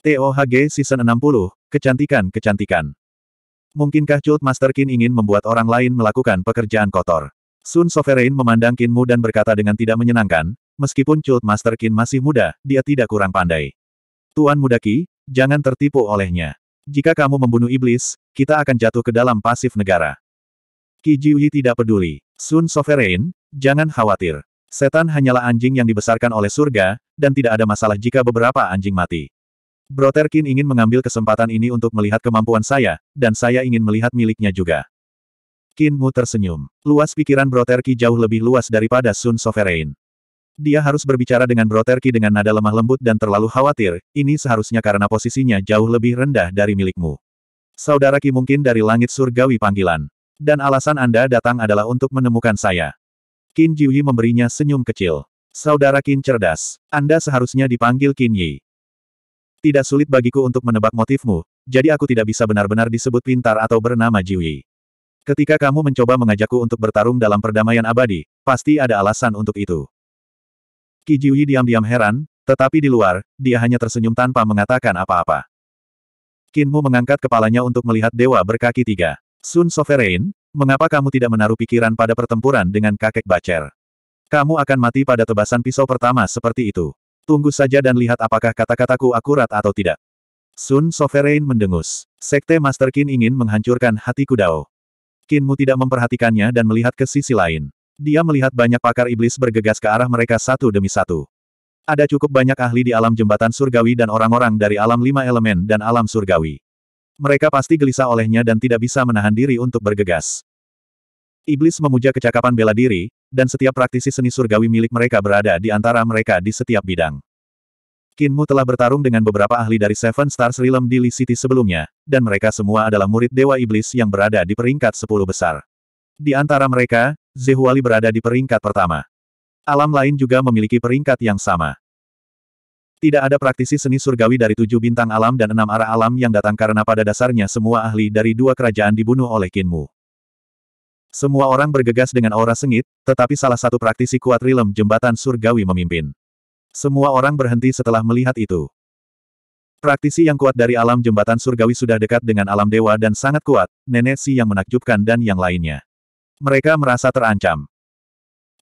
TOHG Season 60, Kecantikan-Kecantikan. Mungkinkah Cult Master Qin ingin membuat orang lain melakukan pekerjaan kotor? Sun Sovereign memandang Mu dan berkata dengan tidak menyenangkan, meskipun Cult Master Qin masih muda, dia tidak kurang pandai. Tuan Muda Qi, jangan tertipu olehnya. Jika kamu membunuh iblis, kita akan jatuh ke dalam pasif negara. Qi Jiuyi tidak peduli. Sun Sovereign, jangan khawatir. Setan hanyalah anjing yang dibesarkan oleh surga, dan tidak ada masalah jika beberapa anjing mati. Broterkin ingin mengambil kesempatan ini untuk melihat kemampuan saya, dan saya ingin melihat miliknya juga. Kinmu tersenyum. Luas pikiran Broterki jauh lebih luas daripada Sun Sovereign. Dia harus berbicara dengan Broterki dengan nada lemah lembut dan terlalu khawatir, ini seharusnya karena posisinya jauh lebih rendah dari milikmu. Saudara Ki mungkin dari langit surgawi panggilan. Dan alasan Anda datang adalah untuk menemukan saya. Kin Jiuyi memberinya senyum kecil. Saudara kin cerdas, Anda seharusnya dipanggil Kin Yi. Tidak sulit bagiku untuk menebak motifmu, jadi aku tidak bisa benar-benar disebut pintar atau bernama Jiwi. Ketika kamu mencoba mengajakku untuk bertarung dalam perdamaian abadi, pasti ada alasan untuk itu. Ki Jiwi diam-diam heran, tetapi di luar, dia hanya tersenyum tanpa mengatakan apa-apa. Kinmu mengangkat kepalanya untuk melihat dewa berkaki tiga. Sun Sovereign, mengapa kamu tidak menaruh pikiran pada pertempuran dengan kakek Bacer? Kamu akan mati pada tebasan pisau pertama seperti itu. Tunggu saja dan lihat apakah kata-kataku akurat atau tidak. Sun Sovereign mendengus. Sekte Master Qin ingin menghancurkan hati Kudao. Qinmu tidak memperhatikannya dan melihat ke sisi lain. Dia melihat banyak pakar iblis bergegas ke arah mereka satu demi satu. Ada cukup banyak ahli di alam jembatan surgawi dan orang-orang dari alam lima elemen dan alam surgawi. Mereka pasti gelisah olehnya dan tidak bisa menahan diri untuk bergegas. Iblis memuja kecakapan bela diri, dan setiap praktisi seni surgawi milik mereka berada di antara mereka di setiap bidang. Kinmu telah bertarung dengan beberapa ahli dari Seven Stars Realm di Lee City sebelumnya, dan mereka semua adalah murid Dewa Iblis yang berada di peringkat sepuluh besar. Di antara mereka, Zehuali berada di peringkat pertama. Alam lain juga memiliki peringkat yang sama. Tidak ada praktisi seni surgawi dari tujuh bintang alam dan enam arah alam yang datang karena pada dasarnya semua ahli dari dua kerajaan dibunuh oleh Kinmu. Semua orang bergegas dengan aura sengit, tetapi salah satu praktisi kuat rilem jembatan surgawi memimpin. Semua orang berhenti setelah melihat itu. Praktisi yang kuat dari alam jembatan surgawi sudah dekat dengan alam dewa dan sangat kuat, nenek si yang menakjubkan dan yang lainnya. Mereka merasa terancam.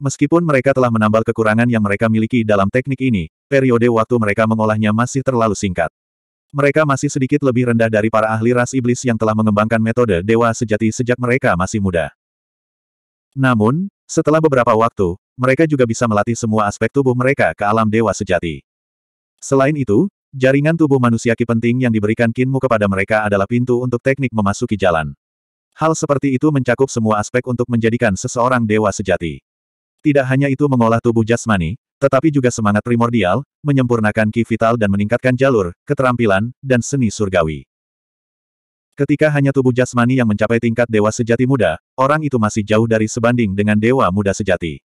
Meskipun mereka telah menambal kekurangan yang mereka miliki dalam teknik ini, periode waktu mereka mengolahnya masih terlalu singkat. Mereka masih sedikit lebih rendah dari para ahli ras iblis yang telah mengembangkan metode dewa sejati sejak mereka masih muda. Namun, setelah beberapa waktu, mereka juga bisa melatih semua aspek tubuh mereka ke alam dewa sejati. Selain itu, jaringan tubuh manusia ki penting yang diberikan Kinmu kepada mereka adalah pintu untuk teknik memasuki jalan. Hal seperti itu mencakup semua aspek untuk menjadikan seseorang dewa sejati. Tidak hanya itu mengolah tubuh jasmani, tetapi juga semangat primordial, menyempurnakan ki vital dan meningkatkan jalur, keterampilan, dan seni surgawi. Ketika hanya tubuh jasmani yang mencapai tingkat dewa sejati muda, orang itu masih jauh dari sebanding dengan dewa muda sejati.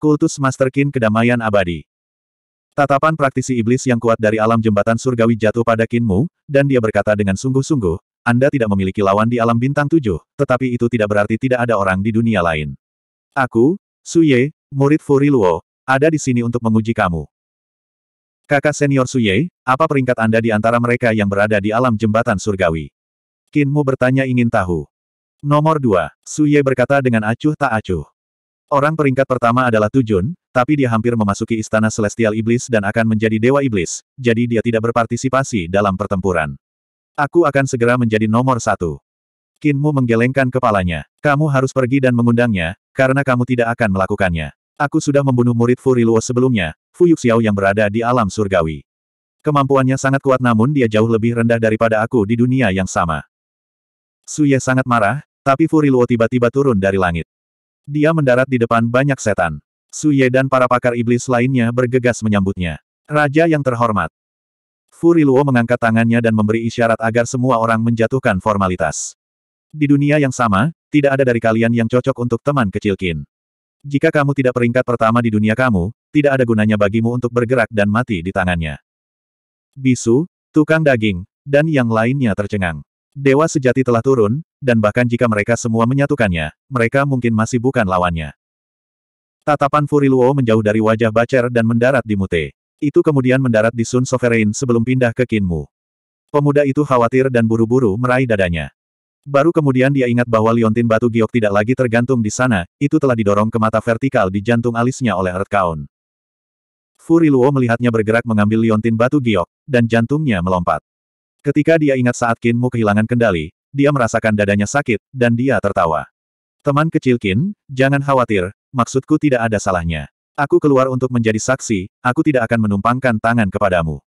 Kultus Master Kin Kedamaian Abadi Tatapan praktisi iblis yang kuat dari alam jembatan surgawi jatuh pada Kinmu, dan dia berkata dengan sungguh-sungguh, Anda tidak memiliki lawan di alam bintang tujuh, tetapi itu tidak berarti tidak ada orang di dunia lain. Aku, Suye, murid Furi Luo, ada di sini untuk menguji kamu. Kakak senior Suye, apa peringkat Anda di antara mereka yang berada di alam jembatan surgawi? Kinmu bertanya ingin tahu. Nomor 2, Suye berkata dengan acuh tak acuh. Orang peringkat pertama adalah Tujun, tapi dia hampir memasuki istana Celestial Iblis dan akan menjadi Dewa Iblis, jadi dia tidak berpartisipasi dalam pertempuran. Aku akan segera menjadi nomor satu. Kinmu menggelengkan kepalanya. Kamu harus pergi dan mengundangnya, karena kamu tidak akan melakukannya. Aku sudah membunuh murid Furiluo sebelumnya, Fuyuxiao yang berada di alam surgawi. Kemampuannya sangat kuat namun dia jauh lebih rendah daripada aku di dunia yang sama. Suye sangat marah, tapi Furiluo tiba-tiba turun dari langit. Dia mendarat di depan banyak setan. Suye dan para pakar iblis lainnya bergegas menyambutnya. Raja yang terhormat. Furiluo mengangkat tangannya dan memberi isyarat agar semua orang menjatuhkan formalitas. Di dunia yang sama, tidak ada dari kalian yang cocok untuk teman kecil Kin. Jika kamu tidak peringkat pertama di dunia kamu, tidak ada gunanya bagimu untuk bergerak dan mati di tangannya. Bisu, tukang daging, dan yang lainnya tercengang. Dewa sejati telah turun, dan bahkan jika mereka semua menyatukannya, mereka mungkin masih bukan lawannya. Tatapan Furiluo menjauh dari wajah Bacer dan mendarat di Mute. Itu kemudian mendarat di Sun Sovereign sebelum pindah ke Kinmu. Pemuda itu khawatir dan buru-buru meraih dadanya. Baru kemudian dia ingat bahwa liontin batu giok tidak lagi tergantung di sana, itu telah didorong ke mata vertikal di jantung alisnya oleh Earth Kaun. Furiluo melihatnya bergerak mengambil liontin batu giok, dan jantungnya melompat. Ketika dia ingat saat Kinmu kehilangan kendali, dia merasakan dadanya sakit, dan dia tertawa. Teman kecil Kin, jangan khawatir, maksudku tidak ada salahnya. Aku keluar untuk menjadi saksi, aku tidak akan menumpangkan tangan kepadamu.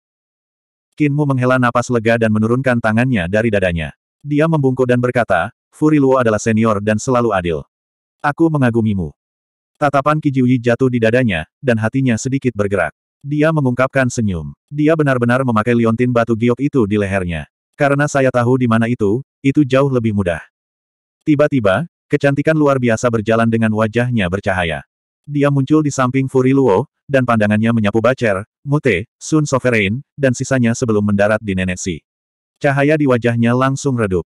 Kinmu menghela napas lega dan menurunkan tangannya dari dadanya. Dia membungkuk dan berkata, Furiluo adalah senior dan selalu adil. Aku mengagumimu. Tatapan Kijiuyi jatuh di dadanya, dan hatinya sedikit bergerak. Dia mengungkapkan senyum. Dia benar-benar memakai liontin batu giok itu di lehernya. Karena saya tahu di mana itu, itu jauh lebih mudah. Tiba-tiba, kecantikan luar biasa berjalan dengan wajahnya bercahaya. Dia muncul di samping Furi Luo, dan pandangannya menyapu Bacer, Mute, Sun Sovereign, dan sisanya sebelum mendarat di Nenesi. Cahaya di wajahnya langsung redup.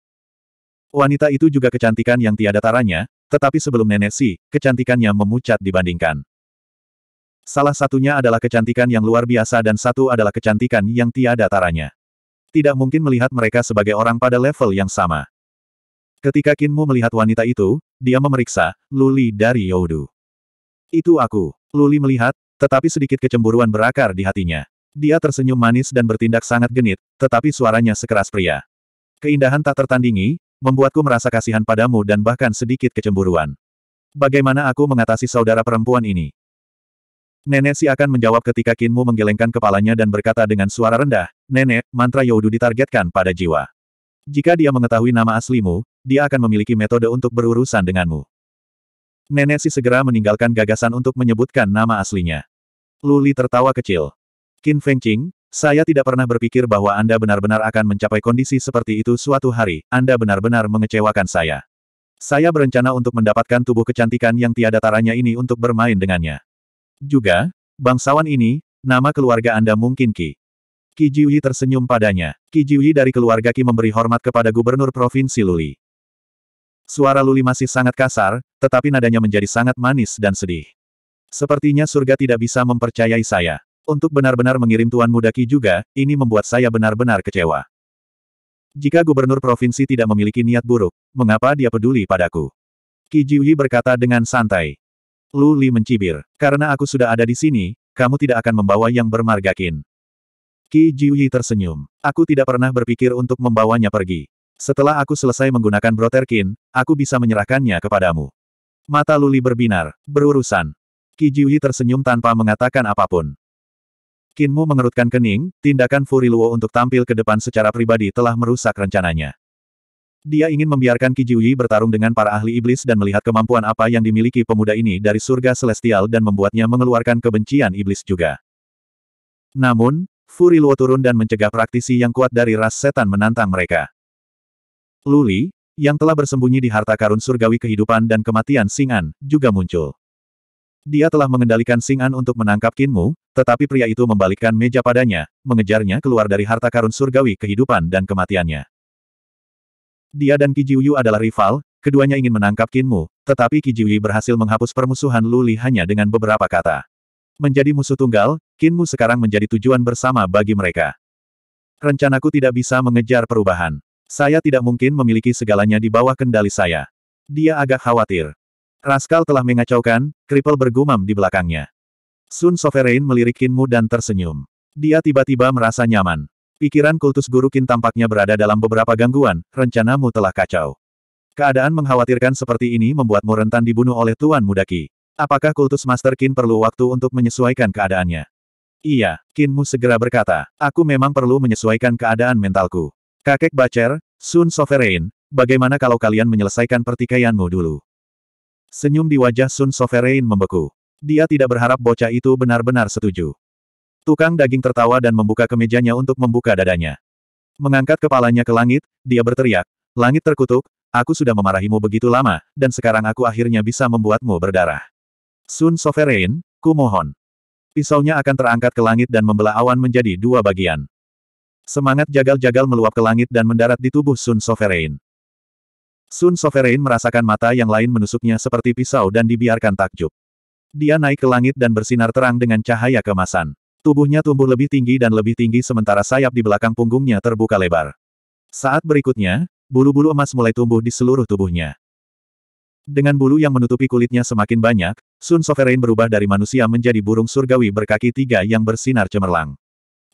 Wanita itu juga kecantikan yang tiada taranya, tetapi sebelum Nenesi, kecantikannya memucat dibandingkan. Salah satunya adalah kecantikan yang luar biasa dan satu adalah kecantikan yang tiada taranya. Tidak mungkin melihat mereka sebagai orang pada level yang sama. Ketika Kinmu melihat wanita itu, dia memeriksa, Luli dari Youdu. Itu aku. Luli melihat, tetapi sedikit kecemburuan berakar di hatinya. Dia tersenyum manis dan bertindak sangat genit, tetapi suaranya sekeras pria. Keindahan tak tertandingi, membuatku merasa kasihan padamu dan bahkan sedikit kecemburuan. Bagaimana aku mengatasi saudara perempuan ini? Nenek Si akan menjawab ketika Kinmu menggelengkan kepalanya dan berkata dengan suara rendah, Nenek, mantra Youdu ditargetkan pada jiwa. Jika dia mengetahui nama aslimu, dia akan memiliki metode untuk berurusan denganmu. Nenek Si segera meninggalkan gagasan untuk menyebutkan nama aslinya. Luli tertawa kecil. Qin Fengqing, saya tidak pernah berpikir bahwa Anda benar-benar akan mencapai kondisi seperti itu suatu hari, Anda benar-benar mengecewakan saya. Saya berencana untuk mendapatkan tubuh kecantikan yang tiada taranya ini untuk bermain dengannya. Juga, bangsawan ini, nama keluarga Anda mungkin Ki. ki Jiuyi tersenyum padanya. ki Jiuyi dari keluarga ki memberi hormat kepada gubernur provinsi Luli. Suara Luli masih sangat kasar, tetapi nadanya menjadi sangat manis dan sedih. Sepertinya surga tidak bisa mempercayai saya. Untuk benar-benar mengirim Tuan Muda ki juga, ini membuat saya benar-benar kecewa. Jika gubernur provinsi tidak memiliki niat buruk, mengapa dia peduli padaku? ki Jiuyi berkata dengan santai. Lu Li mencibir. Karena aku sudah ada di sini, kamu tidak akan membawa yang bermarga Ki Qi Jiuyi tersenyum. Aku tidak pernah berpikir untuk membawanya pergi. Setelah aku selesai menggunakan broterkin, aku bisa menyerahkannya kepadamu. Mata Luli berbinar, berurusan. Qi Jiuyi tersenyum tanpa mengatakan apapun. Kinmu mengerutkan kening, tindakan Furiluo untuk tampil ke depan secara pribadi telah merusak rencananya. Dia ingin membiarkan Kijiuyi bertarung dengan para ahli iblis dan melihat kemampuan apa yang dimiliki pemuda ini dari surga celestial dan membuatnya mengeluarkan kebencian iblis juga. Namun, Furi Luo turun dan mencegah praktisi yang kuat dari ras setan menantang mereka. Luli, yang telah bersembunyi di harta karun surgawi kehidupan dan kematian Singan, juga muncul. Dia telah mengendalikan Singan untuk menangkap Kinmu, tetapi pria itu membalikkan meja padanya, mengejarnya keluar dari harta karun surgawi kehidupan dan kematiannya. Dia dan Jiuyu adalah rival, keduanya ingin menangkap Kinmu, tetapi Jiuyu berhasil menghapus permusuhan Luli hanya dengan beberapa kata. Menjadi musuh tunggal, Kinmu sekarang menjadi tujuan bersama bagi mereka. Rencanaku tidak bisa mengejar perubahan. Saya tidak mungkin memiliki segalanya di bawah kendali saya. Dia agak khawatir. Raskal telah mengacaukan, Kripel bergumam di belakangnya. Sun Sovereign melirik Kinmu dan tersenyum. Dia tiba-tiba merasa nyaman. Pikiran kultus guru Kin tampaknya berada dalam beberapa gangguan, rencanamu telah kacau. Keadaan mengkhawatirkan seperti ini membuatmu rentan dibunuh oleh Tuan Muda Ki. Apakah kultus Master Kin perlu waktu untuk menyesuaikan keadaannya? Iya, Kinmu segera berkata, aku memang perlu menyesuaikan keadaan mentalku. Kakek Bacer, Sun Sovereign, bagaimana kalau kalian menyelesaikan pertikaianmu dulu? Senyum di wajah Sun Sovereign membeku. Dia tidak berharap bocah itu benar-benar setuju. Tukang daging tertawa dan membuka kemejanya untuk membuka dadanya. Mengangkat kepalanya ke langit, dia berteriak, Langit terkutuk, aku sudah memarahimu begitu lama, dan sekarang aku akhirnya bisa membuatmu berdarah. Sun Sovereign, mohon. Pisaunya akan terangkat ke langit dan membelah awan menjadi dua bagian. Semangat jagal-jagal meluap ke langit dan mendarat di tubuh Sun Sovereign. Sun Sovereign merasakan mata yang lain menusuknya seperti pisau dan dibiarkan takjub. Dia naik ke langit dan bersinar terang dengan cahaya kemasan. Tubuhnya tumbuh lebih tinggi dan lebih tinggi sementara sayap di belakang punggungnya terbuka lebar. Saat berikutnya, bulu-bulu emas mulai tumbuh di seluruh tubuhnya. Dengan bulu yang menutupi kulitnya semakin banyak, Sun Sovereign berubah dari manusia menjadi burung surgawi berkaki tiga yang bersinar cemerlang.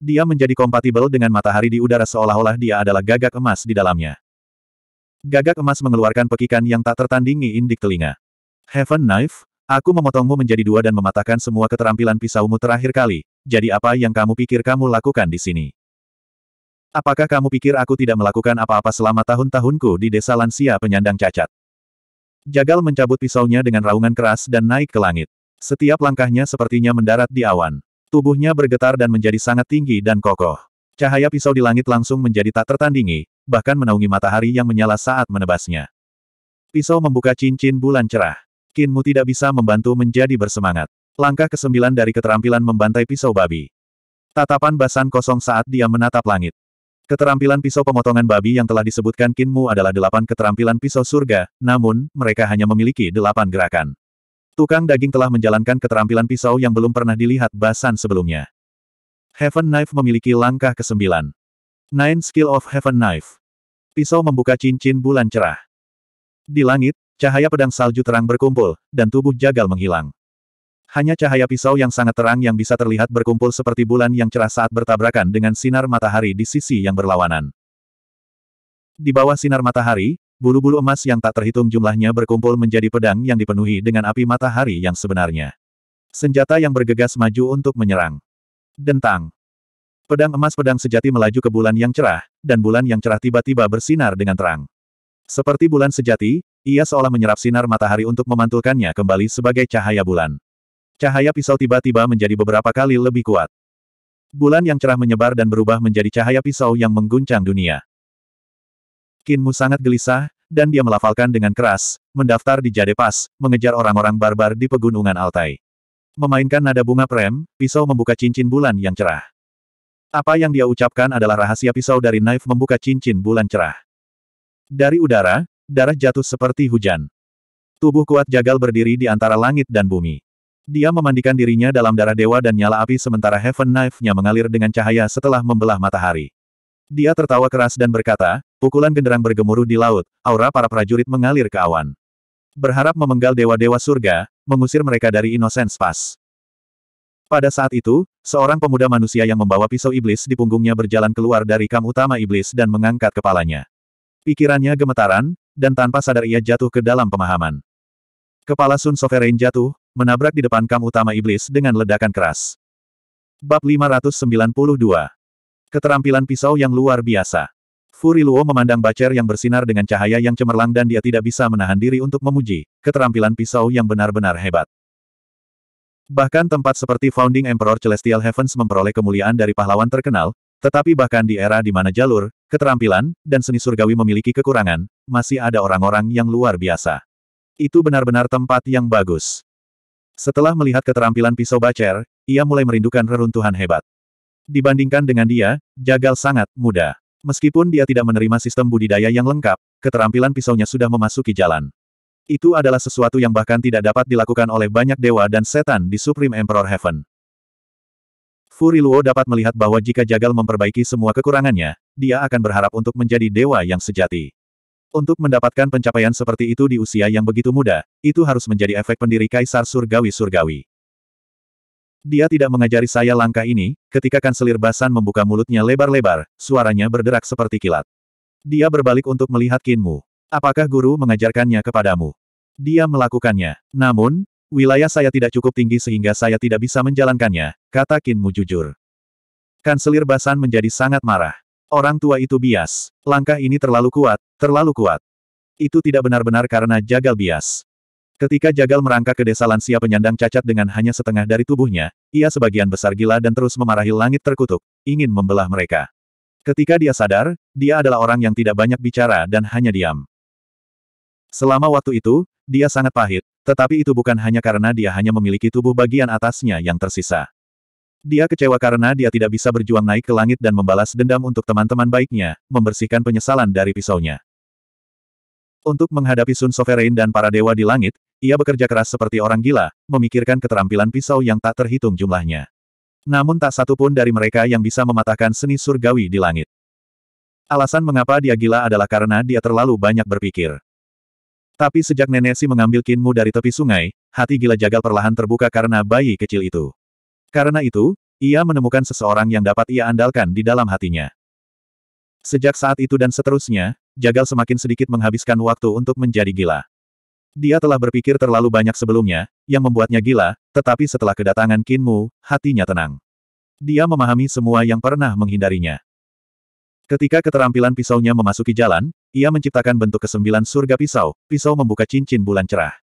Dia menjadi kompatibel dengan matahari di udara seolah-olah dia adalah gagak emas di dalamnya. Gagak emas mengeluarkan pekikan yang tak tertandingi indik telinga. Heaven Knife, Aku memotongmu menjadi dua dan mematahkan semua keterampilan pisaumu terakhir kali, jadi apa yang kamu pikir kamu lakukan di sini? Apakah kamu pikir aku tidak melakukan apa-apa selama tahun-tahunku di desa lansia penyandang cacat? Jagal mencabut pisaunya dengan raungan keras dan naik ke langit. Setiap langkahnya sepertinya mendarat di awan. Tubuhnya bergetar dan menjadi sangat tinggi dan kokoh. Cahaya pisau di langit langsung menjadi tak tertandingi, bahkan menaungi matahari yang menyala saat menebasnya. Pisau membuka cincin bulan cerah. Kinmu tidak bisa membantu menjadi bersemangat. Langkah kesembilan dari keterampilan membantai pisau babi. Tatapan Basan kosong saat dia menatap langit. Keterampilan pisau pemotongan babi yang telah disebutkan Kinmu adalah delapan keterampilan pisau surga, namun, mereka hanya memiliki delapan gerakan. Tukang daging telah menjalankan keterampilan pisau yang belum pernah dilihat Basan sebelumnya. Heaven Knife memiliki langkah kesembilan. Nine Skill of Heaven Knife. Pisau membuka cincin bulan cerah. Di langit, Cahaya pedang salju terang berkumpul, dan tubuh Jagal menghilang. Hanya cahaya pisau yang sangat terang yang bisa terlihat berkumpul seperti bulan yang cerah saat bertabrakan dengan sinar matahari di sisi yang berlawanan. Di bawah sinar matahari, bulu-bulu emas yang tak terhitung jumlahnya berkumpul menjadi pedang yang dipenuhi dengan api matahari yang sebenarnya. Senjata yang bergegas maju untuk menyerang. Dentang. Pedang emas pedang sejati melaju ke bulan yang cerah, dan bulan yang cerah tiba-tiba bersinar dengan terang. Seperti bulan sejati, ia seolah menyerap sinar matahari untuk memantulkannya kembali sebagai cahaya bulan. Cahaya pisau tiba-tiba menjadi beberapa kali lebih kuat. Bulan yang cerah menyebar dan berubah menjadi cahaya pisau yang mengguncang dunia. Kinmu sangat gelisah, dan dia melafalkan dengan keras, mendaftar di Jade Pass, mengejar orang-orang barbar di pegunungan Altai. Memainkan nada bunga prem, pisau membuka cincin bulan yang cerah. Apa yang dia ucapkan adalah rahasia pisau dari Naif membuka cincin bulan cerah. Dari udara, darah jatuh seperti hujan. Tubuh kuat jagal berdiri di antara langit dan bumi. Dia memandikan dirinya dalam darah dewa dan nyala api sementara Heaven Knife-nya mengalir dengan cahaya setelah membelah matahari. Dia tertawa keras dan berkata, pukulan genderang bergemuruh di laut, aura para prajurit mengalir ke awan. Berharap memenggal dewa-dewa surga, mengusir mereka dari Innocence Pass. Pada saat itu, seorang pemuda manusia yang membawa pisau iblis di punggungnya berjalan keluar dari kam utama iblis dan mengangkat kepalanya. Pikirannya gemetaran, dan tanpa sadar ia jatuh ke dalam pemahaman. Kepala Sun Sovereign jatuh, menabrak di depan kam utama iblis dengan ledakan keras. Bab 592 Keterampilan pisau yang luar biasa. Furi Luo memandang Bacer yang bersinar dengan cahaya yang cemerlang dan dia tidak bisa menahan diri untuk memuji, keterampilan pisau yang benar-benar hebat. Bahkan tempat seperti Founding Emperor Celestial Heavens memperoleh kemuliaan dari pahlawan terkenal, tetapi bahkan di era di mana jalur, keterampilan, dan seni surgawi memiliki kekurangan, masih ada orang-orang yang luar biasa. Itu benar-benar tempat yang bagus. Setelah melihat keterampilan pisau bacer, ia mulai merindukan reruntuhan hebat. Dibandingkan dengan dia, Jagal sangat muda. Meskipun dia tidak menerima sistem budidaya yang lengkap, keterampilan pisaunya sudah memasuki jalan. Itu adalah sesuatu yang bahkan tidak dapat dilakukan oleh banyak dewa dan setan di Supreme Emperor Heaven. Furi Luo dapat melihat bahwa jika Jagal memperbaiki semua kekurangannya, dia akan berharap untuk menjadi dewa yang sejati. Untuk mendapatkan pencapaian seperti itu di usia yang begitu muda, itu harus menjadi efek pendiri Kaisar Surgawi-Surgawi. Dia tidak mengajari saya langkah ini, ketika Kanselir Basan membuka mulutnya lebar-lebar, suaranya berderak seperti kilat. Dia berbalik untuk melihat Kinmu. Apakah guru mengajarkannya kepadamu? Dia melakukannya. Namun, Wilayah saya tidak cukup tinggi sehingga saya tidak bisa menjalankannya, kata Kinmu jujur. Kanselir Basan menjadi sangat marah. Orang tua itu bias. Langkah ini terlalu kuat, terlalu kuat. Itu tidak benar-benar karena jagal bias. Ketika Jagal merangkak ke desa lansia penyandang cacat dengan hanya setengah dari tubuhnya, ia sebagian besar gila dan terus memarahi langit terkutuk, ingin membelah mereka. Ketika dia sadar, dia adalah orang yang tidak banyak bicara dan hanya diam. Selama waktu itu, dia sangat pahit, tetapi itu bukan hanya karena dia hanya memiliki tubuh bagian atasnya yang tersisa. Dia kecewa karena dia tidak bisa berjuang naik ke langit dan membalas dendam untuk teman-teman baiknya, membersihkan penyesalan dari pisaunya. Untuk menghadapi Sun Sovereign dan para dewa di langit, ia bekerja keras seperti orang gila, memikirkan keterampilan pisau yang tak terhitung jumlahnya. Namun tak satu pun dari mereka yang bisa mematahkan seni surgawi di langit. Alasan mengapa dia gila adalah karena dia terlalu banyak berpikir. Tapi sejak si mengambil kinmu dari tepi sungai, hati gila jagal perlahan terbuka karena bayi kecil itu. Karena itu, ia menemukan seseorang yang dapat ia andalkan di dalam hatinya. Sejak saat itu dan seterusnya, Jagal semakin sedikit menghabiskan waktu untuk menjadi gila. Dia telah berpikir terlalu banyak sebelumnya, yang membuatnya gila, tetapi setelah kedatangan Kinmu, hatinya tenang. Dia memahami semua yang pernah menghindarinya. Ketika keterampilan pisaunya memasuki jalan, ia menciptakan bentuk kesembilan surga pisau, pisau membuka cincin bulan cerah.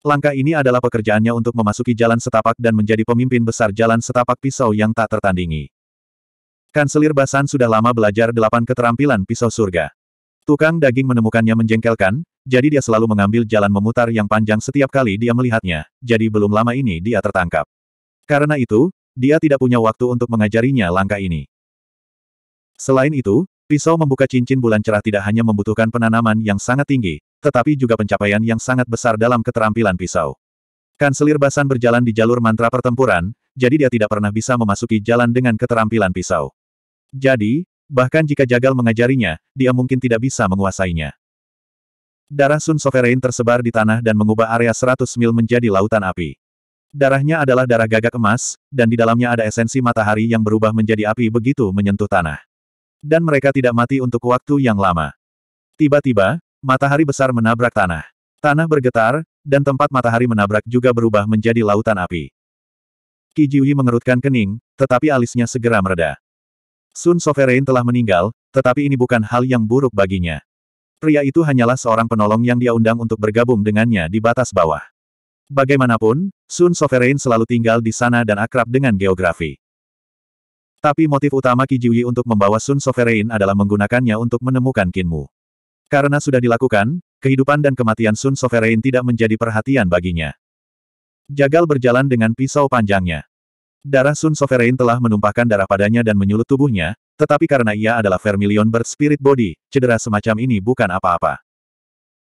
Langkah ini adalah pekerjaannya untuk memasuki jalan setapak dan menjadi pemimpin besar jalan setapak pisau yang tak tertandingi. Kanselir Basan sudah lama belajar delapan keterampilan pisau surga. Tukang daging menemukannya menjengkelkan, jadi dia selalu mengambil jalan memutar yang panjang setiap kali dia melihatnya, jadi belum lama ini dia tertangkap. Karena itu, dia tidak punya waktu untuk mengajarinya langkah ini. Selain itu, Pisau membuka cincin bulan cerah tidak hanya membutuhkan penanaman yang sangat tinggi, tetapi juga pencapaian yang sangat besar dalam keterampilan pisau. Kanselir Basan berjalan di jalur mantra pertempuran, jadi dia tidak pernah bisa memasuki jalan dengan keterampilan pisau. Jadi, bahkan jika Jagal mengajarinya, dia mungkin tidak bisa menguasainya. Darah Sun Sovereign tersebar di tanah dan mengubah area 100 mil menjadi lautan api. Darahnya adalah darah gagak emas, dan di dalamnya ada esensi matahari yang berubah menjadi api begitu menyentuh tanah dan mereka tidak mati untuk waktu yang lama. Tiba-tiba, matahari besar menabrak tanah. Tanah bergetar, dan tempat matahari menabrak juga berubah menjadi lautan api. Qi mengerutkan kening, tetapi alisnya segera mereda. Sun Sovereign telah meninggal, tetapi ini bukan hal yang buruk baginya. Pria itu hanyalah seorang penolong yang dia undang untuk bergabung dengannya di batas bawah. Bagaimanapun, Sun Sovereign selalu tinggal di sana dan akrab dengan geografi. Tapi motif utama Kijiwi untuk membawa Sun Sovereign adalah menggunakannya untuk menemukan Kinmu. Karena sudah dilakukan, kehidupan dan kematian Sun Sovereign tidak menjadi perhatian baginya. Jagal berjalan dengan pisau panjangnya. Darah Sun Sovereign telah menumpahkan darah padanya dan menyulut tubuhnya, tetapi karena ia adalah Vermilion Bird Spirit Body, cedera semacam ini bukan apa-apa.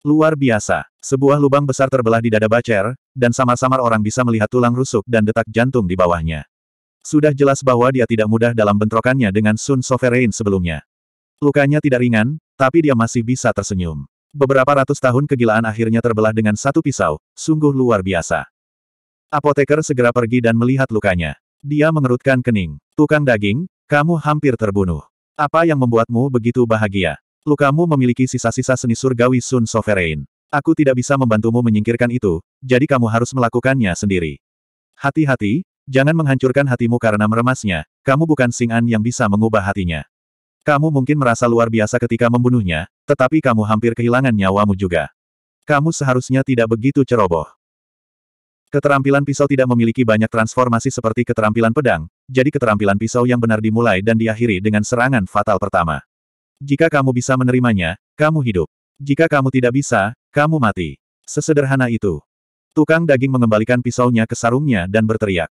Luar biasa, sebuah lubang besar terbelah di dada Bacer, dan samar-samar orang bisa melihat tulang rusuk dan detak jantung di bawahnya. Sudah jelas bahwa dia tidak mudah dalam bentrokannya dengan Sun Sovereign sebelumnya. Lukanya tidak ringan, tapi dia masih bisa tersenyum. Beberapa ratus tahun kegilaan akhirnya terbelah dengan satu pisau, sungguh luar biasa. Apoteker segera pergi dan melihat lukanya. Dia mengerutkan kening. Tukang daging, kamu hampir terbunuh. Apa yang membuatmu begitu bahagia? Lukamu memiliki sisa-sisa seni surgawi Sun Sovereign. Aku tidak bisa membantumu menyingkirkan itu, jadi kamu harus melakukannya sendiri. Hati-hati, Jangan menghancurkan hatimu karena meremasnya, kamu bukan Sing'an yang bisa mengubah hatinya. Kamu mungkin merasa luar biasa ketika membunuhnya, tetapi kamu hampir kehilangan nyawamu juga. Kamu seharusnya tidak begitu ceroboh. Keterampilan pisau tidak memiliki banyak transformasi seperti keterampilan pedang, jadi keterampilan pisau yang benar dimulai dan diakhiri dengan serangan fatal pertama. Jika kamu bisa menerimanya, kamu hidup. Jika kamu tidak bisa, kamu mati. Sesederhana itu. Tukang daging mengembalikan pisaunya ke sarungnya dan berteriak.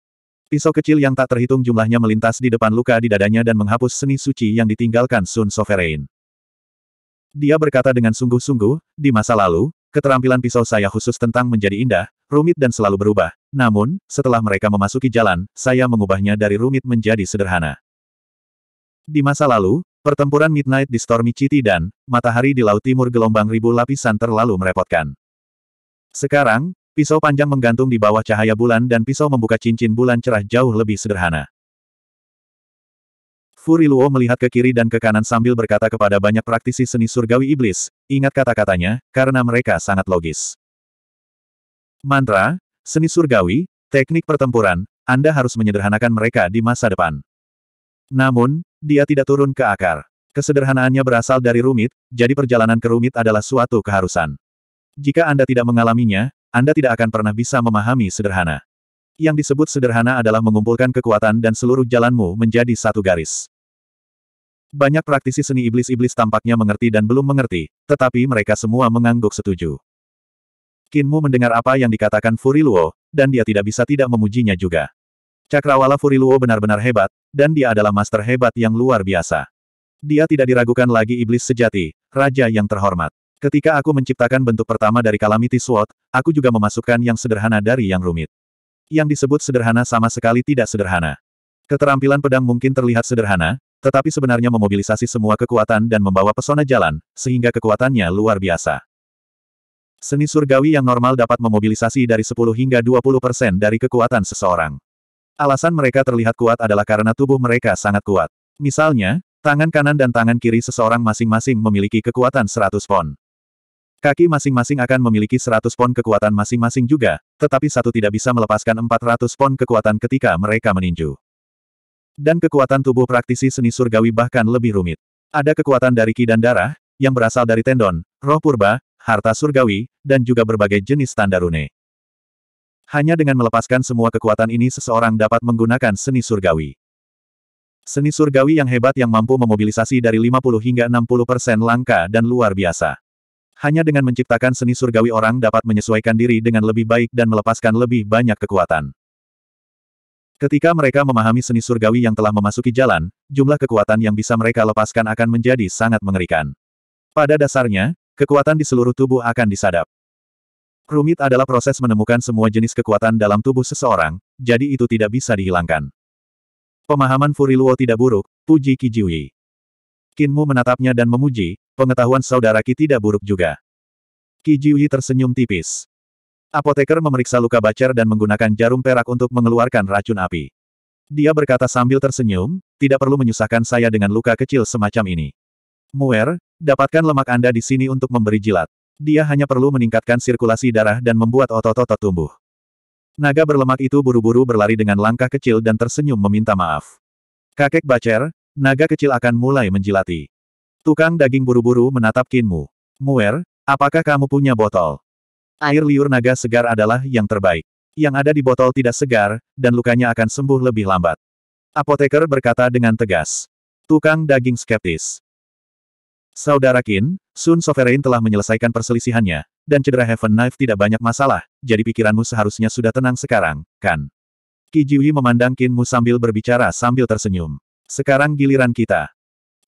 Pisau kecil yang tak terhitung jumlahnya melintas di depan luka di dadanya dan menghapus seni suci yang ditinggalkan Sun Sovereign. Dia berkata dengan sungguh-sungguh, di masa lalu, keterampilan pisau saya khusus tentang menjadi indah, rumit dan selalu berubah. Namun, setelah mereka memasuki jalan, saya mengubahnya dari rumit menjadi sederhana. Di masa lalu, pertempuran Midnight di Stormy City dan Matahari di Laut Timur gelombang ribu lapisan terlalu merepotkan. Sekarang, Pisau panjang menggantung di bawah cahaya bulan dan pisau membuka cincin bulan cerah jauh lebih sederhana. Furiluo melihat ke kiri dan ke kanan sambil berkata kepada banyak praktisi seni surgawi iblis, ingat kata-katanya, karena mereka sangat logis. Mantra, seni surgawi, teknik pertempuran, Anda harus menyederhanakan mereka di masa depan. Namun, dia tidak turun ke akar. Kesederhanaannya berasal dari rumit, jadi perjalanan ke rumit adalah suatu keharusan. Jika Anda tidak mengalaminya, anda tidak akan pernah bisa memahami sederhana. Yang disebut sederhana adalah mengumpulkan kekuatan dan seluruh jalanmu menjadi satu garis. Banyak praktisi seni iblis-iblis tampaknya mengerti dan belum mengerti, tetapi mereka semua mengangguk setuju. Kinmu mendengar apa yang dikatakan Furiluo, dan dia tidak bisa tidak memujinya juga. Cakrawala Furiluo benar-benar hebat, dan dia adalah master hebat yang luar biasa. Dia tidak diragukan lagi iblis sejati, raja yang terhormat. Ketika aku menciptakan bentuk pertama dari Calamity Sword, aku juga memasukkan yang sederhana dari yang rumit. Yang disebut sederhana sama sekali tidak sederhana. Keterampilan pedang mungkin terlihat sederhana, tetapi sebenarnya memobilisasi semua kekuatan dan membawa pesona jalan, sehingga kekuatannya luar biasa. Seni surgawi yang normal dapat memobilisasi dari 10 hingga 20 persen dari kekuatan seseorang. Alasan mereka terlihat kuat adalah karena tubuh mereka sangat kuat. Misalnya, tangan kanan dan tangan kiri seseorang masing-masing memiliki kekuatan 100 pon. Kaki masing-masing akan memiliki 100 pon kekuatan masing-masing juga, tetapi satu tidak bisa melepaskan 400 pon kekuatan ketika mereka meninju. Dan kekuatan tubuh praktisi seni surgawi bahkan lebih rumit. Ada kekuatan dari ki dan darah, yang berasal dari tendon, roh purba, harta surgawi, dan juga berbagai jenis tanda rune. Hanya dengan melepaskan semua kekuatan ini seseorang dapat menggunakan seni surgawi. Seni surgawi yang hebat yang mampu memobilisasi dari 50 hingga 60 persen langka dan luar biasa. Hanya dengan menciptakan seni surgawi orang dapat menyesuaikan diri dengan lebih baik dan melepaskan lebih banyak kekuatan. Ketika mereka memahami seni surgawi yang telah memasuki jalan, jumlah kekuatan yang bisa mereka lepaskan akan menjadi sangat mengerikan. Pada dasarnya, kekuatan di seluruh tubuh akan disadap. Rumit adalah proses menemukan semua jenis kekuatan dalam tubuh seseorang, jadi itu tidak bisa dihilangkan. Pemahaman Furiluo tidak buruk, puji Kijiwi. Kinmu menatapnya dan memuji, pengetahuan saudara Ki tidak buruk juga. Ki Jiuyi tersenyum tipis. Apoteker memeriksa luka Bacer dan menggunakan jarum perak untuk mengeluarkan racun api. Dia berkata sambil tersenyum, tidak perlu menyusahkan saya dengan luka kecil semacam ini. Muer, dapatkan lemak Anda di sini untuk memberi jilat. Dia hanya perlu meningkatkan sirkulasi darah dan membuat otot-otot tumbuh. Naga berlemak itu buru-buru berlari dengan langkah kecil dan tersenyum meminta maaf. Kakek Bacer, naga kecil akan mulai menjilati. Tukang daging buru-buru menatap Kinmu. Muer, apakah kamu punya botol? Air liur naga segar adalah yang terbaik. Yang ada di botol tidak segar, dan lukanya akan sembuh lebih lambat. Apoteker berkata dengan tegas. Tukang daging skeptis. Saudara Kin, Sun Sovereign telah menyelesaikan perselisihannya, dan cedera Heaven Knife tidak banyak masalah, jadi pikiranmu seharusnya sudah tenang sekarang, kan? Kijui memandang Kinmu sambil berbicara sambil tersenyum. Sekarang giliran kita.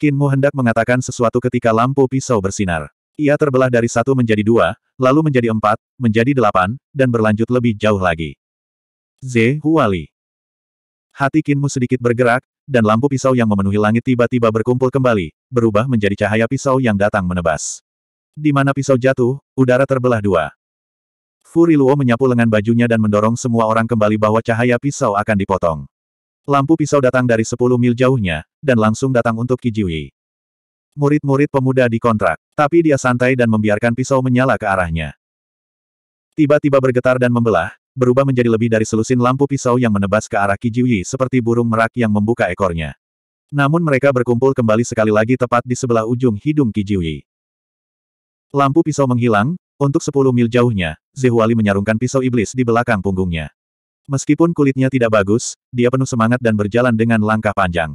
Kinmu hendak mengatakan sesuatu ketika lampu pisau bersinar. Ia terbelah dari satu menjadi dua, lalu menjadi empat, menjadi delapan, dan berlanjut lebih jauh lagi. Z. Huali. Hati Kinmu sedikit bergerak, dan lampu pisau yang memenuhi langit tiba-tiba berkumpul kembali, berubah menjadi cahaya pisau yang datang menebas. Di mana pisau jatuh, udara terbelah dua. Furiluo menyapu lengan bajunya dan mendorong semua orang kembali bahwa cahaya pisau akan dipotong. Lampu pisau datang dari sepuluh mil jauhnya, dan langsung datang untuk Kijiwi. Murid-murid pemuda dikontrak, tapi dia santai dan membiarkan pisau menyala ke arahnya. Tiba-tiba bergetar dan membelah, berubah menjadi lebih dari selusin lampu pisau yang menebas ke arah Kijiwi seperti burung merak yang membuka ekornya. Namun mereka berkumpul kembali sekali lagi tepat di sebelah ujung hidung Kijiwi. Lampu pisau menghilang, untuk sepuluh mil jauhnya, Zehuali menyarungkan pisau iblis di belakang punggungnya. Meskipun kulitnya tidak bagus, dia penuh semangat dan berjalan dengan langkah panjang.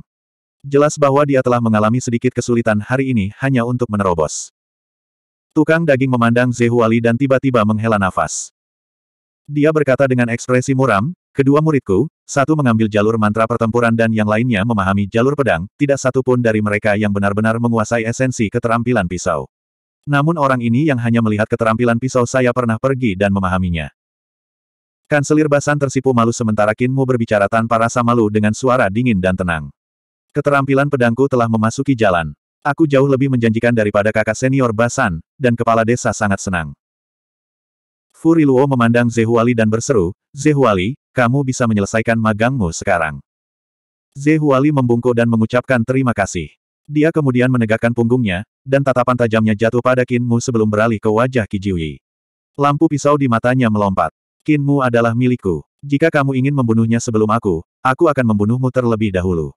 Jelas bahwa dia telah mengalami sedikit kesulitan hari ini hanya untuk menerobos. Tukang daging memandang Zehuali dan tiba-tiba menghela nafas. Dia berkata dengan ekspresi muram, kedua muridku, satu mengambil jalur mantra pertempuran dan yang lainnya memahami jalur pedang, tidak satu pun dari mereka yang benar-benar menguasai esensi keterampilan pisau. Namun orang ini yang hanya melihat keterampilan pisau saya pernah pergi dan memahaminya. Kanselir Basan tersipu malu sementara Kinmu berbicara tanpa rasa malu dengan suara dingin dan tenang. Keterampilan pedangku telah memasuki jalan. Aku jauh lebih menjanjikan daripada kakak senior Basan, dan kepala desa sangat senang. Furiluo memandang Zehuali dan berseru, Zehuali, kamu bisa menyelesaikan magangmu sekarang. Zehuali membungkuk dan mengucapkan terima kasih. Dia kemudian menegakkan punggungnya, dan tatapan tajamnya jatuh pada Kinmu sebelum beralih ke wajah Kijiwi. Lampu pisau di matanya melompat. Kinmu adalah milikku. Jika kamu ingin membunuhnya sebelum aku, aku akan membunuhmu terlebih dahulu.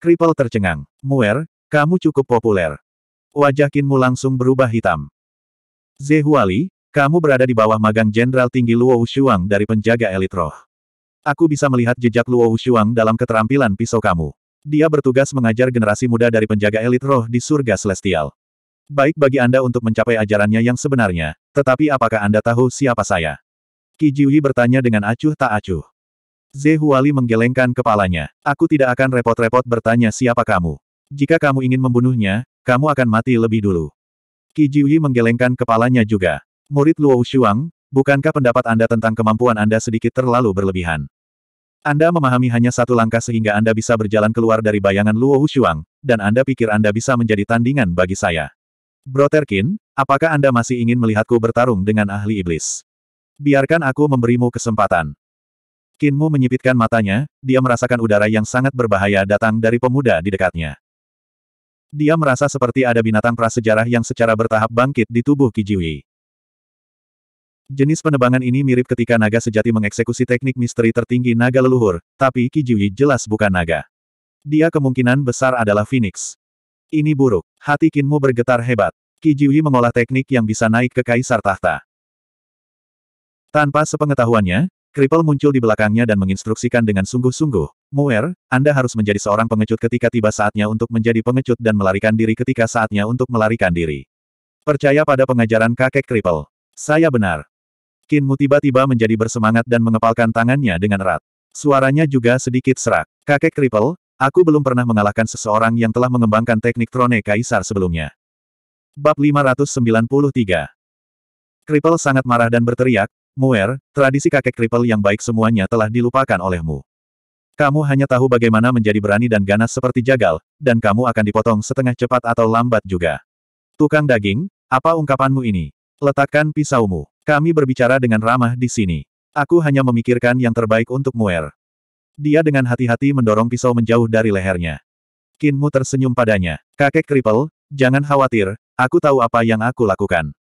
Kripal tercengang. Muer, kamu cukup populer. Wajah Kinmu langsung berubah hitam. Zehuali, kamu berada di bawah magang Jenderal Tinggi Luo Shuang dari penjaga elit roh. Aku bisa melihat jejak Luo Shuang dalam keterampilan pisau kamu. Dia bertugas mengajar generasi muda dari penjaga elit roh di surga celestial. Baik bagi Anda untuk mencapai ajarannya yang sebenarnya, tetapi apakah Anda tahu siapa saya? Ki Jiuyi bertanya dengan acuh tak acuh. Ze Huali menggelengkan kepalanya. Aku tidak akan repot-repot bertanya siapa kamu. Jika kamu ingin membunuhnya, kamu akan mati lebih dulu. Ki Jiuyi menggelengkan kepalanya juga. Murid Luo Shuang, bukankah pendapat Anda tentang kemampuan Anda sedikit terlalu berlebihan? Anda memahami hanya satu langkah sehingga Anda bisa berjalan keluar dari bayangan Luo Shuang, dan Anda pikir Anda bisa menjadi tandingan bagi saya. Broterkin, apakah Anda masih ingin melihatku bertarung dengan ahli iblis? Biarkan aku memberimu kesempatan. Kinmu menyipitkan matanya, dia merasakan udara yang sangat berbahaya datang dari pemuda di dekatnya. Dia merasa seperti ada binatang prasejarah yang secara bertahap bangkit di tubuh Kijiwi. Jenis penebangan ini mirip ketika naga sejati mengeksekusi teknik misteri tertinggi naga leluhur, tapi Kijiwi jelas bukan naga. Dia kemungkinan besar adalah Phoenix. Ini buruk. Hati Kinmu bergetar hebat. Kijiwi mengolah teknik yang bisa naik ke kaisar tahta. Tanpa sepengetahuannya, Kripel muncul di belakangnya dan menginstruksikan dengan sungguh-sungguh, Muer, Anda harus menjadi seorang pengecut ketika tiba saatnya untuk menjadi pengecut dan melarikan diri ketika saatnya untuk melarikan diri. Percaya pada pengajaran kakek Kripel. Saya benar. Kinmu tiba-tiba menjadi bersemangat dan mengepalkan tangannya dengan erat. Suaranya juga sedikit serak. Kakek Kripel, aku belum pernah mengalahkan seseorang yang telah mengembangkan teknik Trone Kaisar sebelumnya. Bab 593 Kripel sangat marah dan berteriak, Muer, tradisi kakek Kripel yang baik semuanya telah dilupakan olehmu. Kamu hanya tahu bagaimana menjadi berani dan ganas seperti jagal, dan kamu akan dipotong setengah cepat atau lambat juga. Tukang daging, apa ungkapanmu ini? Letakkan pisaumu. Kami berbicara dengan ramah di sini. Aku hanya memikirkan yang terbaik untuk Muer. Dia dengan hati-hati mendorong pisau menjauh dari lehernya. Kinmu tersenyum padanya. Kakek Kripel, jangan khawatir, aku tahu apa yang aku lakukan.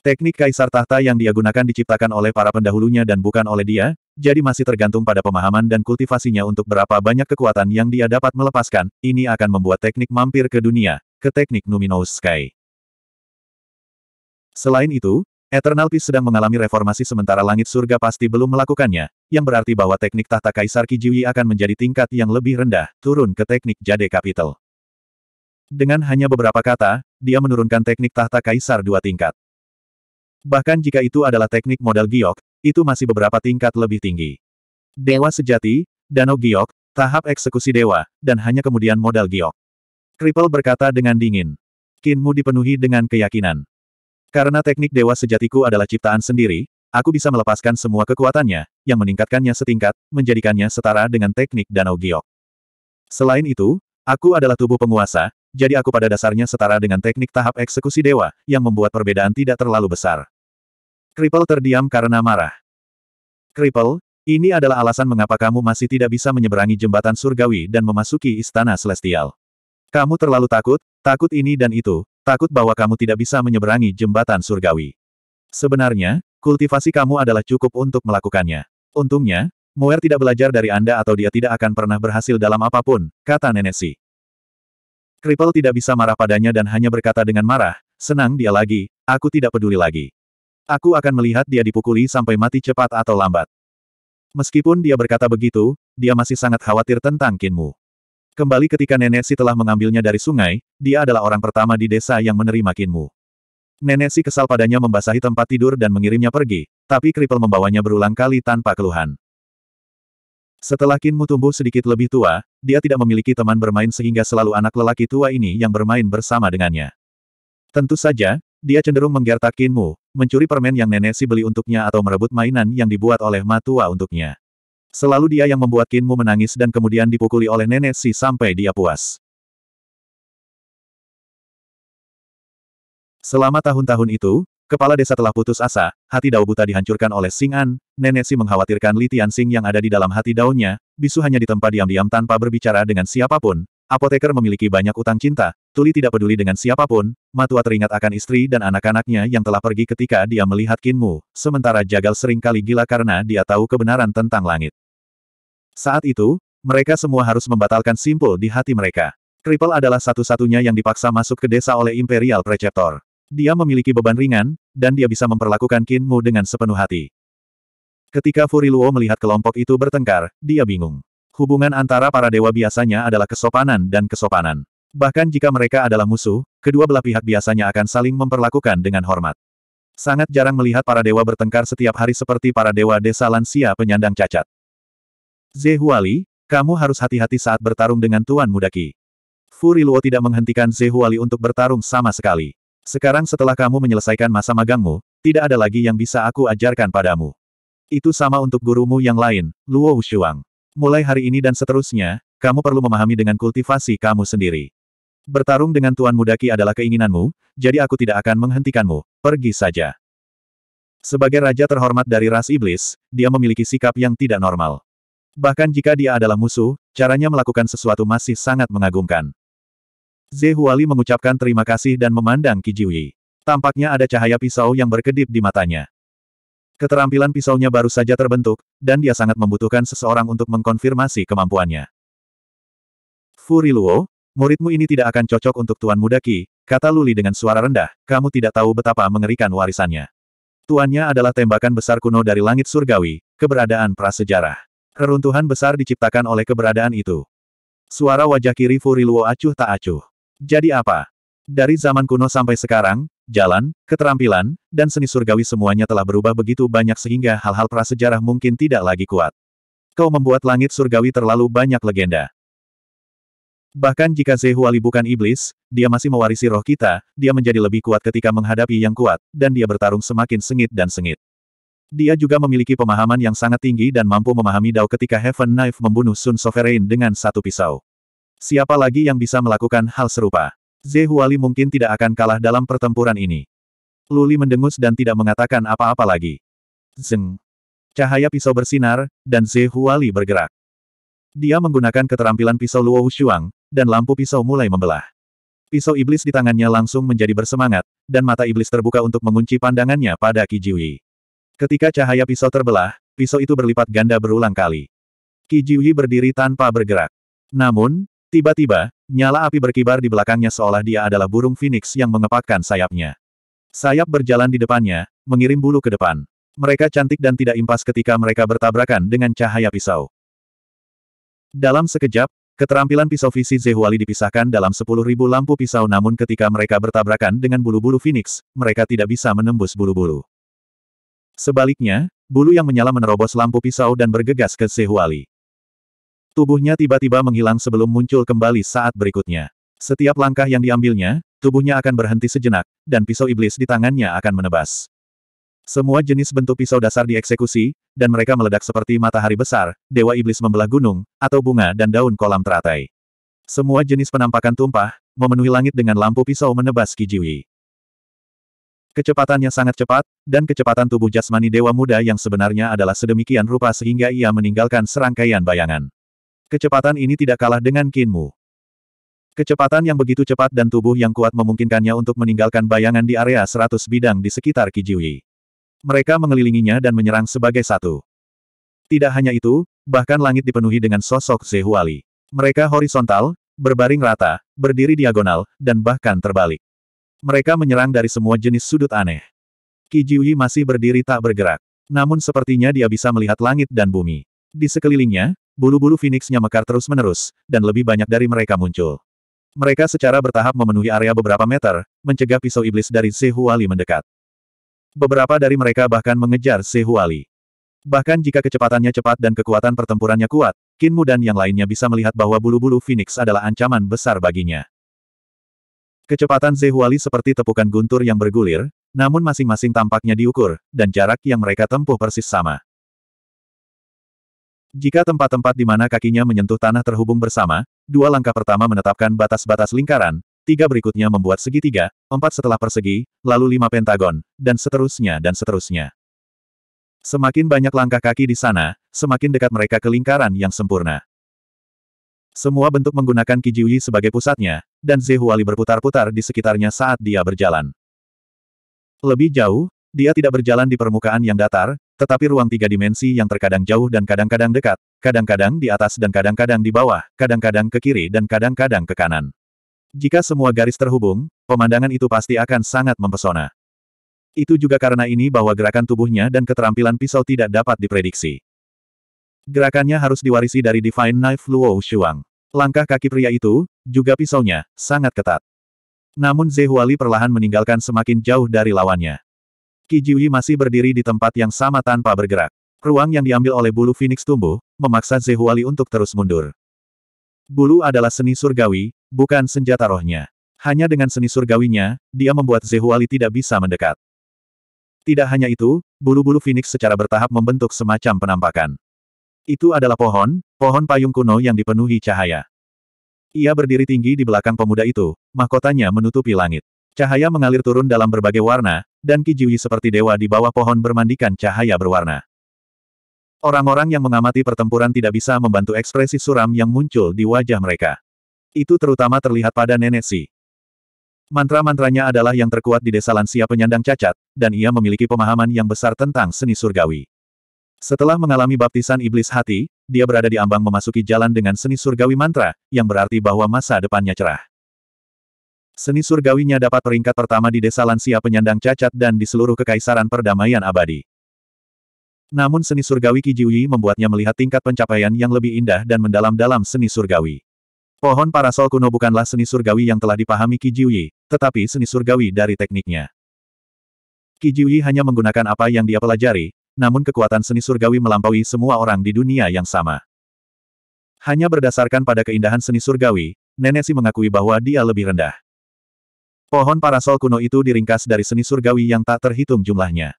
Teknik kaisar tahta yang dia gunakan diciptakan oleh para pendahulunya dan bukan oleh dia, jadi masih tergantung pada pemahaman dan kultivasinya untuk berapa banyak kekuatan yang dia dapat melepaskan, ini akan membuat teknik mampir ke dunia, ke teknik Numinous Sky. Selain itu, Eternal Peace sedang mengalami reformasi sementara langit surga pasti belum melakukannya, yang berarti bahwa teknik tahta Kaisar Kijiwi akan menjadi tingkat yang lebih rendah, turun ke teknik Jade Capital. Dengan hanya beberapa kata, dia menurunkan teknik tahta Kaisar dua tingkat. Bahkan jika itu adalah teknik modal giok, itu masih beberapa tingkat lebih tinggi. Dewa sejati, danau giok, tahap eksekusi dewa, dan hanya kemudian modal giok. Kripel berkata dengan dingin. Kinmu dipenuhi dengan keyakinan. Karena teknik dewa sejatiku adalah ciptaan sendiri, aku bisa melepaskan semua kekuatannya, yang meningkatkannya setingkat, menjadikannya setara dengan teknik danau giok. Selain itu, aku adalah tubuh penguasa, jadi aku pada dasarnya setara dengan teknik tahap eksekusi dewa, yang membuat perbedaan tidak terlalu besar. Kripel terdiam karena marah. Kripel, ini adalah alasan mengapa kamu masih tidak bisa menyeberangi jembatan surgawi dan memasuki istana celestial. Kamu terlalu takut, takut ini dan itu, takut bahwa kamu tidak bisa menyeberangi jembatan surgawi. Sebenarnya, kultivasi kamu adalah cukup untuk melakukannya. Untungnya, Moer tidak belajar dari Anda atau dia tidak akan pernah berhasil dalam apapun, kata Nenek Kripel tidak bisa marah padanya dan hanya berkata dengan marah, senang dia lagi, aku tidak peduli lagi. Aku akan melihat dia dipukuli sampai mati cepat atau lambat. Meskipun dia berkata begitu, dia masih sangat khawatir tentang Kinmu. Kembali ketika Nenek Si telah mengambilnya dari sungai, dia adalah orang pertama di desa yang menerima Kinmu. Nenek Si kesal padanya membasahi tempat tidur dan mengirimnya pergi, tapi Kripel membawanya berulang kali tanpa keluhan. Setelah Kinmu tumbuh sedikit lebih tua, dia tidak memiliki teman bermain sehingga selalu anak lelaki tua ini yang bermain bersama dengannya. Tentu saja, dia cenderung menggertak Kinmu, mencuri permen yang nenek si beli untuknya atau merebut mainan yang dibuat oleh matua untuknya. Selalu dia yang membuat Kinmu menangis dan kemudian dipukuli oleh nenek si sampai dia puas. Selama tahun-tahun itu, Kepala desa telah putus asa, hati Dao buta dihancurkan oleh Sing An, Nenek Si mengkhawatirkan Li Sing yang ada di dalam hati Daonya, bisu hanya ditempa diam-diam tanpa berbicara dengan siapapun, apoteker memiliki banyak utang cinta, Tuli tidak peduli dengan siapapun, Matua teringat akan istri dan anak-anaknya yang telah pergi ketika dia melihat Kinmu, sementara Jagal sering kali gila karena dia tahu kebenaran tentang langit. Saat itu, mereka semua harus membatalkan simpul di hati mereka. Kripl adalah satu-satunya yang dipaksa masuk ke desa oleh Imperial Preceptor dia memiliki beban ringan, dan dia bisa memperlakukan Qin Mu dengan sepenuh hati. Ketika Furiluo melihat kelompok itu bertengkar, dia bingung. Hubungan antara para dewa biasanya adalah kesopanan dan kesopanan. Bahkan jika mereka adalah musuh, kedua belah pihak biasanya akan saling memperlakukan dengan hormat. Sangat jarang melihat para dewa bertengkar setiap hari seperti para dewa desa lansia penyandang cacat. Zehuali, kamu harus hati-hati saat bertarung dengan Tuan Mudaki. Furiluo tidak menghentikan Zehuali untuk bertarung sama sekali. Sekarang setelah kamu menyelesaikan masa magangmu, tidak ada lagi yang bisa aku ajarkan padamu. Itu sama untuk gurumu yang lain, Luo Wushuang. Mulai hari ini dan seterusnya, kamu perlu memahami dengan kultivasi kamu sendiri. Bertarung dengan Tuan Mudaki adalah keinginanmu, jadi aku tidak akan menghentikanmu, pergi saja. Sebagai raja terhormat dari ras iblis, dia memiliki sikap yang tidak normal. Bahkan jika dia adalah musuh, caranya melakukan sesuatu masih sangat mengagumkan. Zehuali mengucapkan terima kasih dan memandang Kijiwi. Tampaknya ada cahaya pisau yang berkedip di matanya. Keterampilan pisaunya baru saja terbentuk, dan dia sangat membutuhkan seseorang untuk mengkonfirmasi kemampuannya. Furiluo, muridmu ini tidak akan cocok untuk Tuan Muda Ki, kata Luli dengan suara rendah, kamu tidak tahu betapa mengerikan warisannya. Tuannya adalah tembakan besar kuno dari langit surgawi, keberadaan prasejarah. Keruntuhan besar diciptakan oleh keberadaan itu. Suara wajah kiri Furiluo acuh tak acuh. Jadi apa? Dari zaman kuno sampai sekarang, jalan, keterampilan, dan seni surgawi semuanya telah berubah begitu banyak sehingga hal-hal prasejarah mungkin tidak lagi kuat. Kau membuat langit surgawi terlalu banyak legenda. Bahkan jika Zehuali bukan iblis, dia masih mewarisi roh kita, dia menjadi lebih kuat ketika menghadapi yang kuat, dan dia bertarung semakin sengit dan sengit. Dia juga memiliki pemahaman yang sangat tinggi dan mampu memahami Dao ketika Heaven Knife membunuh Sun Sovereign dengan satu pisau. Siapa lagi yang bisa melakukan hal serupa? Zehuali Huali mungkin tidak akan kalah dalam pertempuran ini. Luli mendengus dan tidak mengatakan apa-apa lagi. Zeng. Cahaya pisau bersinar, dan Zehuali Huali bergerak. Dia menggunakan keterampilan pisau Luo Wushuang, dan lampu pisau mulai membelah. Pisau iblis di tangannya langsung menjadi bersemangat, dan mata iblis terbuka untuk mengunci pandangannya pada Kijiwi. Ketika cahaya pisau terbelah, pisau itu berlipat ganda berulang kali. Kijiwi berdiri tanpa bergerak. Namun, Tiba-tiba, nyala api berkibar di belakangnya seolah dia adalah burung phoenix yang mengepakkan sayapnya. Sayap berjalan di depannya, mengirim bulu ke depan. Mereka cantik dan tidak impas ketika mereka bertabrakan dengan cahaya pisau. Dalam sekejap, keterampilan pisau visi Zehuali dipisahkan dalam 10.000 lampu pisau namun ketika mereka bertabrakan dengan bulu-bulu phoenix, mereka tidak bisa menembus bulu-bulu. Sebaliknya, bulu yang menyala menerobos lampu pisau dan bergegas ke Zehuali. Tubuhnya tiba-tiba menghilang sebelum muncul kembali saat berikutnya. Setiap langkah yang diambilnya, tubuhnya akan berhenti sejenak, dan pisau iblis di tangannya akan menebas. Semua jenis bentuk pisau dasar dieksekusi, dan mereka meledak seperti matahari besar, dewa iblis membelah gunung, atau bunga dan daun kolam teratai. Semua jenis penampakan tumpah, memenuhi langit dengan lampu pisau menebas Kijiwi. Kecepatannya sangat cepat, dan kecepatan tubuh jasmani dewa muda yang sebenarnya adalah sedemikian rupa sehingga ia meninggalkan serangkaian bayangan. Kecepatan ini tidak kalah dengan Kinmu. Kecepatan yang begitu cepat dan tubuh yang kuat memungkinkannya untuk meninggalkan bayangan di area 100 bidang di sekitar Kijui. Mereka mengelilinginya dan menyerang sebagai satu. Tidak hanya itu, bahkan langit dipenuhi dengan sosok Zehuali. Mereka horizontal, berbaring rata, berdiri diagonal, dan bahkan terbalik. Mereka menyerang dari semua jenis sudut aneh. Kijui masih berdiri tak bergerak. Namun sepertinya dia bisa melihat langit dan bumi. Di sekelilingnya, Bulu-bulu Phoenixnya mekar terus-menerus, dan lebih banyak dari mereka muncul. Mereka secara bertahap memenuhi area beberapa meter, mencegah pisau iblis dari Sehuali mendekat. Beberapa dari mereka bahkan mengejar Sehuali. Bahkan jika kecepatannya cepat dan kekuatan pertempurannya kuat, Kinmu dan yang lainnya bisa melihat bahwa bulu-bulu Phoenix adalah ancaman besar baginya. Kecepatan Zehuali seperti tepukan guntur yang bergulir, namun masing-masing tampaknya diukur, dan jarak yang mereka tempuh persis sama. Jika tempat-tempat di mana kakinya menyentuh tanah terhubung bersama, dua langkah pertama menetapkan batas-batas lingkaran, tiga berikutnya membuat segitiga, empat setelah persegi, lalu lima pentagon, dan seterusnya dan seterusnya. Semakin banyak langkah kaki di sana, semakin dekat mereka ke lingkaran yang sempurna. Semua bentuk menggunakan Kijiuyi sebagai pusatnya, dan Zehuali berputar-putar di sekitarnya saat dia berjalan. Lebih jauh, dia tidak berjalan di permukaan yang datar, tetapi ruang tiga dimensi yang terkadang jauh dan kadang-kadang dekat, kadang-kadang di atas dan kadang-kadang di bawah, kadang-kadang ke kiri dan kadang-kadang ke kanan. Jika semua garis terhubung, pemandangan itu pasti akan sangat mempesona. Itu juga karena ini bahwa gerakan tubuhnya dan keterampilan pisau tidak dapat diprediksi. Gerakannya harus diwarisi dari Divine Knife Luo Shuang. Langkah kaki pria itu, juga pisaunya, sangat ketat. Namun Zehuali perlahan meninggalkan semakin jauh dari lawannya. Ki Kijiwi masih berdiri di tempat yang sama tanpa bergerak. Ruang yang diambil oleh bulu Phoenix tumbuh, memaksa Zehuali untuk terus mundur. Bulu adalah seni surgawi, bukan senjata rohnya. Hanya dengan seni surgawinya, dia membuat Zehuali tidak bisa mendekat. Tidak hanya itu, bulu-bulu Phoenix secara bertahap membentuk semacam penampakan. Itu adalah pohon, pohon payung kuno yang dipenuhi cahaya. Ia berdiri tinggi di belakang pemuda itu, mahkotanya menutupi langit. Cahaya mengalir turun dalam berbagai warna, dan Kijiwi seperti dewa di bawah pohon bermandikan cahaya berwarna. Orang-orang yang mengamati pertempuran tidak bisa membantu ekspresi suram yang muncul di wajah mereka. Itu terutama terlihat pada nenek Si. Mantra-mantranya adalah yang terkuat di desa lansia penyandang cacat, dan ia memiliki pemahaman yang besar tentang seni surgawi. Setelah mengalami baptisan iblis hati, dia berada di ambang memasuki jalan dengan seni surgawi mantra, yang berarti bahwa masa depannya cerah. Seni surgawinya dapat peringkat pertama di desa lansia penyandang cacat dan di seluruh kekaisaran perdamaian abadi. Namun seni surgawi Kijiwi membuatnya melihat tingkat pencapaian yang lebih indah dan mendalam dalam seni surgawi. Pohon parasol kuno bukanlah seni surgawi yang telah dipahami Kijiwi, tetapi seni surgawi dari tekniknya. Kijiwi hanya menggunakan apa yang dia pelajari, namun kekuatan seni surgawi melampaui semua orang di dunia yang sama. Hanya berdasarkan pada keindahan seni surgawi, Nenesi mengakui bahwa dia lebih rendah. Pohon parasol kuno itu diringkas dari seni surgawi yang tak terhitung jumlahnya.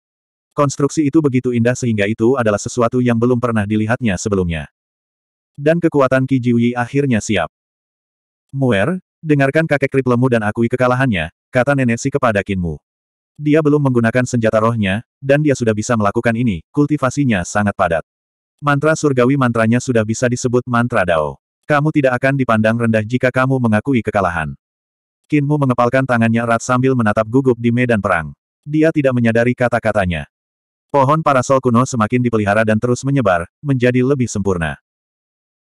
Konstruksi itu begitu indah sehingga itu adalah sesuatu yang belum pernah dilihatnya sebelumnya. Dan kekuatan Ki Jiuyi akhirnya siap. Muer, dengarkan kakek krip dan akui kekalahannya, kata nenek si kepada Kinmu. Dia belum menggunakan senjata rohnya, dan dia sudah bisa melakukan ini, kultivasinya sangat padat. Mantra surgawi mantranya sudah bisa disebut mantra Dao. Kamu tidak akan dipandang rendah jika kamu mengakui kekalahan. Kinmu mengepalkan tangannya erat sambil menatap gugup di medan perang. Dia tidak menyadari kata-katanya. Pohon parasol kuno semakin dipelihara dan terus menyebar, menjadi lebih sempurna.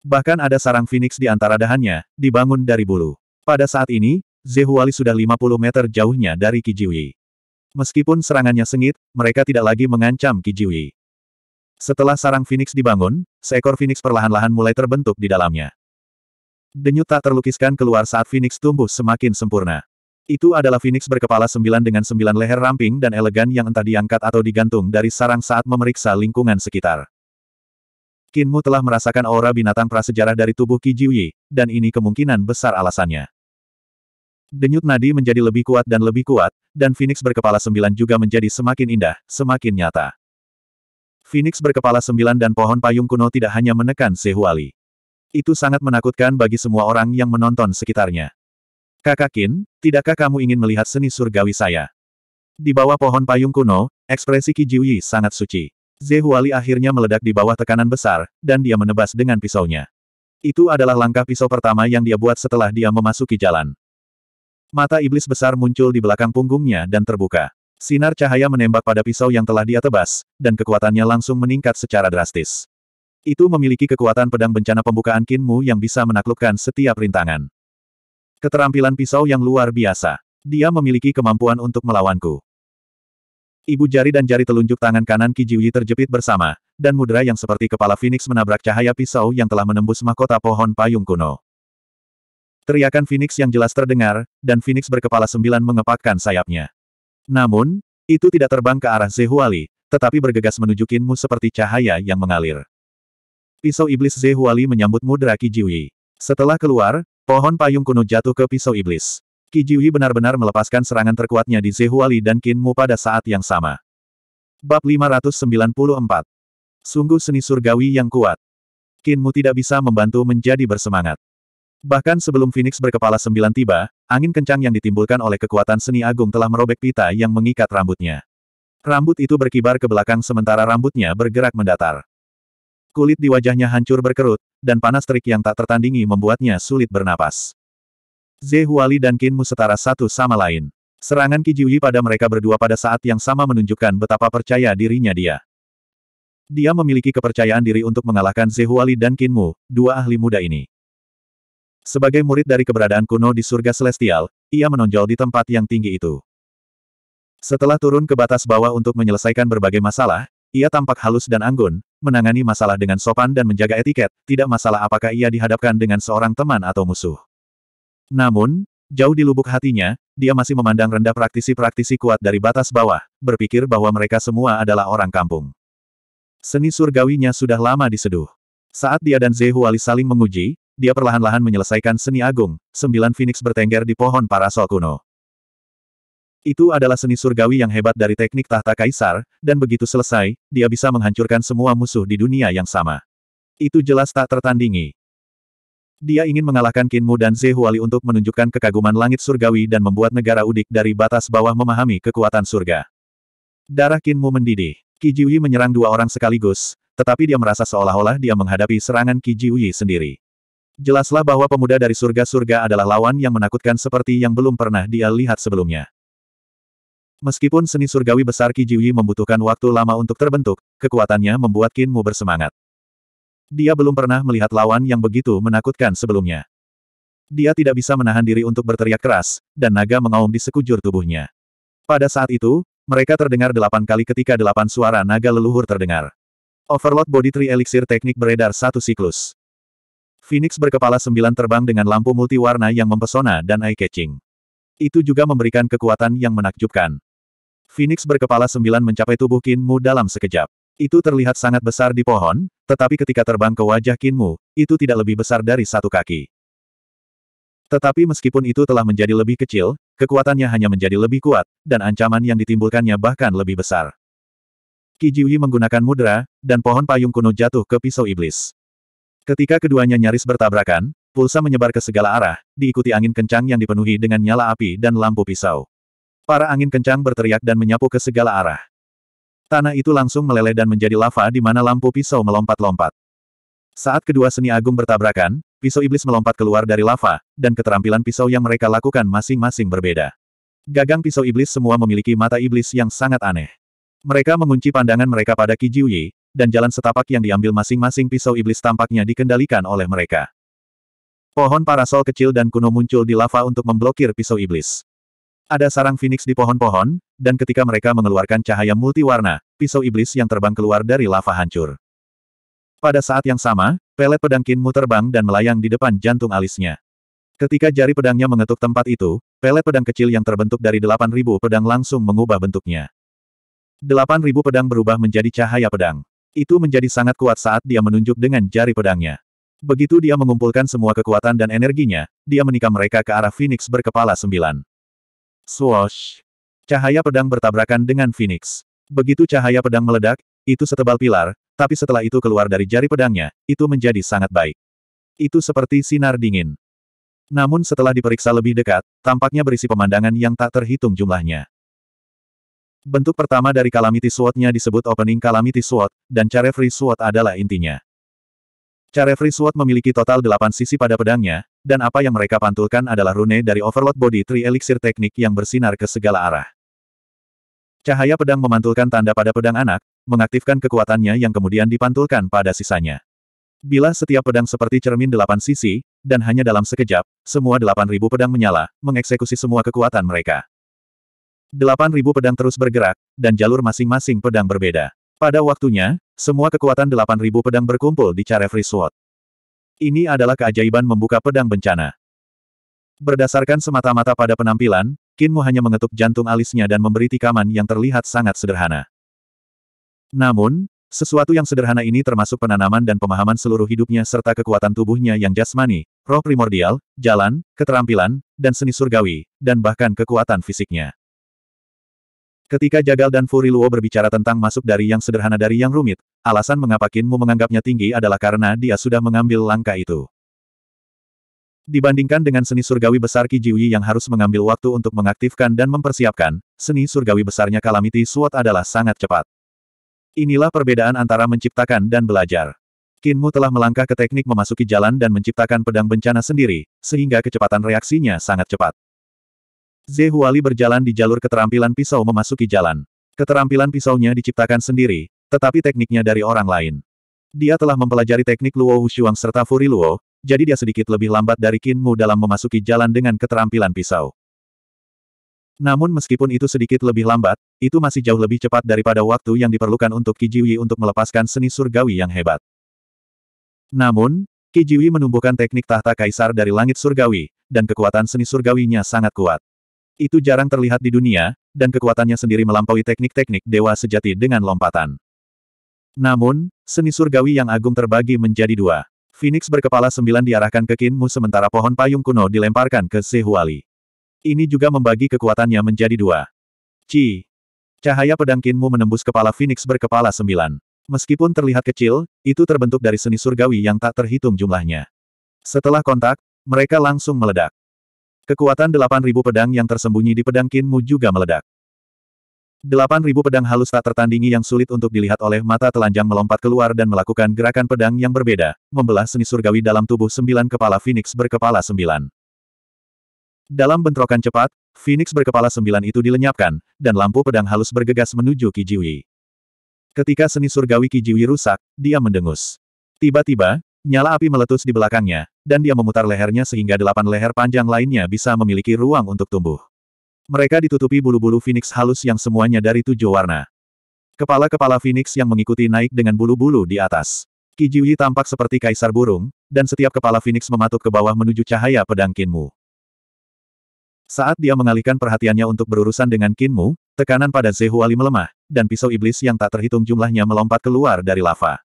Bahkan ada sarang phoenix di antara dahannya, dibangun dari bulu. Pada saat ini, Zehuali sudah 50 meter jauhnya dari Kijiwi. Meskipun serangannya sengit, mereka tidak lagi mengancam Kijiwi. Setelah sarang phoenix dibangun, seekor phoenix perlahan-lahan mulai terbentuk di dalamnya. Denyut tak terlukiskan keluar saat Phoenix tumbuh semakin sempurna. Itu adalah Phoenix berkepala sembilan dengan sembilan leher ramping dan elegan yang entah diangkat atau digantung dari sarang saat memeriksa lingkungan sekitar. Kinmu telah merasakan aura binatang prasejarah dari tubuh Kijui, dan ini kemungkinan besar alasannya. Denyut nadi menjadi lebih kuat dan lebih kuat, dan Phoenix berkepala sembilan juga menjadi semakin indah, semakin nyata. Phoenix berkepala sembilan dan pohon payung kuno tidak hanya menekan Sehuali. Itu sangat menakutkan bagi semua orang yang menonton sekitarnya. Kakak Kin, tidakkah kamu ingin melihat seni surgawi saya? Di bawah pohon payung kuno, ekspresi Qi sangat suci. Zehuali akhirnya meledak di bawah tekanan besar, dan dia menebas dengan pisaunya. Itu adalah langkah pisau pertama yang dia buat setelah dia memasuki jalan. Mata iblis besar muncul di belakang punggungnya dan terbuka. Sinar cahaya menembak pada pisau yang telah dia tebas, dan kekuatannya langsung meningkat secara drastis. Itu memiliki kekuatan pedang bencana pembukaan Kinmu yang bisa menaklukkan setiap rintangan. Keterampilan pisau yang luar biasa. Dia memiliki kemampuan untuk melawanku. Ibu jari dan jari telunjuk tangan kanan Kijiwi terjepit bersama, dan mudra yang seperti kepala Phoenix menabrak cahaya pisau yang telah menembus mahkota pohon payung kuno. Teriakan Phoenix yang jelas terdengar, dan Phoenix berkepala sembilan mengepakkan sayapnya. Namun, itu tidak terbang ke arah Zehuali, tetapi bergegas menuju Kinmu seperti cahaya yang mengalir. Pisau Iblis Zehuali menyambut mudra Kijiwi. Setelah keluar, pohon payung kuno jatuh ke pisau Iblis. Kijiwi benar-benar melepaskan serangan terkuatnya di Zehuali dan Kinmu pada saat yang sama. Bab 594 Sungguh seni surgawi yang kuat. Kinmu tidak bisa membantu menjadi bersemangat. Bahkan sebelum Phoenix berkepala sembilan tiba, angin kencang yang ditimbulkan oleh kekuatan seni agung telah merobek pita yang mengikat rambutnya. Rambut itu berkibar ke belakang sementara rambutnya bergerak mendatar. Kulit di wajahnya hancur berkerut, dan panas terik yang tak tertandingi membuatnya sulit bernapas. Zehuali Huali dan Kinmu setara satu sama lain. Serangan Kijiuyi pada mereka berdua pada saat yang sama menunjukkan betapa percaya dirinya dia. Dia memiliki kepercayaan diri untuk mengalahkan Zehuali dan Kinmu, dua ahli muda ini. Sebagai murid dari keberadaan kuno di surga celestial, ia menonjol di tempat yang tinggi itu. Setelah turun ke batas bawah untuk menyelesaikan berbagai masalah, ia tampak halus dan anggun, menangani masalah dengan sopan dan menjaga etiket, tidak masalah apakah ia dihadapkan dengan seorang teman atau musuh. Namun, jauh di lubuk hatinya, dia masih memandang rendah praktisi-praktisi kuat dari batas bawah, berpikir bahwa mereka semua adalah orang kampung. Seni surgawinya sudah lama diseduh. Saat dia dan Zehu Ali saling menguji, dia perlahan-lahan menyelesaikan seni agung, sembilan phoenix bertengger di pohon parasol kuno. Itu adalah seni surgawi yang hebat dari teknik tahta kaisar, dan begitu selesai, dia bisa menghancurkan semua musuh di dunia yang sama. Itu jelas tak tertandingi. Dia ingin mengalahkan Kinmu dan Zehuali untuk menunjukkan kekaguman langit surgawi dan membuat negara udik dari batas bawah memahami kekuatan surga. Darah Kinmu mendidih. Kijiwi menyerang dua orang sekaligus, tetapi dia merasa seolah-olah dia menghadapi serangan Kijiwi sendiri. Jelaslah bahwa pemuda dari surga-surga adalah lawan yang menakutkan seperti yang belum pernah dia lihat sebelumnya. Meskipun seni surgawi besar Ki Jiuyi membutuhkan waktu lama untuk terbentuk, kekuatannya membuat Kinmu bersemangat. Dia belum pernah melihat lawan yang begitu menakutkan sebelumnya. Dia tidak bisa menahan diri untuk berteriak keras, dan naga mengaum di sekujur tubuhnya. Pada saat itu, mereka terdengar delapan kali ketika delapan suara naga leluhur terdengar. Overload Body Tree Elixir Teknik beredar satu siklus. Phoenix berkepala sembilan terbang dengan lampu multiwarna yang mempesona dan eye-catching. Itu juga memberikan kekuatan yang menakjubkan. Phoenix berkepala sembilan mencapai tubuh Kinmu dalam sekejap. Itu terlihat sangat besar di pohon, tetapi ketika terbang ke wajah Kinmu, itu tidak lebih besar dari satu kaki. Tetapi meskipun itu telah menjadi lebih kecil, kekuatannya hanya menjadi lebih kuat, dan ancaman yang ditimbulkannya bahkan lebih besar. Kijiwi menggunakan mudra, dan pohon payung kuno jatuh ke pisau iblis. Ketika keduanya nyaris bertabrakan, pulsa menyebar ke segala arah, diikuti angin kencang yang dipenuhi dengan nyala api dan lampu pisau. Para angin kencang berteriak dan menyapu ke segala arah. Tanah itu langsung meleleh dan menjadi lava di mana lampu pisau melompat-lompat. Saat kedua seni agung bertabrakan, pisau iblis melompat keluar dari lava, dan keterampilan pisau yang mereka lakukan masing-masing berbeda. Gagang pisau iblis semua memiliki mata iblis yang sangat aneh. Mereka mengunci pandangan mereka pada Kijiuyi, dan jalan setapak yang diambil masing-masing pisau iblis tampaknya dikendalikan oleh mereka. Pohon parasol kecil dan kuno muncul di lava untuk memblokir pisau iblis. Ada sarang Phoenix di pohon-pohon, dan ketika mereka mengeluarkan cahaya multiwarna, pisau iblis yang terbang keluar dari lava hancur. Pada saat yang sama, pelet pedang Kinmu terbang dan melayang di depan jantung alisnya. Ketika jari pedangnya mengetuk tempat itu, pelet pedang kecil yang terbentuk dari 8.000 pedang langsung mengubah bentuknya. 8.000 pedang berubah menjadi cahaya pedang. Itu menjadi sangat kuat saat dia menunjuk dengan jari pedangnya. Begitu dia mengumpulkan semua kekuatan dan energinya, dia menikam mereka ke arah Phoenix berkepala sembilan. Swoosh! Cahaya pedang bertabrakan dengan Phoenix. Begitu cahaya pedang meledak, itu setebal pilar, tapi setelah itu keluar dari jari pedangnya, itu menjadi sangat baik. Itu seperti sinar dingin. Namun setelah diperiksa lebih dekat, tampaknya berisi pemandangan yang tak terhitung jumlahnya. Bentuk pertama dari Calamity Sword-nya disebut Opening Calamity Sword, dan free Sword adalah intinya. Carefree Sword memiliki total delapan sisi pada pedangnya, dan apa yang mereka pantulkan adalah rune dari Overload Body Tree Elixir Teknik yang bersinar ke segala arah. Cahaya pedang memantulkan tanda pada pedang anak, mengaktifkan kekuatannya yang kemudian dipantulkan pada sisanya. Bila setiap pedang seperti cermin delapan sisi, dan hanya dalam sekejap, semua delapan ribu pedang menyala, mengeksekusi semua kekuatan mereka. Delapan ribu pedang terus bergerak, dan jalur masing-masing pedang berbeda. Pada waktunya, semua kekuatan 8.000 pedang berkumpul di Carefree Sword. Ini adalah keajaiban membuka pedang bencana. Berdasarkan semata-mata pada penampilan, Kinmu hanya mengetuk jantung alisnya dan memberi tikaman yang terlihat sangat sederhana. Namun, sesuatu yang sederhana ini termasuk penanaman dan pemahaman seluruh hidupnya serta kekuatan tubuhnya yang jasmani, roh primordial, jalan, keterampilan, dan seni surgawi, dan bahkan kekuatan fisiknya. Ketika Jagal dan Furiluo berbicara tentang masuk dari yang sederhana dari yang rumit, alasan mengapa Kinmu menganggapnya tinggi adalah karena dia sudah mengambil langkah itu. Dibandingkan dengan seni surgawi besar Kijiwi yang harus mengambil waktu untuk mengaktifkan dan mempersiapkan, seni surgawi besarnya kalamiti Suat adalah sangat cepat. Inilah perbedaan antara menciptakan dan belajar. Kinmu telah melangkah ke teknik memasuki jalan dan menciptakan pedang bencana sendiri, sehingga kecepatan reaksinya sangat cepat. Zehuali berjalan di jalur keterampilan pisau memasuki jalan. Keterampilan pisaunya diciptakan sendiri, tetapi tekniknya dari orang lain. Dia telah mempelajari teknik Luo Wushuang serta Furi Luo, jadi dia sedikit lebih lambat dari Kinmu dalam memasuki jalan dengan keterampilan pisau. Namun meskipun itu sedikit lebih lambat, itu masih jauh lebih cepat daripada waktu yang diperlukan untuk Kijiwi untuk melepaskan seni surgawi yang hebat. Namun, Kijiwi menumbuhkan teknik tahta kaisar dari langit surgawi, dan kekuatan seni surgawinya sangat kuat. Itu jarang terlihat di dunia, dan kekuatannya sendiri melampaui teknik-teknik dewa sejati dengan lompatan. Namun, seni surgawi yang agung terbagi menjadi dua. Phoenix berkepala sembilan diarahkan ke Kinmu sementara pohon payung kuno dilemparkan ke Sehuali. Ini juga membagi kekuatannya menjadi dua. Ci. Cahaya pedang Kinmu menembus kepala Phoenix berkepala sembilan. Meskipun terlihat kecil, itu terbentuk dari seni surgawi yang tak terhitung jumlahnya. Setelah kontak, mereka langsung meledak. Kekuatan 8.000 pedang yang tersembunyi di pedang Kinmu juga meledak. 8.000 pedang halus tak tertandingi yang sulit untuk dilihat oleh mata telanjang melompat keluar dan melakukan gerakan pedang yang berbeda, membelah seni surgawi dalam tubuh sembilan kepala Phoenix berkepala sembilan. Dalam bentrokan cepat, Phoenix berkepala sembilan itu dilenyapkan, dan lampu pedang halus bergegas menuju Kijiwi. Ketika seni surgawi Kijiwi rusak, dia mendengus. Tiba-tiba, Nyala api meletus di belakangnya, dan dia memutar lehernya sehingga delapan leher panjang lainnya bisa memiliki ruang untuk tumbuh. Mereka ditutupi bulu-bulu Phoenix halus yang semuanya dari tujuh warna. Kepala-kepala Phoenix yang mengikuti naik dengan bulu-bulu di atas. Kijiwi tampak seperti kaisar burung, dan setiap kepala Phoenix mematuk ke bawah menuju cahaya pedang Kinmu. Saat dia mengalihkan perhatiannya untuk berurusan dengan Kinmu, tekanan pada Zehuali melemah, dan pisau iblis yang tak terhitung jumlahnya melompat keluar dari lava.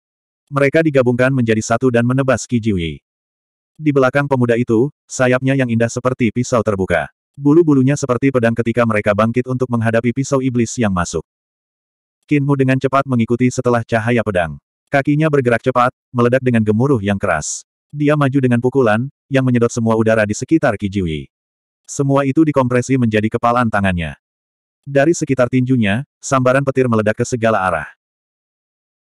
Mereka digabungkan menjadi satu dan menebas Ki Di belakang pemuda itu, sayapnya yang indah seperti pisau terbuka. Bulu-bulunya seperti pedang ketika mereka bangkit untuk menghadapi pisau iblis yang masuk. Kinmu dengan cepat mengikuti setelah cahaya pedang. Kakinya bergerak cepat, meledak dengan gemuruh yang keras. Dia maju dengan pukulan, yang menyedot semua udara di sekitar Kijiwi. Semua itu dikompresi menjadi kepalan tangannya. Dari sekitar tinjunya, sambaran petir meledak ke segala arah.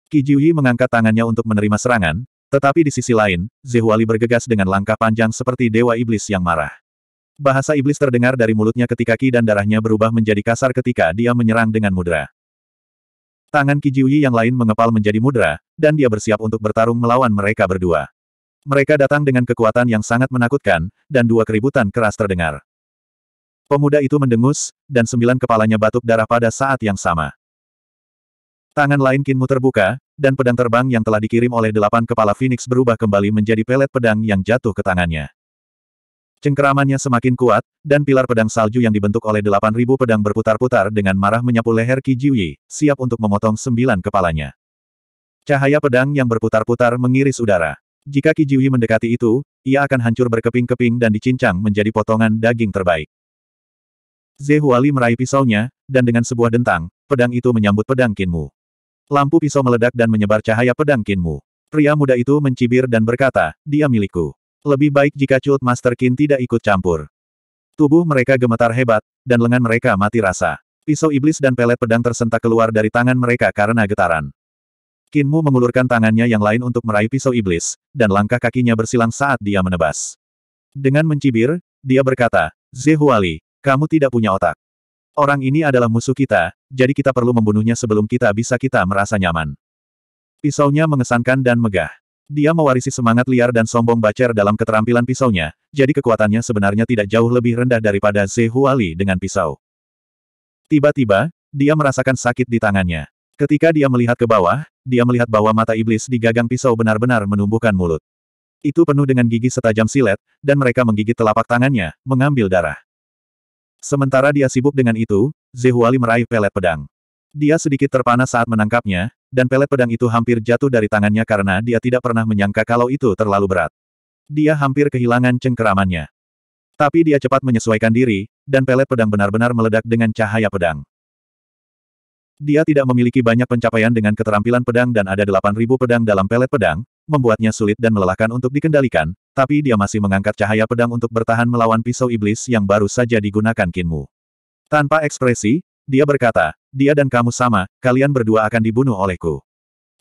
Ki Jiuyi mengangkat tangannya untuk menerima serangan, tetapi di sisi lain, Zehuali bergegas dengan langkah panjang seperti dewa iblis yang marah. Bahasa iblis terdengar dari mulutnya ketika Qi dan darahnya berubah menjadi kasar ketika dia menyerang dengan mudra. Tangan Ki Jiuyi yang lain mengepal menjadi mudra, dan dia bersiap untuk bertarung melawan mereka berdua. Mereka datang dengan kekuatan yang sangat menakutkan, dan dua keributan keras terdengar. Pemuda itu mendengus, dan sembilan kepalanya batuk darah pada saat yang sama. Tangan lain Kinmu terbuka, dan pedang terbang yang telah dikirim oleh delapan kepala Phoenix berubah kembali menjadi pelet pedang yang jatuh ke tangannya. Cengkeramannya semakin kuat, dan pilar pedang salju yang dibentuk oleh delapan ribu pedang berputar-putar dengan marah menyapu leher Qi Jiuyi, siap untuk memotong sembilan kepalanya. Cahaya pedang yang berputar-putar mengiris udara. Jika Qi Jiuyi mendekati itu, ia akan hancur berkeping-keping dan dicincang menjadi potongan daging terbaik. Zehuali Huali meraih pisaunya, dan dengan sebuah dentang, pedang itu menyambut pedang Kinmu. Lampu pisau meledak dan menyebar cahaya pedang Kinmu. Pria muda itu mencibir dan berkata, dia milikku. Lebih baik jika Cult Master Kin tidak ikut campur. Tubuh mereka gemetar hebat, dan lengan mereka mati rasa. Pisau iblis dan pelet pedang tersentak keluar dari tangan mereka karena getaran. Kinmu mengulurkan tangannya yang lain untuk meraih pisau iblis, dan langkah kakinya bersilang saat dia menebas. Dengan mencibir, dia berkata, Zehuali, kamu tidak punya otak. Orang ini adalah musuh kita, jadi kita perlu membunuhnya sebelum kita bisa kita merasa nyaman. Pisaunya mengesankan dan megah. Dia mewarisi semangat liar dan sombong Bacer dalam keterampilan pisaunya, jadi kekuatannya sebenarnya tidak jauh lebih rendah daripada Zehuali dengan pisau. Tiba-tiba, dia merasakan sakit di tangannya. Ketika dia melihat ke bawah, dia melihat bahwa mata iblis di gagang pisau benar-benar menumbuhkan mulut. Itu penuh dengan gigi setajam silet, dan mereka menggigit telapak tangannya, mengambil darah. Sementara dia sibuk dengan itu, Zehuali meraih pelet pedang. Dia sedikit terpana saat menangkapnya, dan pelet pedang itu hampir jatuh dari tangannya karena dia tidak pernah menyangka kalau itu terlalu berat. Dia hampir kehilangan cengkeramannya. Tapi dia cepat menyesuaikan diri, dan pelet pedang benar-benar meledak dengan cahaya pedang. Dia tidak memiliki banyak pencapaian dengan keterampilan pedang dan ada 8.000 pedang dalam pelet pedang, membuatnya sulit dan melelahkan untuk dikendalikan, tapi dia masih mengangkat cahaya pedang untuk bertahan melawan pisau iblis yang baru saja digunakan Kinmu. Tanpa ekspresi, dia berkata, dia dan kamu sama, kalian berdua akan dibunuh olehku.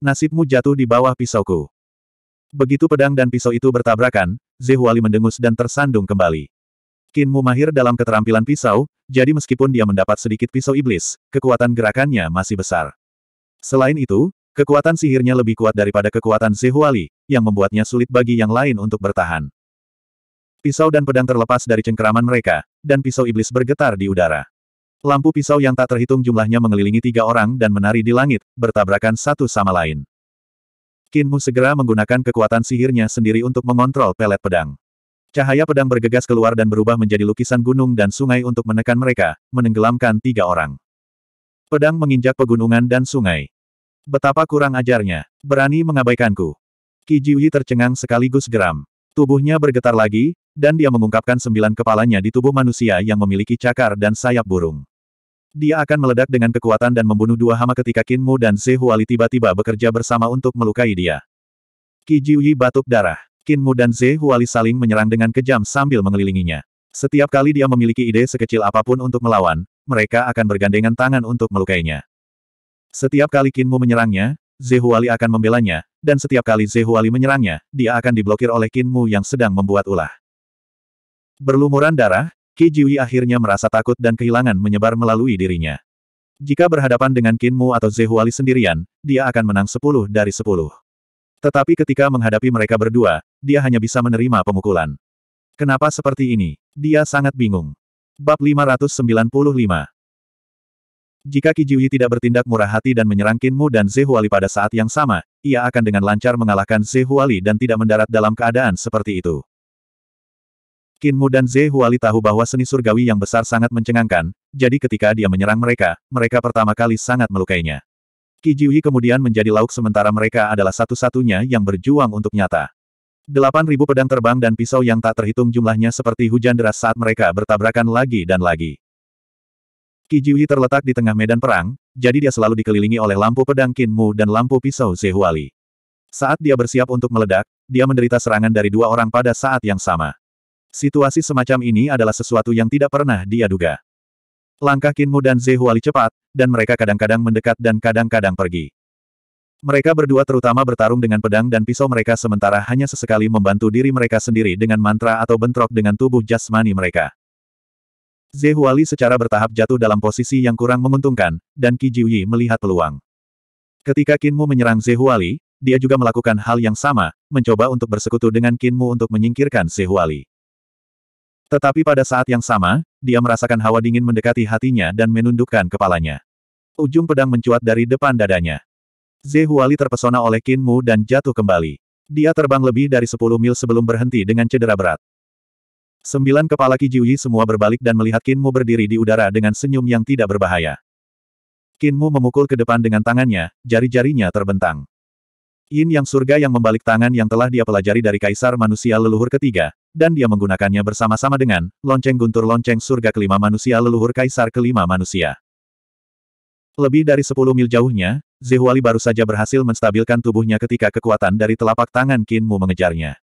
Nasibmu jatuh di bawah pisauku. Begitu pedang dan pisau itu bertabrakan, Zehuali mendengus dan tersandung kembali. Kinmu mahir dalam keterampilan pisau, jadi meskipun dia mendapat sedikit pisau iblis, kekuatan gerakannya masih besar. Selain itu, Kekuatan sihirnya lebih kuat daripada kekuatan Zehuali, yang membuatnya sulit bagi yang lain untuk bertahan. Pisau dan pedang terlepas dari cengkeraman mereka, dan pisau iblis bergetar di udara. Lampu pisau yang tak terhitung jumlahnya mengelilingi tiga orang dan menari di langit, bertabrakan satu sama lain. Kinmu segera menggunakan kekuatan sihirnya sendiri untuk mengontrol pelet pedang. Cahaya pedang bergegas keluar dan berubah menjadi lukisan gunung dan sungai untuk menekan mereka, menenggelamkan tiga orang. Pedang menginjak pegunungan dan sungai. Betapa kurang ajarnya. Berani mengabaikanku. Qi Jiuyi tercengang sekaligus geram. Tubuhnya bergetar lagi, dan dia mengungkapkan sembilan kepalanya di tubuh manusia yang memiliki cakar dan sayap burung. Dia akan meledak dengan kekuatan dan membunuh dua hama ketika Kinmu dan Zehuali tiba-tiba bekerja bersama untuk melukai dia. Qi Jiuyi batuk darah. Kinmu dan Zehuali saling menyerang dengan kejam sambil mengelilinginya. Setiap kali dia memiliki ide sekecil apapun untuk melawan, mereka akan bergandengan tangan untuk melukainya. Setiap kali Kinmu menyerangnya, Zehuali akan membelanya, dan setiap kali Zehuali menyerangnya, dia akan diblokir oleh Kinmu yang sedang membuat ulah. Berlumuran darah, Ki Jiwi akhirnya merasa takut dan kehilangan menyebar melalui dirinya. Jika berhadapan dengan Kinmu atau Zehuali sendirian, dia akan menang 10 dari 10. Tetapi ketika menghadapi mereka berdua, dia hanya bisa menerima pemukulan. Kenapa seperti ini? Dia sangat bingung. Bab 595 jika Kijiuyi tidak bertindak murah hati dan menyerang Kinmu dan Zehuali pada saat yang sama, ia akan dengan lancar mengalahkan Zehuali dan tidak mendarat dalam keadaan seperti itu. Kinmu dan Zehuali tahu bahwa seni surgawi yang besar sangat mencengangkan, jadi ketika dia menyerang mereka, mereka pertama kali sangat melukainya. Kijiuyi kemudian menjadi lauk sementara mereka adalah satu-satunya yang berjuang untuk nyata. Delapan ribu pedang terbang dan pisau yang tak terhitung jumlahnya seperti hujan deras saat mereka bertabrakan lagi dan lagi. Kijiwi terletak di tengah medan perang, jadi dia selalu dikelilingi oleh lampu pedang Mu dan lampu pisau Zehuali. Saat dia bersiap untuk meledak, dia menderita serangan dari dua orang pada saat yang sama. Situasi semacam ini adalah sesuatu yang tidak pernah dia duga. Langkah Mu dan Zehuali cepat, dan mereka kadang-kadang mendekat dan kadang-kadang pergi. Mereka berdua terutama bertarung dengan pedang dan pisau mereka sementara hanya sesekali membantu diri mereka sendiri dengan mantra atau bentrok dengan tubuh jasmani mereka. Zehuali secara bertahap jatuh dalam posisi yang kurang menguntungkan, dan Qi Jiuyi melihat peluang. Ketika Qin menyerang Zehuali, dia juga melakukan hal yang sama, mencoba untuk bersekutu dengan Qin untuk menyingkirkan Zehuali. Tetapi pada saat yang sama, dia merasakan hawa dingin mendekati hatinya dan menundukkan kepalanya. Ujung pedang mencuat dari depan dadanya. Zehuali terpesona oleh Qin dan jatuh kembali. Dia terbang lebih dari 10 mil sebelum berhenti dengan cedera berat. Sembilan kepala Kijiuyi semua berbalik dan melihat Kinmu berdiri di udara dengan senyum yang tidak berbahaya. Kinmu memukul ke depan dengan tangannya, jari-jarinya terbentang. Yin yang surga yang membalik tangan yang telah dia pelajari dari kaisar manusia leluhur ketiga, dan dia menggunakannya bersama-sama dengan lonceng guntur lonceng surga kelima manusia leluhur kaisar kelima manusia. Lebih dari 10 mil jauhnya, Zehuali baru saja berhasil menstabilkan tubuhnya ketika kekuatan dari telapak tangan Kinmu mengejarnya.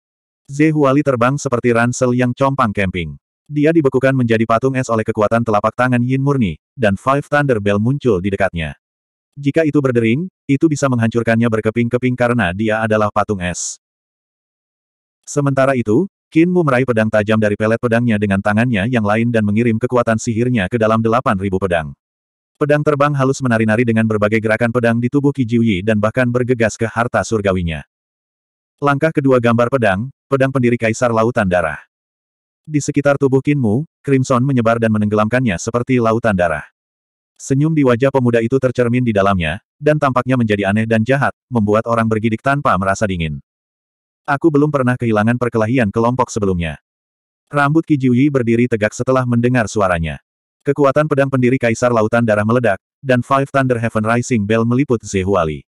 Zehuali terbang seperti ransel yang compang camping. Dia dibekukan menjadi patung es oleh kekuatan telapak tangan Yin Murni, dan Five Thunder Bell muncul di dekatnya. Jika itu berdering, itu bisa menghancurkannya berkeping-keping karena dia adalah patung es. Sementara itu, Mu meraih pedang tajam dari pelet pedangnya dengan tangannya yang lain dan mengirim kekuatan sihirnya ke dalam 8.000 pedang. Pedang terbang halus menari-nari dengan berbagai gerakan pedang di tubuh Jiuyi dan bahkan bergegas ke harta surgawinya. Langkah kedua gambar pedang, pedang pendiri Kaisar Lautan Darah. Di sekitar tubuh Kinmu, Crimson menyebar dan menenggelamkannya seperti lautan darah. Senyum di wajah pemuda itu tercermin di dalamnya, dan tampaknya menjadi aneh dan jahat, membuat orang bergidik tanpa merasa dingin. Aku belum pernah kehilangan perkelahian kelompok sebelumnya. Rambut Kijui berdiri tegak setelah mendengar suaranya. Kekuatan pedang pendiri Kaisar Lautan Darah meledak, dan Five Thunder Heaven Rising Bell meliput Zehuali.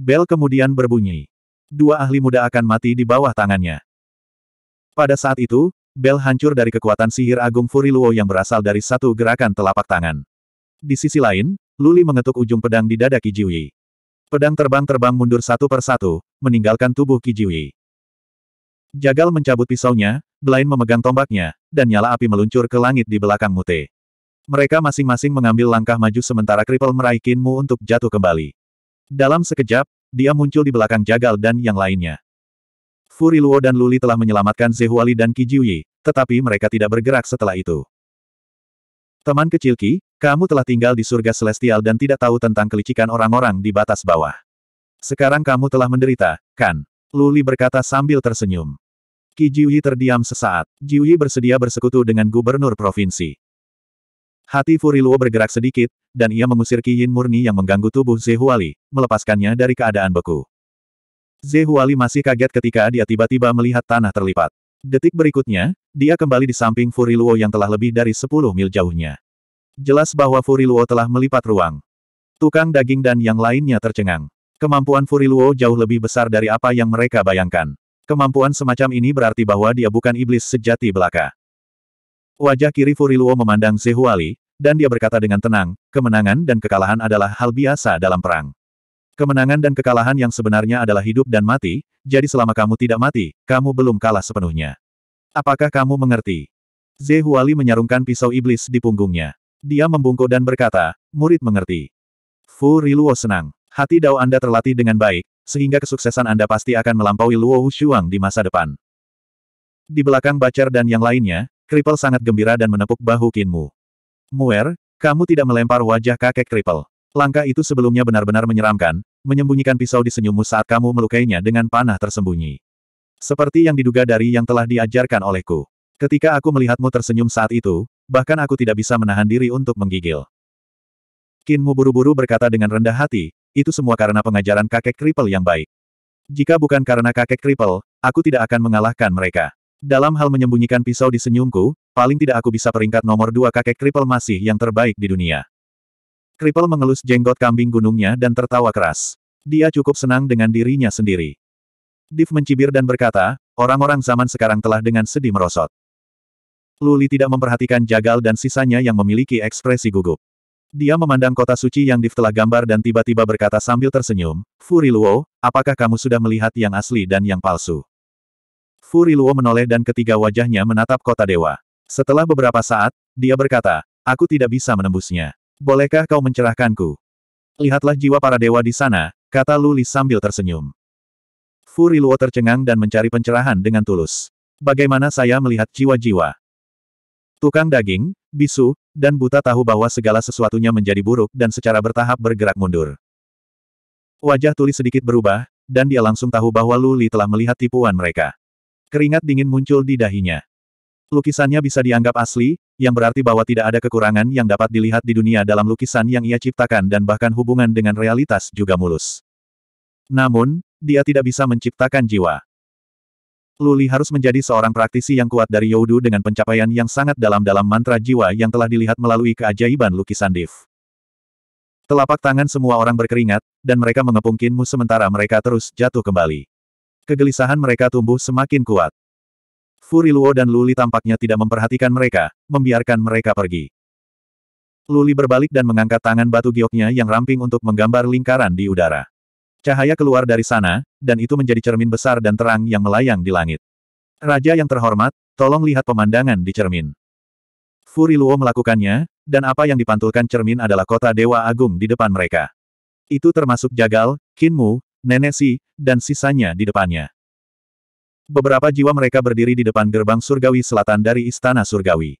Bell kemudian berbunyi. Dua ahli muda akan mati di bawah tangannya. Pada saat itu, bel hancur dari kekuatan sihir agung Furiluo yang berasal dari satu gerakan telapak tangan. Di sisi lain, Luli mengetuk ujung pedang di dada Kijiwi. Pedang terbang-terbang mundur satu persatu, meninggalkan tubuh Kijiwi. Jagal mencabut pisaunya, Belain memegang tombaknya, dan nyala api meluncur ke langit di belakang Mute. Mereka masing-masing mengambil langkah maju sementara Kripel meraih Kinmu untuk jatuh kembali. Dalam sekejap, dia muncul di belakang Jagal dan yang lainnya. Furi Luo dan Luli telah menyelamatkan Zehuali dan Kijiuyi, tetapi mereka tidak bergerak setelah itu. Teman kecil Ki, kamu telah tinggal di surga celestial dan tidak tahu tentang kelicikan orang-orang di batas bawah. Sekarang kamu telah menderita, kan? Luli berkata sambil tersenyum. Ki Jiuyi terdiam sesaat. Jiuyi bersedia bersekutu dengan gubernur provinsi. Hati Furi Luo bergerak sedikit, dan ia mengusir Ki Yin murni yang mengganggu tubuh Zehuali, melepaskannya dari keadaan beku. Zehuali masih kaget ketika dia tiba-tiba melihat tanah terlipat. Detik berikutnya, dia kembali di samping Furiluo yang telah lebih dari 10 mil jauhnya. Jelas bahwa Furiluo telah melipat ruang. Tukang daging dan yang lainnya tercengang. Kemampuan Furiluo jauh lebih besar dari apa yang mereka bayangkan. Kemampuan semacam ini berarti bahwa dia bukan iblis sejati belaka. Wajah kiri Furiluo memandang Zehuali, dan dia berkata dengan tenang, kemenangan dan kekalahan adalah hal biasa dalam perang. Kemenangan dan kekalahan yang sebenarnya adalah hidup dan mati, jadi selama kamu tidak mati, kamu belum kalah sepenuhnya. Apakah kamu mengerti? Zehuali menyarungkan pisau iblis di punggungnya. Dia membungkuk dan berkata, murid mengerti. Fu Riluo senang. Hati dao Anda terlatih dengan baik, sehingga kesuksesan Anda pasti akan melampaui Luo Hushuang di masa depan. Di belakang Bacer dan yang lainnya, Kripel sangat gembira dan menepuk bahu Kinmu. Muer, kamu tidak melempar wajah kakek Kripel. Langkah itu sebelumnya benar-benar menyeramkan, menyembunyikan pisau di senyummu saat kamu melukainya dengan panah tersembunyi. Seperti yang diduga dari yang telah diajarkan olehku. Ketika aku melihatmu tersenyum saat itu, bahkan aku tidak bisa menahan diri untuk menggigil. Kinmu buru-buru berkata dengan rendah hati, itu semua karena pengajaran kakek Kripel yang baik. Jika bukan karena kakek Kripel, aku tidak akan mengalahkan mereka. Dalam hal menyembunyikan pisau di senyumku, paling tidak aku bisa peringkat nomor dua kakek Kripel masih yang terbaik di dunia. Kripel mengelus jenggot kambing gunungnya dan tertawa keras. Dia cukup senang dengan dirinya sendiri. Div mencibir dan berkata, orang-orang zaman sekarang telah dengan sedih merosot. Luli tidak memperhatikan Jagal dan sisanya yang memiliki ekspresi gugup. Dia memandang kota suci yang Div telah gambar dan tiba-tiba berkata sambil tersenyum, Furi Luo, apakah kamu sudah melihat yang asli dan yang palsu? Furi Luo menoleh dan ketiga wajahnya menatap kota dewa. Setelah beberapa saat, dia berkata, aku tidak bisa menembusnya. Bolehkah kau mencerahkanku? Lihatlah jiwa para dewa di sana, kata Luli sambil tersenyum. Fu Riluo tercengang dan mencari pencerahan dengan tulus. Bagaimana saya melihat jiwa-jiwa? Tukang daging, bisu, dan buta tahu bahwa segala sesuatunya menjadi buruk dan secara bertahap bergerak mundur. Wajah Tuli sedikit berubah, dan dia langsung tahu bahwa Luli telah melihat tipuan mereka. Keringat dingin muncul di dahinya. Lukisannya bisa dianggap asli, yang berarti bahwa tidak ada kekurangan yang dapat dilihat di dunia dalam lukisan yang ia ciptakan dan bahkan hubungan dengan realitas juga mulus. Namun, dia tidak bisa menciptakan jiwa. Luli harus menjadi seorang praktisi yang kuat dari Yodu dengan pencapaian yang sangat dalam dalam mantra jiwa yang telah dilihat melalui keajaiban lukisan Div. Telapak tangan semua orang berkeringat, dan mereka mengepung kinmu sementara mereka terus jatuh kembali. Kegelisahan mereka tumbuh semakin kuat. Furiluo dan Luli tampaknya tidak memperhatikan mereka, membiarkan mereka pergi. Luli berbalik dan mengangkat tangan batu gioknya yang ramping untuk menggambar lingkaran di udara. Cahaya keluar dari sana, dan itu menjadi cermin besar dan terang yang melayang di langit. Raja yang terhormat, tolong lihat pemandangan di cermin. Furiluo melakukannya, dan apa yang dipantulkan cermin adalah kota Dewa Agung di depan mereka. Itu termasuk Jagal, Kinmu, Nenesi, dan sisanya di depannya. Beberapa jiwa mereka berdiri di depan gerbang surgawi selatan dari istana surgawi.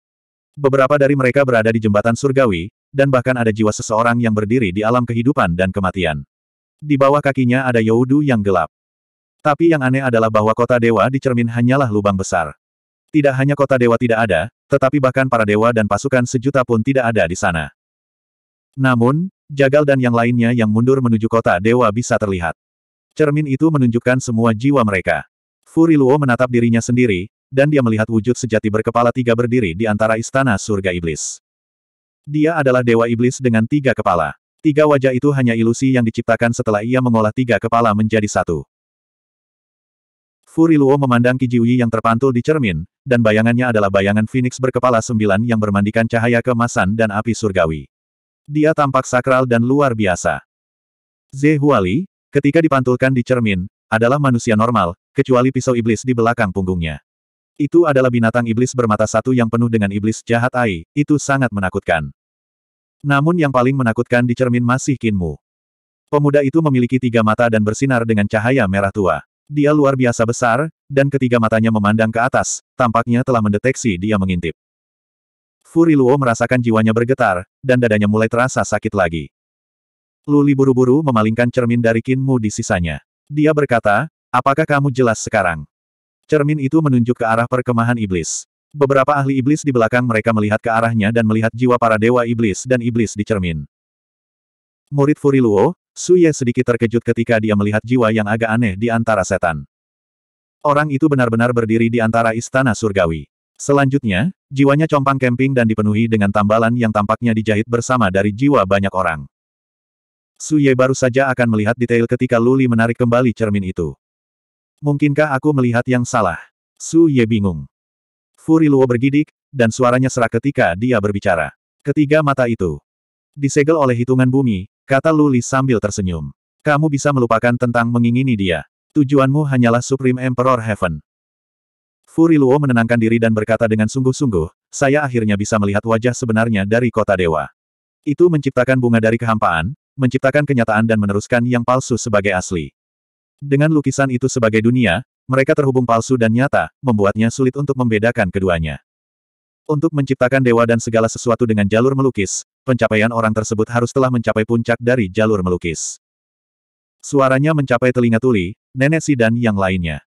Beberapa dari mereka berada di jembatan surgawi, dan bahkan ada jiwa seseorang yang berdiri di alam kehidupan dan kematian. Di bawah kakinya ada Yaudu yang gelap. Tapi yang aneh adalah bahwa kota dewa di cermin hanyalah lubang besar. Tidak hanya kota dewa tidak ada, tetapi bahkan para dewa dan pasukan sejuta pun tidak ada di sana. Namun, Jagal dan yang lainnya yang mundur menuju kota dewa bisa terlihat. Cermin itu menunjukkan semua jiwa mereka. Furi Luo menatap dirinya sendiri, dan dia melihat wujud sejati berkepala tiga berdiri di antara istana surga iblis. Dia adalah dewa iblis dengan tiga kepala. Tiga wajah itu hanya ilusi yang diciptakan setelah ia mengolah tiga kepala menjadi satu. Furi Luo memandang Kijiwi yang terpantul di cermin, dan bayangannya adalah bayangan Phoenix berkepala sembilan yang bermandikan cahaya kemasan dan api surgawi. Dia tampak sakral dan luar biasa. Zehuali, ketika dipantulkan di cermin, adalah manusia normal, kecuali pisau iblis di belakang punggungnya. Itu adalah binatang iblis bermata satu yang penuh dengan iblis jahat Ai, itu sangat menakutkan. Namun yang paling menakutkan di cermin masih Kinmu. Pemuda itu memiliki tiga mata dan bersinar dengan cahaya merah tua. Dia luar biasa besar, dan ketiga matanya memandang ke atas, tampaknya telah mendeteksi dia mengintip. Furi Luo merasakan jiwanya bergetar, dan dadanya mulai terasa sakit lagi. Luli buru-buru memalingkan cermin dari Kinmu di sisanya. Dia berkata, Apakah kamu jelas sekarang? Cermin itu menunjuk ke arah perkemahan iblis. Beberapa ahli iblis di belakang mereka melihat ke arahnya dan melihat jiwa para dewa iblis dan iblis di cermin. Murid Furiluo, Suye sedikit terkejut ketika dia melihat jiwa yang agak aneh di antara setan. Orang itu benar-benar berdiri di antara istana surgawi. Selanjutnya, jiwanya compang kemping dan dipenuhi dengan tambalan yang tampaknya dijahit bersama dari jiwa banyak orang. Suye baru saja akan melihat detail ketika Luli menarik kembali cermin itu. Mungkinkah aku melihat yang salah? Su Ye bingung. Furi Luo bergidik, dan suaranya serak ketika dia berbicara. Ketiga mata itu. Disegel oleh hitungan bumi, kata Luli sambil tersenyum. Kamu bisa melupakan tentang mengingini dia. Tujuanmu hanyalah Supreme Emperor Heaven. Furi Luo menenangkan diri dan berkata dengan sungguh-sungguh, saya akhirnya bisa melihat wajah sebenarnya dari kota dewa. Itu menciptakan bunga dari kehampaan, menciptakan kenyataan dan meneruskan yang palsu sebagai asli. Dengan lukisan itu sebagai dunia, mereka terhubung palsu dan nyata, membuatnya sulit untuk membedakan keduanya. Untuk menciptakan dewa dan segala sesuatu dengan jalur melukis, pencapaian orang tersebut harus telah mencapai puncak dari jalur melukis. Suaranya mencapai telinga Tuli, Nenek Si dan yang lainnya.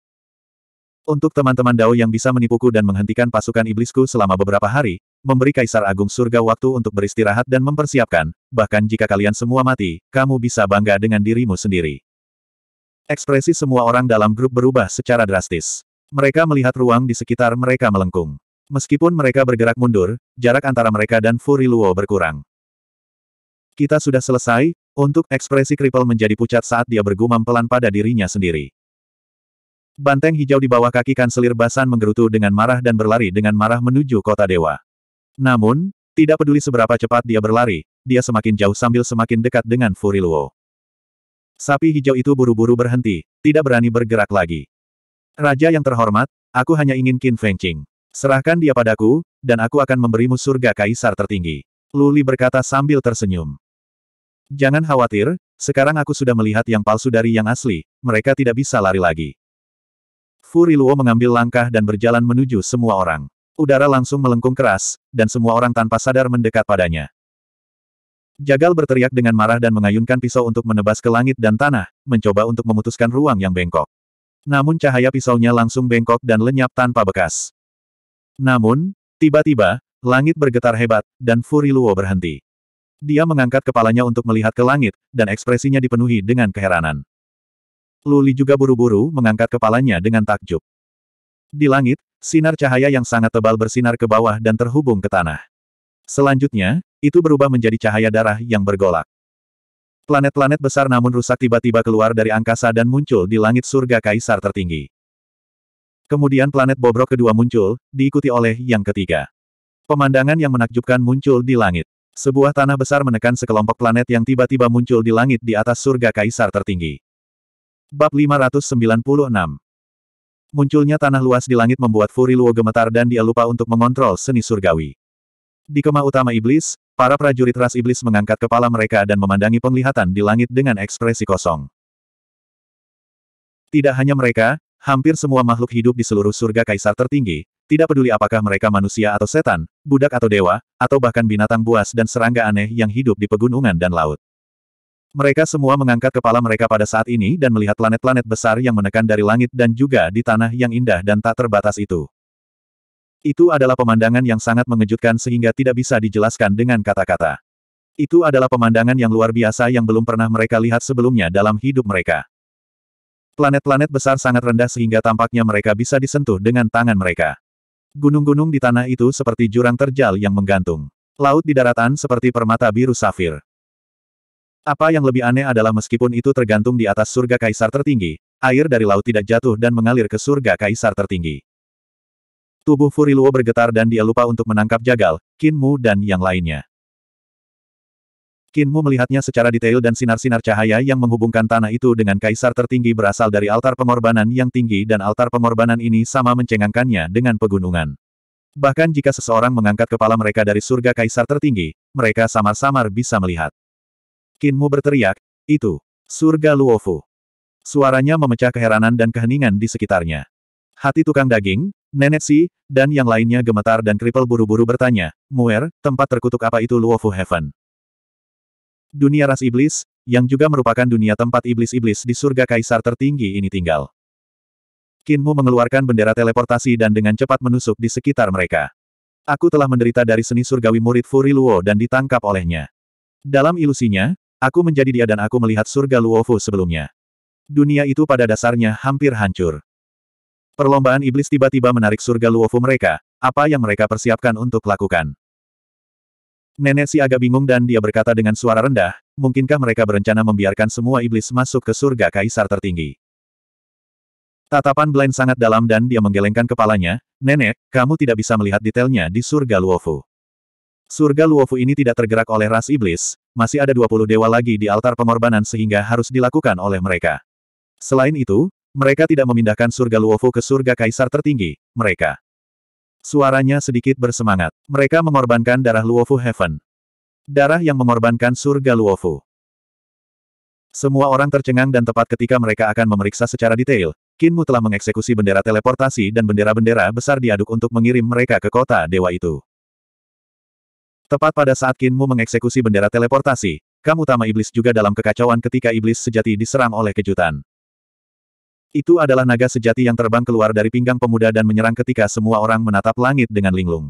Untuk teman-teman Dao yang bisa menipuku dan menghentikan pasukan iblisku selama beberapa hari, memberi Kaisar Agung surga waktu untuk beristirahat dan mempersiapkan, bahkan jika kalian semua mati, kamu bisa bangga dengan dirimu sendiri. Ekspresi semua orang dalam grup berubah secara drastis. Mereka melihat ruang di sekitar mereka melengkung. Meskipun mereka bergerak mundur, jarak antara mereka dan Furi Luo berkurang. Kita sudah selesai, untuk ekspresi Kripel menjadi pucat saat dia bergumam pelan pada dirinya sendiri. Banteng hijau di bawah kaki kanselir Basan menggerutu dengan marah dan berlari dengan marah menuju kota dewa. Namun, tidak peduli seberapa cepat dia berlari, dia semakin jauh sambil semakin dekat dengan Furiluo. Sapi hijau itu buru-buru berhenti, tidak berani bergerak lagi. Raja yang terhormat, aku hanya ingin Qin Fengqing. Serahkan dia padaku, dan aku akan memberimu surga kaisar tertinggi. Luli berkata sambil tersenyum. Jangan khawatir, sekarang aku sudah melihat yang palsu dari yang asli, mereka tidak bisa lari lagi. Riluo mengambil langkah dan berjalan menuju semua orang. Udara langsung melengkung keras, dan semua orang tanpa sadar mendekat padanya. Jagal berteriak dengan marah dan mengayunkan pisau untuk menebas ke langit dan tanah, mencoba untuk memutuskan ruang yang bengkok. Namun cahaya pisaunya langsung bengkok dan lenyap tanpa bekas. Namun, tiba-tiba, langit bergetar hebat, dan Furi Luo berhenti. Dia mengangkat kepalanya untuk melihat ke langit, dan ekspresinya dipenuhi dengan keheranan. Luli juga buru-buru mengangkat kepalanya dengan takjub. Di langit, sinar cahaya yang sangat tebal bersinar ke bawah dan terhubung ke tanah. Selanjutnya, itu berubah menjadi cahaya darah yang bergolak. Planet-planet besar namun rusak tiba-tiba keluar dari angkasa dan muncul di langit surga kaisar tertinggi. Kemudian planet bobrok kedua muncul, diikuti oleh yang ketiga. Pemandangan yang menakjubkan muncul di langit. Sebuah tanah besar menekan sekelompok planet yang tiba-tiba muncul di langit di atas surga kaisar tertinggi. Bab 596 Munculnya tanah luas di langit membuat Furiluo gemetar dan dia lupa untuk mengontrol seni surgawi. Di kemah utama iblis, para prajurit ras iblis mengangkat kepala mereka dan memandangi penglihatan di langit dengan ekspresi kosong. Tidak hanya mereka, hampir semua makhluk hidup di seluruh surga kaisar tertinggi, tidak peduli apakah mereka manusia atau setan, budak atau dewa, atau bahkan binatang buas dan serangga aneh yang hidup di pegunungan dan laut. Mereka semua mengangkat kepala mereka pada saat ini dan melihat planet-planet besar yang menekan dari langit dan juga di tanah yang indah dan tak terbatas itu. Itu adalah pemandangan yang sangat mengejutkan sehingga tidak bisa dijelaskan dengan kata-kata. Itu adalah pemandangan yang luar biasa yang belum pernah mereka lihat sebelumnya dalam hidup mereka. Planet-planet besar sangat rendah sehingga tampaknya mereka bisa disentuh dengan tangan mereka. Gunung-gunung di tanah itu seperti jurang terjal yang menggantung. Laut di daratan seperti permata biru safir. Apa yang lebih aneh adalah meskipun itu tergantung di atas surga kaisar tertinggi, air dari laut tidak jatuh dan mengalir ke surga kaisar tertinggi. Tubuh Furiluo bergetar dan dia lupa untuk menangkap Jagal, Kinmu dan yang lainnya. Kinmu melihatnya secara detail dan sinar-sinar cahaya yang menghubungkan tanah itu dengan kaisar tertinggi berasal dari altar pengorbanan yang tinggi dan altar pengorbanan ini sama mencengangkannya dengan pegunungan. Bahkan jika seseorang mengangkat kepala mereka dari surga kaisar tertinggi, mereka samar-samar bisa melihat. Kinmu berteriak, itu, surga Luofu. Suaranya memecah keheranan dan keheningan di sekitarnya. Hati tukang daging, Nenek Si, dan yang lainnya gemetar dan kripel buru-buru bertanya, Muer, tempat terkutuk apa itu Luofu Heaven? Dunia ras iblis, yang juga merupakan dunia tempat iblis-iblis di surga kaisar tertinggi ini tinggal. Kinmu mengeluarkan bendera teleportasi dan dengan cepat menusuk di sekitar mereka. Aku telah menderita dari seni surgawi murid Furi Luo dan ditangkap olehnya. Dalam ilusinya, aku menjadi dia dan aku melihat surga Luofu sebelumnya. Dunia itu pada dasarnya hampir hancur. Perlombaan iblis tiba-tiba menarik surga Luofu mereka, apa yang mereka persiapkan untuk lakukan. Nenek si agak bingung dan dia berkata dengan suara rendah, mungkinkah mereka berencana membiarkan semua iblis masuk ke surga kaisar tertinggi. Tatapan Blaine sangat dalam dan dia menggelengkan kepalanya, Nenek, kamu tidak bisa melihat detailnya di surga Luofu. Surga Luofu ini tidak tergerak oleh ras iblis, masih ada 20 dewa lagi di altar pengorbanan sehingga harus dilakukan oleh mereka. Selain itu, mereka tidak memindahkan surga Luofu ke surga kaisar tertinggi, mereka. Suaranya sedikit bersemangat. Mereka mengorbankan darah Luofu Heaven. Darah yang mengorbankan surga Luofu. Semua orang tercengang dan tepat ketika mereka akan memeriksa secara detail, Kinmu telah mengeksekusi bendera teleportasi dan bendera-bendera besar diaduk untuk mengirim mereka ke kota dewa itu. Tepat pada saat Kinmu mengeksekusi bendera teleportasi, Kamu utama iblis juga dalam kekacauan ketika iblis sejati diserang oleh kejutan. Itu adalah naga sejati yang terbang keluar dari pinggang pemuda dan menyerang ketika semua orang menatap langit dengan linglung.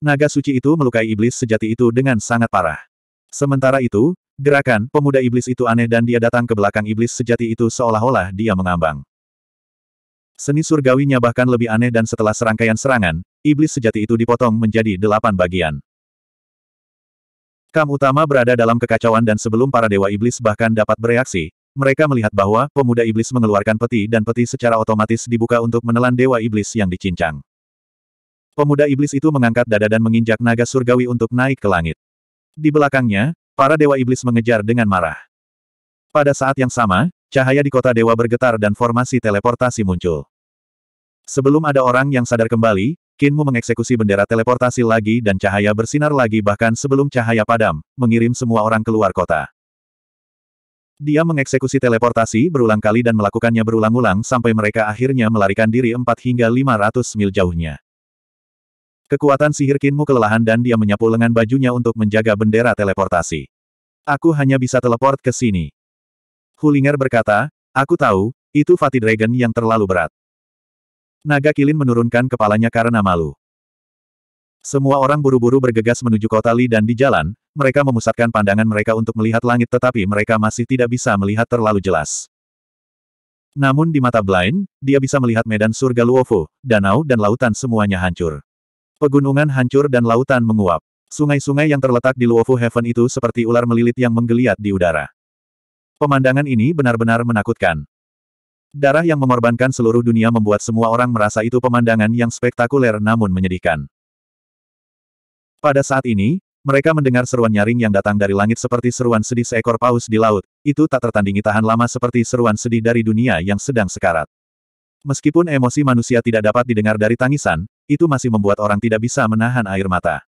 Naga suci itu melukai iblis sejati itu dengan sangat parah. Sementara itu, gerakan pemuda iblis itu aneh dan dia datang ke belakang iblis sejati itu seolah-olah dia mengambang. Seni surgawinya bahkan lebih aneh dan setelah serangkaian serangan, iblis sejati itu dipotong menjadi delapan bagian. Kam utama berada dalam kekacauan dan sebelum para dewa iblis bahkan dapat bereaksi, mereka melihat bahwa pemuda iblis mengeluarkan peti dan peti secara otomatis dibuka untuk menelan dewa iblis yang dicincang. Pemuda iblis itu mengangkat dada dan menginjak naga surgawi untuk naik ke langit. Di belakangnya, para dewa iblis mengejar dengan marah. Pada saat yang sama, cahaya di kota dewa bergetar dan formasi teleportasi muncul. Sebelum ada orang yang sadar kembali, Kinmu mengeksekusi bendera teleportasi lagi dan cahaya bersinar lagi bahkan sebelum cahaya padam, mengirim semua orang keluar kota. Dia mengeksekusi teleportasi berulang kali dan melakukannya berulang-ulang sampai mereka akhirnya melarikan diri 4 hingga 500 mil jauhnya. Kekuatan sihir Kinmu kelelahan dan dia menyapu lengan bajunya untuk menjaga bendera teleportasi. Aku hanya bisa teleport ke sini. Hulinger berkata, aku tahu, itu Fatih Dragon yang terlalu berat. Naga Kilin menurunkan kepalanya karena malu. Semua orang buru-buru bergegas menuju kota Li dan di jalan, mereka memusatkan pandangan mereka untuk melihat langit tetapi mereka masih tidak bisa melihat terlalu jelas. Namun di mata Blind, dia bisa melihat medan surga Luofu, danau dan lautan semuanya hancur. Pegunungan hancur dan lautan menguap. Sungai-sungai yang terletak di Luofu Heaven itu seperti ular melilit yang menggeliat di udara. Pemandangan ini benar-benar menakutkan. Darah yang mengorbankan seluruh dunia membuat semua orang merasa itu pemandangan yang spektakuler namun menyedihkan. Pada saat ini, mereka mendengar seruan nyaring yang datang dari langit seperti seruan sedih seekor paus di laut, itu tak tertandingi tahan lama seperti seruan sedih dari dunia yang sedang sekarat. Meskipun emosi manusia tidak dapat didengar dari tangisan, itu masih membuat orang tidak bisa menahan air mata.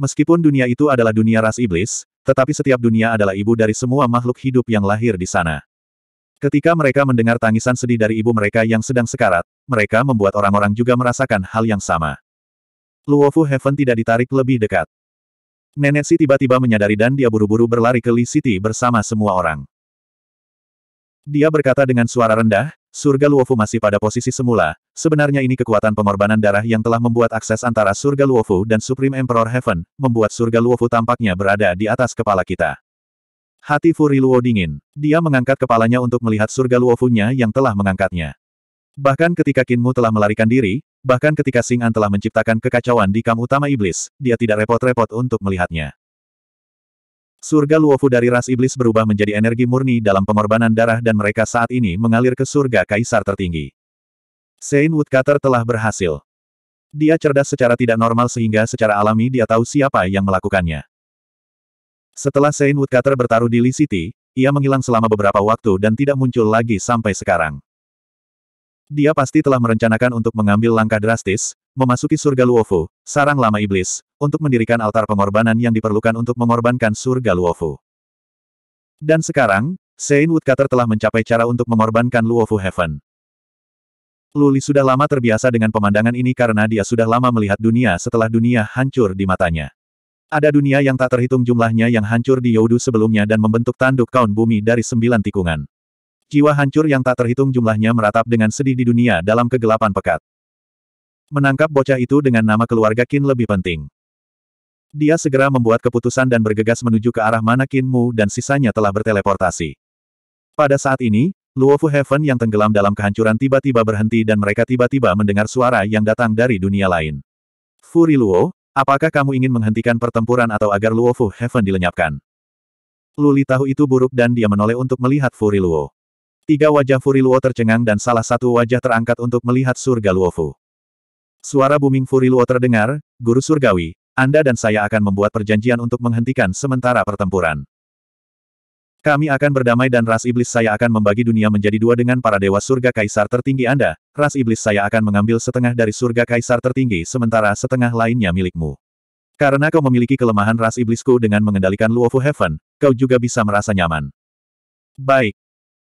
Meskipun dunia itu adalah dunia ras iblis, tetapi setiap dunia adalah ibu dari semua makhluk hidup yang lahir di sana. Ketika mereka mendengar tangisan sedih dari ibu mereka yang sedang sekarat, mereka membuat orang-orang juga merasakan hal yang sama. Luofu Heaven tidak ditarik lebih dekat. Nenek Si tiba-tiba menyadari dan dia buru-buru berlari ke Li City bersama semua orang. Dia berkata dengan suara rendah, surga Luofu masih pada posisi semula, sebenarnya ini kekuatan pengorbanan darah yang telah membuat akses antara surga Luofu dan Supreme Emperor Heaven, membuat surga Luofu tampaknya berada di atas kepala kita. Hati Furi Luo dingin. Dia mengangkat kepalanya untuk melihat surga Luofunya yang telah mengangkatnya. Bahkan ketika Kinmu telah melarikan diri, bahkan ketika Sing An telah menciptakan kekacauan di kam utama iblis, dia tidak repot-repot untuk melihatnya. Surga Luofu dari ras iblis berubah menjadi energi murni dalam pengorbanan darah dan mereka saat ini mengalir ke surga kaisar tertinggi. Sein Woodcutter telah berhasil. Dia cerdas secara tidak normal sehingga secara alami dia tahu siapa yang melakukannya. Setelah Sein Woodcutter bertaruh di Lee City, ia menghilang selama beberapa waktu dan tidak muncul lagi sampai sekarang. Dia pasti telah merencanakan untuk mengambil langkah drastis, memasuki surga Luofu, sarang lama iblis, untuk mendirikan altar pengorbanan yang diperlukan untuk mengorbankan surga Luofu. Dan sekarang, Sein Woodcutter telah mencapai cara untuk mengorbankan Luofu Heaven. Luli sudah lama terbiasa dengan pemandangan ini karena dia sudah lama melihat dunia setelah dunia hancur di matanya. Ada dunia yang tak terhitung jumlahnya yang hancur di Yodu sebelumnya dan membentuk tanduk kaun bumi dari sembilan tikungan. Jiwa hancur yang tak terhitung jumlahnya meratap dengan sedih di dunia dalam kegelapan pekat. Menangkap bocah itu dengan nama keluarga Qin lebih penting. Dia segera membuat keputusan dan bergegas menuju ke arah mana Qin Mu dan sisanya telah berteleportasi. Pada saat ini, Luofu Heaven yang tenggelam dalam kehancuran tiba-tiba berhenti dan mereka tiba-tiba mendengar suara yang datang dari dunia lain. Furi Luo, apakah kamu ingin menghentikan pertempuran atau agar Luofu Heaven dilenyapkan? Luli tahu itu buruk dan dia menoleh untuk melihat Furi Luo. Tiga wajah Furiluo tercengang dan salah satu wajah terangkat untuk melihat surga Luofu. Suara booming Furiluo terdengar, Guru Surgawi, Anda dan saya akan membuat perjanjian untuk menghentikan sementara pertempuran. Kami akan berdamai dan ras iblis saya akan membagi dunia menjadi dua dengan para dewa surga kaisar tertinggi Anda. Ras iblis saya akan mengambil setengah dari surga kaisar tertinggi sementara setengah lainnya milikmu. Karena kau memiliki kelemahan ras iblisku dengan mengendalikan Luofu Heaven, kau juga bisa merasa nyaman. Baik,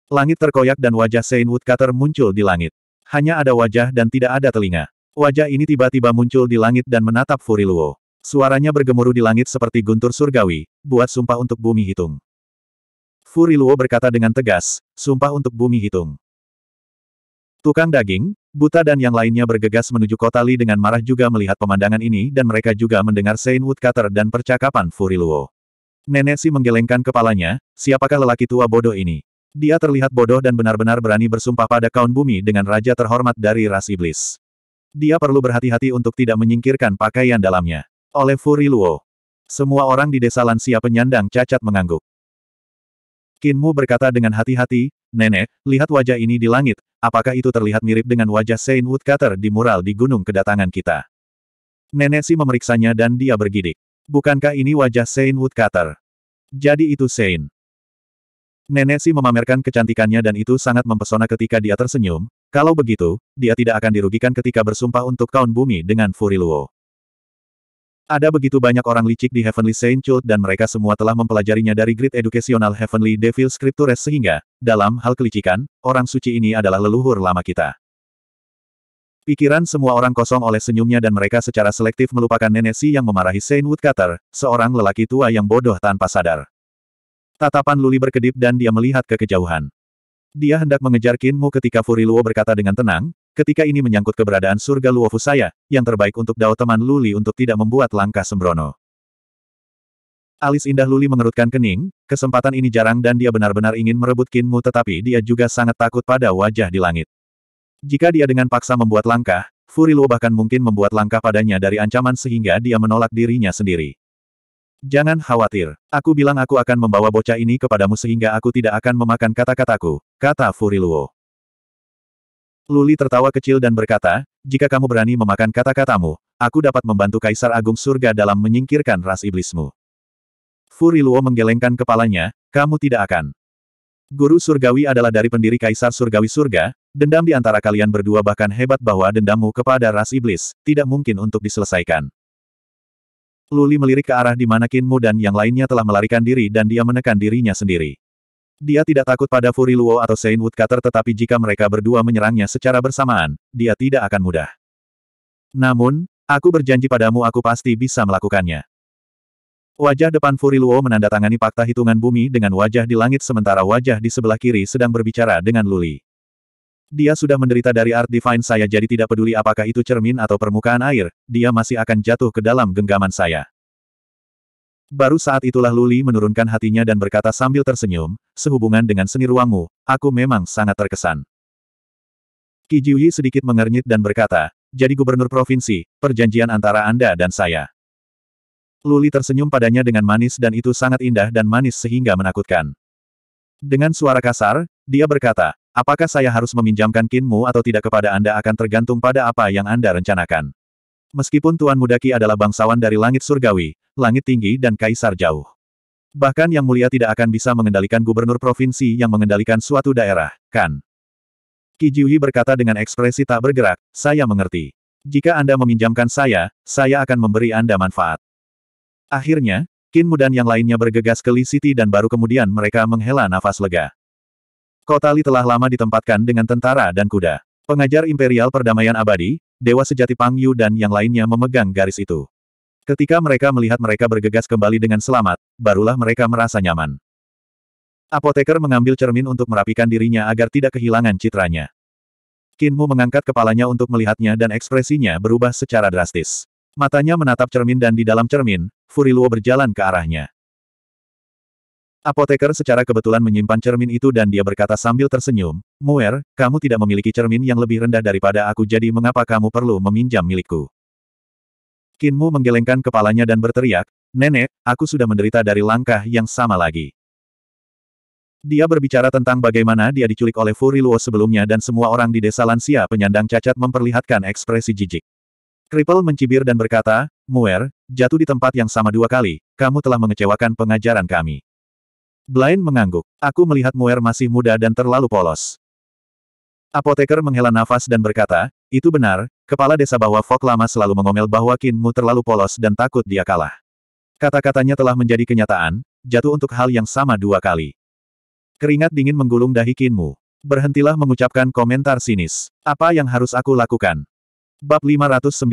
Langit terkoyak dan wajah Saint Woodcutter muncul di langit. Hanya ada wajah dan tidak ada telinga. Wajah ini tiba-tiba muncul di langit dan menatap Furiluo. Suaranya bergemuruh di langit seperti guntur surgawi, buat sumpah untuk bumi hitung. Furiluo berkata dengan tegas, sumpah untuk bumi hitung. Tukang daging, buta dan yang lainnya bergegas menuju kota Li dengan marah juga melihat pemandangan ini dan mereka juga mendengar Saint Woodcutter dan percakapan Furiluo. Nenek Si menggelengkan kepalanya, siapakah lelaki tua bodoh ini? Dia terlihat bodoh dan benar-benar berani bersumpah pada kaun bumi dengan raja terhormat dari ras iblis. Dia perlu berhati-hati untuk tidak menyingkirkan pakaian dalamnya. Oleh Furi Luo. Semua orang di desa lansia penyandang cacat mengangguk. Kinmu berkata dengan hati-hati, Nenek, lihat wajah ini di langit, apakah itu terlihat mirip dengan wajah Saint Woodcutter di mural di gunung kedatangan kita? Nenek si memeriksanya dan dia bergidik. Bukankah ini wajah Saint Woodcutter? Jadi itu Saint. Nenek Si memamerkan kecantikannya dan itu sangat mempesona ketika dia tersenyum, kalau begitu, dia tidak akan dirugikan ketika bersumpah untuk kaun bumi dengan Furiluo. Ada begitu banyak orang licik di Heavenly Saint Chult dan mereka semua telah mempelajarinya dari Grid Educational Heavenly Devil Scriptures sehingga, dalam hal kelicikan, orang suci ini adalah leluhur lama kita. Pikiran semua orang kosong oleh senyumnya dan mereka secara selektif melupakan Nenek Si yang memarahi Saint Woodcutter, seorang lelaki tua yang bodoh tanpa sadar. Tatapan Luli berkedip dan dia melihat ke kejauhan. Dia hendak mengejar Kinmu ketika Furi Luo berkata dengan tenang, ketika ini menyangkut keberadaan surga Luofu saya, yang terbaik untuk Dao teman Luli untuk tidak membuat langkah sembrono. Alis indah Luli mengerutkan kening, kesempatan ini jarang dan dia benar-benar ingin merebut Kinmu tetapi dia juga sangat takut pada wajah di langit. Jika dia dengan paksa membuat langkah, Furi Luo bahkan mungkin membuat langkah padanya dari ancaman sehingga dia menolak dirinya sendiri. Jangan khawatir. Aku bilang aku akan membawa bocah ini kepadamu sehingga aku tidak akan memakan kata-kataku, kata Furiluo. Luli tertawa kecil dan berkata, jika kamu berani memakan kata-katamu, aku dapat membantu Kaisar Agung Surga dalam menyingkirkan ras iblismu. Furiluo menggelengkan kepalanya, kamu tidak akan. Guru Surgawi adalah dari pendiri Kaisar Surgawi Surga, dendam di antara kalian berdua bahkan hebat bahwa dendammu kepada ras iblis, tidak mungkin untuk diselesaikan. Luli melirik ke arah di mana Kinmu dan yang lainnya telah melarikan diri dan dia menekan dirinya sendiri. Dia tidak takut pada Furi Luo atau Sein Woodcutter tetapi jika mereka berdua menyerangnya secara bersamaan, dia tidak akan mudah. Namun, aku berjanji padamu aku pasti bisa melakukannya. Wajah depan Furi Luo menandatangani fakta hitungan bumi dengan wajah di langit sementara wajah di sebelah kiri sedang berbicara dengan Luli. Dia sudah menderita dari Art Divine saya jadi tidak peduli apakah itu cermin atau permukaan air, dia masih akan jatuh ke dalam genggaman saya. Baru saat itulah Luli menurunkan hatinya dan berkata sambil tersenyum, sehubungan dengan seni ruangmu, aku memang sangat terkesan. Kijiuyi sedikit mengernyit dan berkata, jadi gubernur provinsi, perjanjian antara Anda dan saya. Luli tersenyum padanya dengan manis dan itu sangat indah dan manis sehingga menakutkan. Dengan suara kasar, dia berkata, Apakah saya harus meminjamkan kinmu atau tidak kepada Anda akan tergantung pada apa yang Anda rencanakan. Meskipun Tuan Mudaki adalah bangsawan dari langit surgawi, langit tinggi dan kaisar jauh. Bahkan Yang Mulia tidak akan bisa mengendalikan gubernur provinsi yang mengendalikan suatu daerah, kan? Kijiwi berkata dengan ekspresi tak bergerak, saya mengerti. Jika Anda meminjamkan saya, saya akan memberi Anda manfaat. Akhirnya, Kinmu dan yang lainnya bergegas ke Li City dan baru kemudian mereka menghela nafas lega. Kotali telah lama ditempatkan dengan tentara dan kuda. Pengajar Imperial Perdamaian Abadi, Dewa Sejati Pang Yu dan yang lainnya memegang garis itu. Ketika mereka melihat mereka bergegas kembali dengan selamat, barulah mereka merasa nyaman. Apoteker mengambil cermin untuk merapikan dirinya agar tidak kehilangan citranya. Kinmu mengangkat kepalanya untuk melihatnya dan ekspresinya berubah secara drastis. Matanya menatap cermin dan di dalam cermin, Furiluo berjalan ke arahnya. Apoteker secara kebetulan menyimpan cermin itu dan dia berkata sambil tersenyum, Muer, kamu tidak memiliki cermin yang lebih rendah daripada aku jadi mengapa kamu perlu meminjam milikku? Kinmu menggelengkan kepalanya dan berteriak, Nenek, aku sudah menderita dari langkah yang sama lagi. Dia berbicara tentang bagaimana dia diculik oleh Furi Luo sebelumnya dan semua orang di desa lansia penyandang cacat memperlihatkan ekspresi jijik. Kripel mencibir dan berkata, Muer, jatuh di tempat yang sama dua kali, kamu telah mengecewakan pengajaran kami. Blaine mengangguk. Aku melihat Muer masih muda dan terlalu polos. Apoteker menghela nafas dan berkata, itu benar, kepala desa bahwa Fok lama selalu mengomel bahwa Kinmu terlalu polos dan takut dia kalah. Kata-katanya telah menjadi kenyataan, jatuh untuk hal yang sama dua kali. Keringat dingin menggulung dahi Kinmu. Berhentilah mengucapkan komentar sinis. Apa yang harus aku lakukan? Bab 597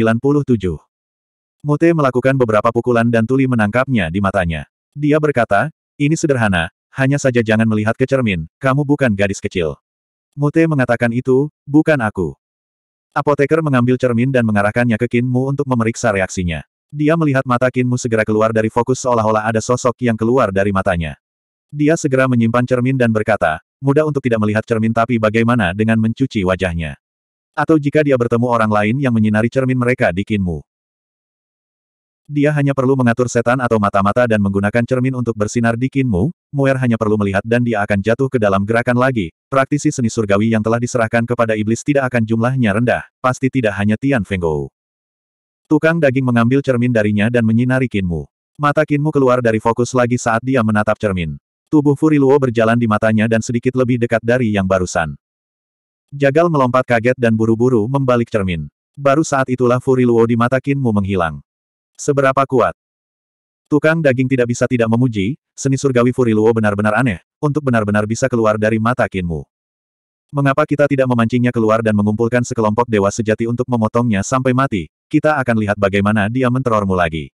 Mute melakukan beberapa pukulan dan Tuli menangkapnya di matanya. Dia berkata, ini sederhana, hanya saja jangan melihat ke cermin, kamu bukan gadis kecil. Mute mengatakan itu, bukan aku. Apoteker mengambil cermin dan mengarahkannya ke Kinmu untuk memeriksa reaksinya. Dia melihat mata Kinmu segera keluar dari fokus seolah-olah ada sosok yang keluar dari matanya. Dia segera menyimpan cermin dan berkata, mudah untuk tidak melihat cermin tapi bagaimana dengan mencuci wajahnya. Atau jika dia bertemu orang lain yang menyinari cermin mereka di Kinmu. Dia hanya perlu mengatur setan atau mata-mata dan menggunakan cermin untuk bersinar di kinmu, Muer hanya perlu melihat dan dia akan jatuh ke dalam gerakan lagi. Praktisi seni surgawi yang telah diserahkan kepada iblis tidak akan jumlahnya rendah, pasti tidak hanya Tian Fenggou. Tukang daging mengambil cermin darinya dan menyinari kinmu. Mata kinmu keluar dari fokus lagi saat dia menatap cermin. Tubuh Furiluo berjalan di matanya dan sedikit lebih dekat dari yang barusan. Jagal melompat kaget dan buru-buru membalik cermin. Baru saat itulah Furiluo di mata kinmu menghilang. Seberapa kuat? Tukang daging tidak bisa tidak memuji, seni surgawi Furiluo benar-benar aneh, untuk benar-benar bisa keluar dari mata kinmu. Mengapa kita tidak memancingnya keluar dan mengumpulkan sekelompok dewa sejati untuk memotongnya sampai mati, kita akan lihat bagaimana dia menterormu lagi.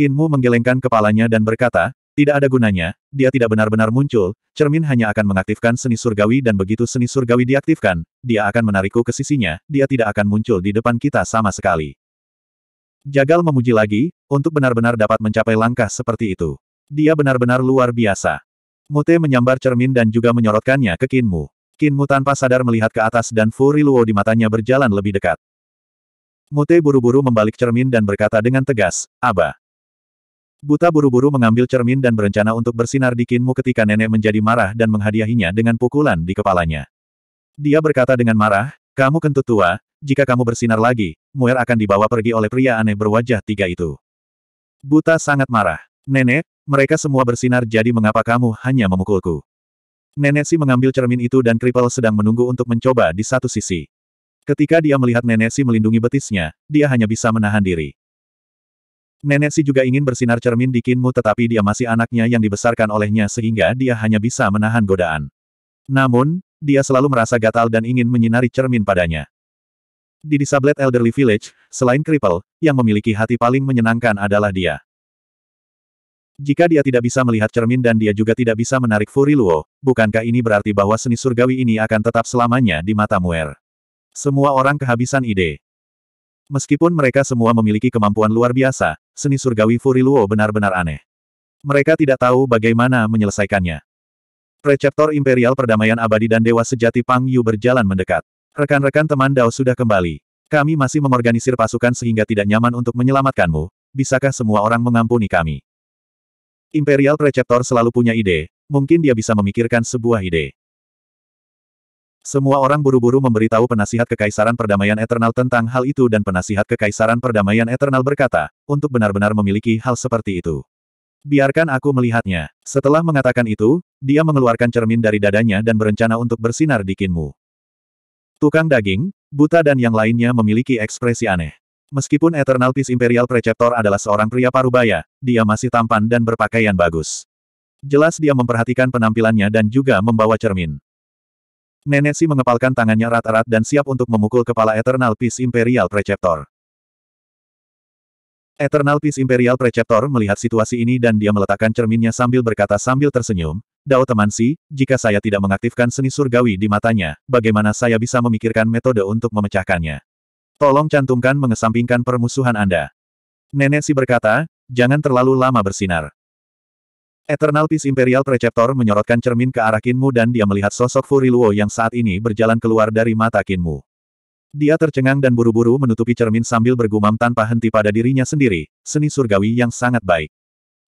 Kinmu menggelengkan kepalanya dan berkata, tidak ada gunanya, dia tidak benar-benar muncul, cermin hanya akan mengaktifkan seni surgawi dan begitu seni surgawi diaktifkan, dia akan menarikku ke sisinya, dia tidak akan muncul di depan kita sama sekali. Jagal memuji lagi, untuk benar-benar dapat mencapai langkah seperti itu. Dia benar-benar luar biasa. Mute menyambar cermin dan juga menyorotkannya ke Kinmu. Kinmu tanpa sadar melihat ke atas dan Furi Luo di matanya berjalan lebih dekat. Mute buru-buru membalik cermin dan berkata dengan tegas, Aba. Buta buru-buru mengambil cermin dan berencana untuk bersinar di Kinmu ketika nenek menjadi marah dan menghadiahinya dengan pukulan di kepalanya. Dia berkata dengan marah, kamu kentut tua, jika kamu bersinar lagi, Muer akan dibawa pergi oleh pria aneh berwajah tiga itu. Buta sangat marah. Nenek, mereka semua bersinar jadi mengapa kamu hanya memukulku? Nenek Si mengambil cermin itu dan Kripel sedang menunggu untuk mencoba di satu sisi. Ketika dia melihat Nenek Si melindungi betisnya, dia hanya bisa menahan diri. Nenek Si juga ingin bersinar cermin di Kinmu tetapi dia masih anaknya yang dibesarkan olehnya sehingga dia hanya bisa menahan godaan. Namun, dia selalu merasa gatal dan ingin menyinari cermin padanya. Di Disablet Elderly Village, selain Cripple, yang memiliki hati paling menyenangkan adalah dia. Jika dia tidak bisa melihat cermin dan dia juga tidak bisa menarik Furi Luo, bukankah ini berarti bahwa seni surgawi ini akan tetap selamanya di mata Muer? Semua orang kehabisan ide. Meskipun mereka semua memiliki kemampuan luar biasa, seni surgawi Furiluo benar-benar aneh. Mereka tidak tahu bagaimana menyelesaikannya. Preceptor Imperial Perdamaian Abadi dan Dewa Sejati Pang Yu berjalan mendekat. Rekan-rekan teman Dao sudah kembali. Kami masih mengorganisir pasukan sehingga tidak nyaman untuk menyelamatkanmu. Bisakah semua orang mengampuni kami? Imperial Preceptor selalu punya ide, mungkin dia bisa memikirkan sebuah ide. Semua orang buru-buru memberitahu penasihat Kekaisaran Perdamaian Eternal tentang hal itu dan penasihat Kekaisaran Perdamaian Eternal berkata, untuk benar-benar memiliki hal seperti itu. Biarkan aku melihatnya. Setelah mengatakan itu, dia mengeluarkan cermin dari dadanya dan berencana untuk bersinar di kinmu. Tukang daging, buta dan yang lainnya memiliki ekspresi aneh. Meskipun Eternal Peace Imperial Preceptor adalah seorang pria parubaya, dia masih tampan dan berpakaian bagus. Jelas dia memperhatikan penampilannya dan juga membawa cermin. Nenek Si mengepalkan tangannya rat-rat dan siap untuk memukul kepala Eternal Peace Imperial Preceptor. Eternal Peace Imperial Preceptor melihat situasi ini dan dia meletakkan cerminnya sambil berkata sambil tersenyum, Dao teman si, jika saya tidak mengaktifkan seni surgawi di matanya, bagaimana saya bisa memikirkan metode untuk memecahkannya? Tolong cantumkan mengesampingkan permusuhan Anda. Nenek si berkata, jangan terlalu lama bersinar. Eternal Peace Imperial Preceptor menyorotkan cermin ke arah Kinmu dan dia melihat sosok Furiluo yang saat ini berjalan keluar dari mata Kinmu. Dia tercengang dan buru-buru menutupi cermin sambil bergumam tanpa henti pada dirinya sendiri, seni surgawi yang sangat baik.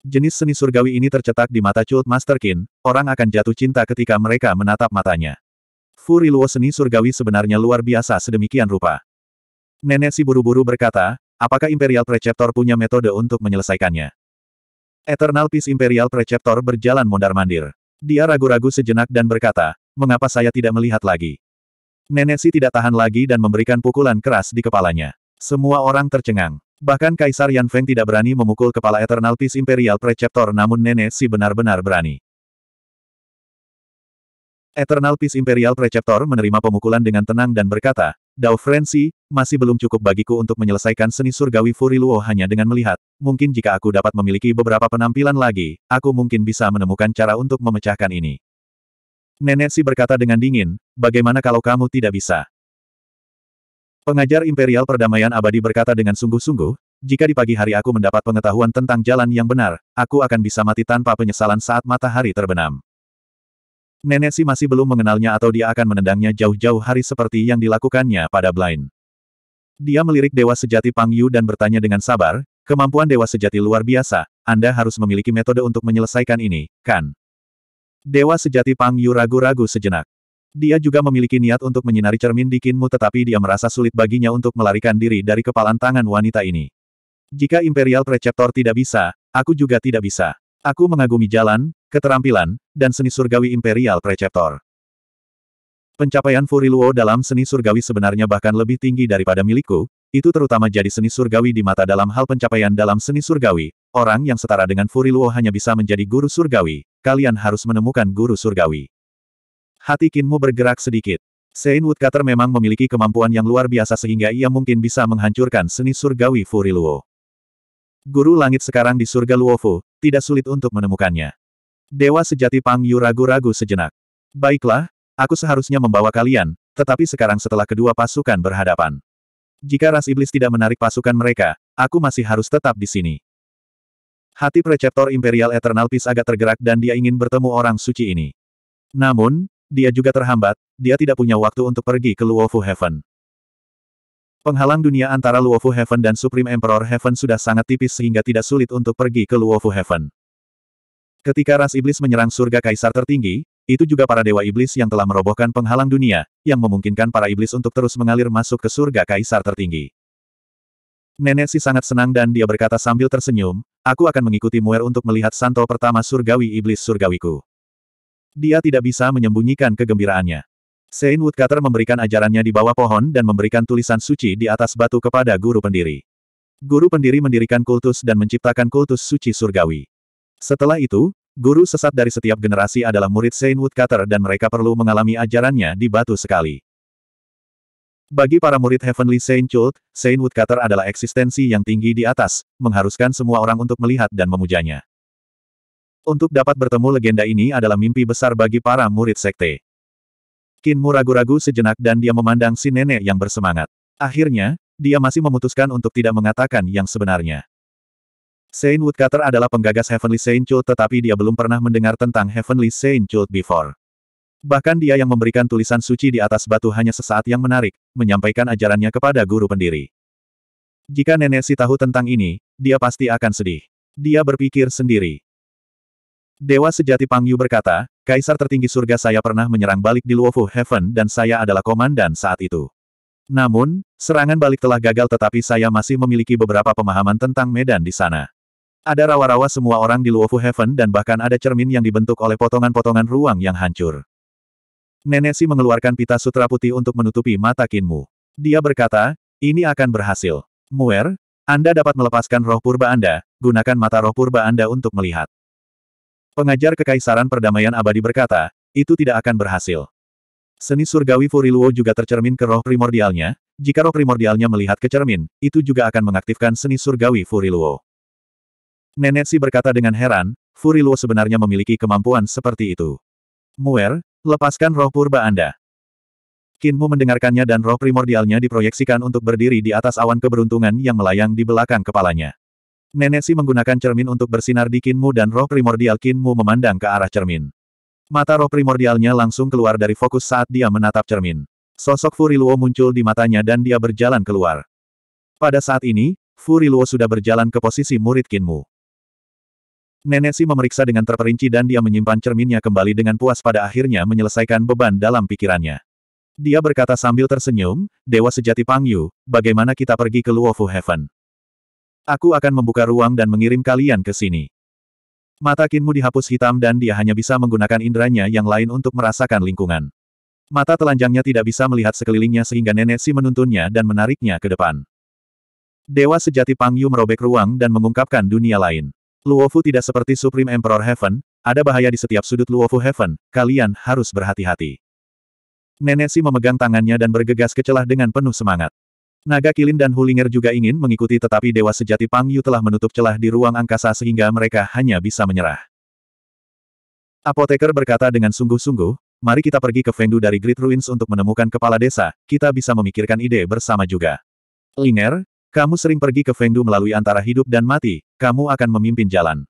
Jenis seni surgawi ini tercetak di mata Chult Master Qin, orang akan jatuh cinta ketika mereka menatap matanya. Furi Luo seni surgawi sebenarnya luar biasa sedemikian rupa. Nenek si buru-buru berkata, apakah Imperial Preceptor punya metode untuk menyelesaikannya? Eternal Peace Imperial Preceptor berjalan mondar-mandir. Dia ragu-ragu sejenak dan berkata, mengapa saya tidak melihat lagi? Nenek si tidak tahan lagi dan memberikan pukulan keras di kepalanya. Semua orang tercengang. Bahkan Kaisar Yan Feng tidak berani memukul kepala Eternal Peace Imperial Preceptor namun nenek si benar-benar berani. Eternal Peace Imperial Preceptor menerima pemukulan dengan tenang dan berkata, Dao Frenzy, masih belum cukup bagiku untuk menyelesaikan seni surgawi Furiluo hanya dengan melihat. Mungkin jika aku dapat memiliki beberapa penampilan lagi, aku mungkin bisa menemukan cara untuk memecahkan ini. Nenek si berkata dengan dingin, bagaimana kalau kamu tidak bisa? Pengajar Imperial Perdamaian Abadi berkata dengan sungguh-sungguh, jika di pagi hari aku mendapat pengetahuan tentang jalan yang benar, aku akan bisa mati tanpa penyesalan saat matahari terbenam. Nenek si masih belum mengenalnya atau dia akan menendangnya jauh-jauh hari seperti yang dilakukannya pada Blind. Dia melirik Dewa Sejati Pang Yu dan bertanya dengan sabar, kemampuan Dewa Sejati luar biasa, Anda harus memiliki metode untuk menyelesaikan ini, kan? Dewa Sejati Pang Yu ragu-ragu sejenak. Dia juga memiliki niat untuk menyinari cermin di Kinmu tetapi dia merasa sulit baginya untuk melarikan diri dari kepalan tangan wanita ini. Jika Imperial Preceptor tidak bisa, aku juga tidak bisa. Aku mengagumi jalan, keterampilan, dan seni surgawi Imperial Preceptor. Pencapaian Furiluo dalam seni surgawi sebenarnya bahkan lebih tinggi daripada milikku, itu terutama jadi seni surgawi di mata dalam hal pencapaian dalam seni surgawi. Orang yang setara dengan Furiluo hanya bisa menjadi guru surgawi, kalian harus menemukan guru surgawi. Hati Kinmu bergerak sedikit. Sein Woodcutter memang memiliki kemampuan yang luar biasa sehingga ia mungkin bisa menghancurkan seni surgawi Furiluo. Guru langit sekarang di surga Luofu, tidak sulit untuk menemukannya. Dewa sejati Pang Yu ragu-ragu sejenak. Baiklah, aku seharusnya membawa kalian, tetapi sekarang setelah kedua pasukan berhadapan. Jika ras iblis tidak menarik pasukan mereka, aku masih harus tetap di sini. Hati preceptor Imperial Eternal Peace agak tergerak dan dia ingin bertemu orang suci ini. Namun, dia juga terhambat, dia tidak punya waktu untuk pergi ke Luofu Heaven. Penghalang dunia antara Luofu Heaven dan Supreme Emperor Heaven sudah sangat tipis sehingga tidak sulit untuk pergi ke Luofu Heaven. Ketika ras iblis menyerang surga kaisar tertinggi, itu juga para dewa iblis yang telah merobohkan penghalang dunia, yang memungkinkan para iblis untuk terus mengalir masuk ke surga kaisar tertinggi. Nenek si sangat senang dan dia berkata sambil tersenyum, aku akan mengikuti Muer untuk melihat santo pertama surgawi iblis surgawiku. Dia tidak bisa menyembunyikan kegembiraannya. Saint Woodcutter memberikan ajarannya di bawah pohon dan memberikan tulisan suci di atas batu kepada guru pendiri. Guru pendiri mendirikan kultus dan menciptakan kultus suci surgawi. Setelah itu, guru sesat dari setiap generasi adalah murid Saint Woodcutter dan mereka perlu mengalami ajarannya di batu sekali. Bagi para murid Heavenly Saint Chult, Saint Woodcutter adalah eksistensi yang tinggi di atas, mengharuskan semua orang untuk melihat dan memujanya. Untuk dapat bertemu legenda ini adalah mimpi besar bagi para murid sekte. Kinmu ragu-ragu sejenak dan dia memandang si nenek yang bersemangat. Akhirnya, dia masih memutuskan untuk tidak mengatakan yang sebenarnya. Saint Woodcutter adalah penggagas Heavenly Saint Cult tetapi dia belum pernah mendengar tentang Heavenly Saint Cult before. Bahkan dia yang memberikan tulisan suci di atas batu hanya sesaat yang menarik, menyampaikan ajarannya kepada guru pendiri. Jika nenek si tahu tentang ini, dia pasti akan sedih. Dia berpikir sendiri. Dewa sejati Pang Yu berkata, Kaisar tertinggi surga saya pernah menyerang balik di Luofu Heaven dan saya adalah komandan saat itu. Namun, serangan balik telah gagal tetapi saya masih memiliki beberapa pemahaman tentang medan di sana. Ada rawa-rawa semua orang di Luofu Heaven dan bahkan ada cermin yang dibentuk oleh potongan-potongan ruang yang hancur. Nenek Si mengeluarkan pita sutra putih untuk menutupi mata Kinmu. Dia berkata, ini akan berhasil. Muer, Anda dapat melepaskan roh purba Anda, gunakan mata roh purba Anda untuk melihat. Pengajar Kekaisaran Perdamaian Abadi berkata, itu tidak akan berhasil. Seni surgawi Furiluo juga tercermin ke roh primordialnya, jika roh primordialnya melihat ke cermin, itu juga akan mengaktifkan seni surgawi Furiluo. Si berkata dengan heran, Furiluo sebenarnya memiliki kemampuan seperti itu. Muer, lepaskan roh purba Anda. Kinmu mendengarkannya dan roh primordialnya diproyeksikan untuk berdiri di atas awan keberuntungan yang melayang di belakang kepalanya. Nenek Si menggunakan cermin untuk bersinar di kinmu dan roh primordial kinmu memandang ke arah cermin. Mata roh primordialnya langsung keluar dari fokus saat dia menatap cermin. Sosok Furiluo muncul di matanya dan dia berjalan keluar. Pada saat ini, Furiluo sudah berjalan ke posisi murid kinmu. Si memeriksa dengan terperinci dan dia menyimpan cerminnya kembali dengan puas pada akhirnya menyelesaikan beban dalam pikirannya. Dia berkata sambil tersenyum, Dewa Sejati Pangyu, bagaimana kita pergi ke Luofu Heaven? Aku akan membuka ruang dan mengirim kalian ke sini. Mata Kinmu dihapus hitam dan dia hanya bisa menggunakan inderanya yang lain untuk merasakan lingkungan. Mata telanjangnya tidak bisa melihat sekelilingnya sehingga nenek si menuntunnya dan menariknya ke depan. Dewa sejati Pang Yu merobek ruang dan mengungkapkan dunia lain. Luofu tidak seperti Supreme Emperor Heaven, ada bahaya di setiap sudut Luofu Heaven, kalian harus berhati-hati. Nenek si memegang tangannya dan bergegas ke celah dengan penuh semangat. Naga Kilin dan Hulinger juga ingin mengikuti tetapi Dewa Sejati Pang Yu telah menutup celah di ruang angkasa sehingga mereka hanya bisa menyerah. Apoteker berkata dengan sungguh-sungguh, mari kita pergi ke Fengdu dari Great Ruins untuk menemukan kepala desa, kita bisa memikirkan ide bersama juga. Linger, kamu sering pergi ke Fengdu melalui antara hidup dan mati, kamu akan memimpin jalan.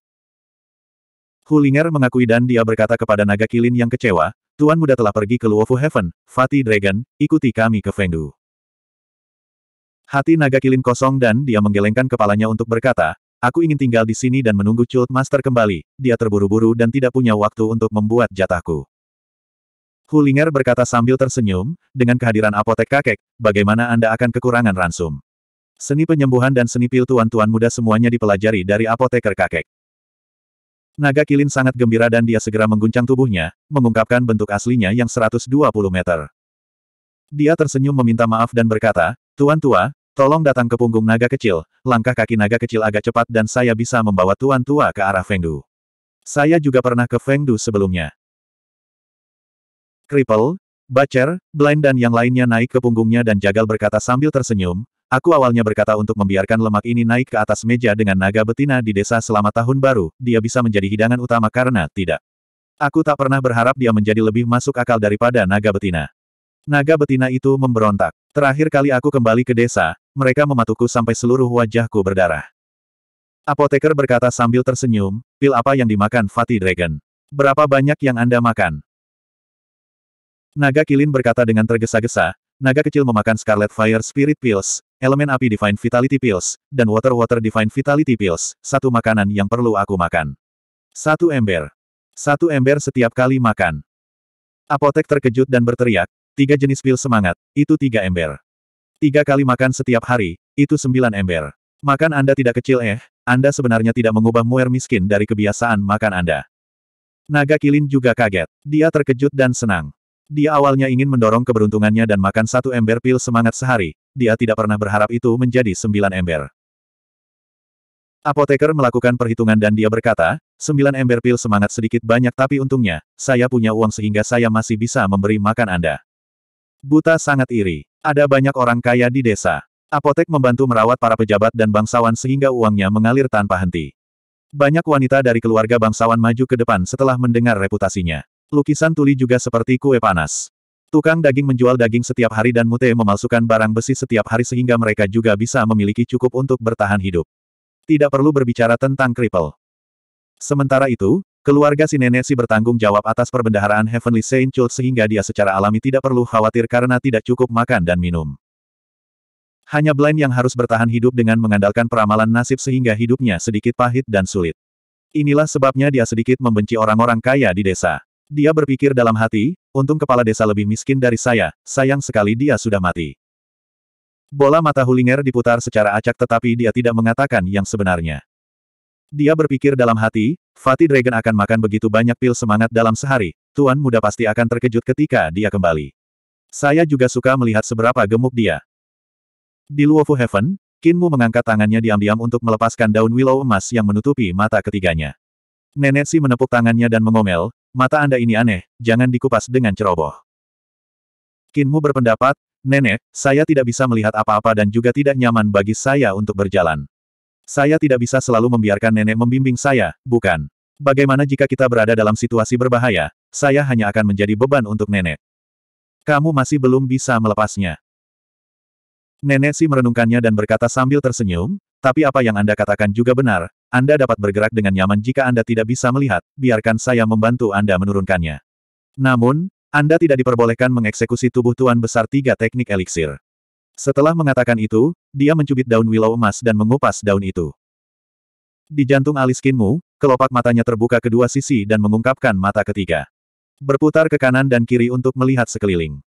Hulinger mengakui dan dia berkata kepada Naga Kilin yang kecewa, Tuan muda telah pergi ke Luofu Heaven, Fatih Dragon, ikuti kami ke Fengdu. Hati naga kilin kosong dan dia menggelengkan kepalanya untuk berkata, Aku ingin tinggal di sini dan menunggu Cult Master kembali. Dia terburu-buru dan tidak punya waktu untuk membuat jatahku. Hulinger berkata sambil tersenyum, dengan kehadiran apotek kakek, bagaimana Anda akan kekurangan ransum? Seni penyembuhan dan seni pil tuan-tuan muda semuanya dipelajari dari apoteker kakek. Naga Kilin sangat gembira dan dia segera mengguncang tubuhnya, mengungkapkan bentuk aslinya yang 120 meter. Dia tersenyum meminta maaf dan berkata, Tuan tua, Tolong datang ke punggung naga kecil, langkah kaki naga kecil agak cepat dan saya bisa membawa tuan tua ke arah Fengdu. Saya juga pernah ke Fengdu sebelumnya. Cripple, Bacer, Blind dan yang lainnya naik ke punggungnya dan Jagal berkata sambil tersenyum, aku awalnya berkata untuk membiarkan lemak ini naik ke atas meja dengan naga betina di desa selama tahun baru, dia bisa menjadi hidangan utama karena tidak. Aku tak pernah berharap dia menjadi lebih masuk akal daripada naga betina. Naga betina itu memberontak. Terakhir kali aku kembali ke desa, mereka mematuku sampai seluruh wajahku berdarah. Apoteker berkata sambil tersenyum, pil apa yang dimakan Fatih Dragon? Berapa banyak yang Anda makan? Naga Kilin berkata dengan tergesa-gesa, naga kecil memakan Scarlet Fire Spirit Pills, elemen api Divine Vitality Pills, dan Water Water Divine Vitality Pills, satu makanan yang perlu aku makan. Satu ember. Satu ember setiap kali makan. Apotek terkejut dan berteriak, Tiga jenis pil semangat, itu tiga ember. Tiga kali makan setiap hari, itu sembilan ember. Makan Anda tidak kecil eh, Anda sebenarnya tidak mengubah muer miskin dari kebiasaan makan Anda. Naga Kilin juga kaget. Dia terkejut dan senang. Dia awalnya ingin mendorong keberuntungannya dan makan satu ember pil semangat sehari, dia tidak pernah berharap itu menjadi sembilan ember. Apoteker melakukan perhitungan dan dia berkata, sembilan ember pil semangat sedikit banyak tapi untungnya, saya punya uang sehingga saya masih bisa memberi makan Anda. Buta sangat iri. Ada banyak orang kaya di desa. Apotek membantu merawat para pejabat dan bangsawan sehingga uangnya mengalir tanpa henti. Banyak wanita dari keluarga bangsawan maju ke depan setelah mendengar reputasinya. Lukisan tuli juga seperti kue panas. Tukang daging menjual daging setiap hari dan Mute memalsukan barang besi setiap hari sehingga mereka juga bisa memiliki cukup untuk bertahan hidup. Tidak perlu berbicara tentang kripel. Sementara itu, Keluarga si nenek si bertanggung jawab atas perbendaharaan Heavenly Saint Chul sehingga dia secara alami tidak perlu khawatir karena tidak cukup makan dan minum. Hanya Blaine yang harus bertahan hidup dengan mengandalkan peramalan nasib sehingga hidupnya sedikit pahit dan sulit. Inilah sebabnya dia sedikit membenci orang-orang kaya di desa. Dia berpikir dalam hati, untung kepala desa lebih miskin dari saya, sayang sekali dia sudah mati. Bola mata Hulinger diputar secara acak tetapi dia tidak mengatakan yang sebenarnya. Dia berpikir dalam hati, Fatih Dragon akan makan begitu banyak pil semangat dalam sehari, Tuan Muda pasti akan terkejut ketika dia kembali. Saya juga suka melihat seberapa gemuk dia. Di Luofu Heaven, Kinmu mengangkat tangannya diam-diam untuk melepaskan daun willow emas yang menutupi mata ketiganya. Nenek si menepuk tangannya dan mengomel, mata Anda ini aneh, jangan dikupas dengan ceroboh. Kinmu berpendapat, Nenek, saya tidak bisa melihat apa-apa dan juga tidak nyaman bagi saya untuk berjalan. Saya tidak bisa selalu membiarkan nenek membimbing saya, bukan? Bagaimana jika kita berada dalam situasi berbahaya? Saya hanya akan menjadi beban untuk nenek. Kamu masih belum bisa melepasnya. Nenek Si merenungkannya dan berkata sambil tersenyum, tapi apa yang Anda katakan juga benar, Anda dapat bergerak dengan nyaman jika Anda tidak bisa melihat, biarkan saya membantu Anda menurunkannya. Namun, Anda tidak diperbolehkan mengeksekusi tubuh Tuan Besar tiga teknik eliksir. Setelah mengatakan itu, dia mencubit daun willow emas dan mengupas daun itu. Di jantung alis Kinmu, kelopak matanya terbuka kedua sisi dan mengungkapkan mata ketiga. Berputar ke kanan dan kiri untuk melihat sekeliling.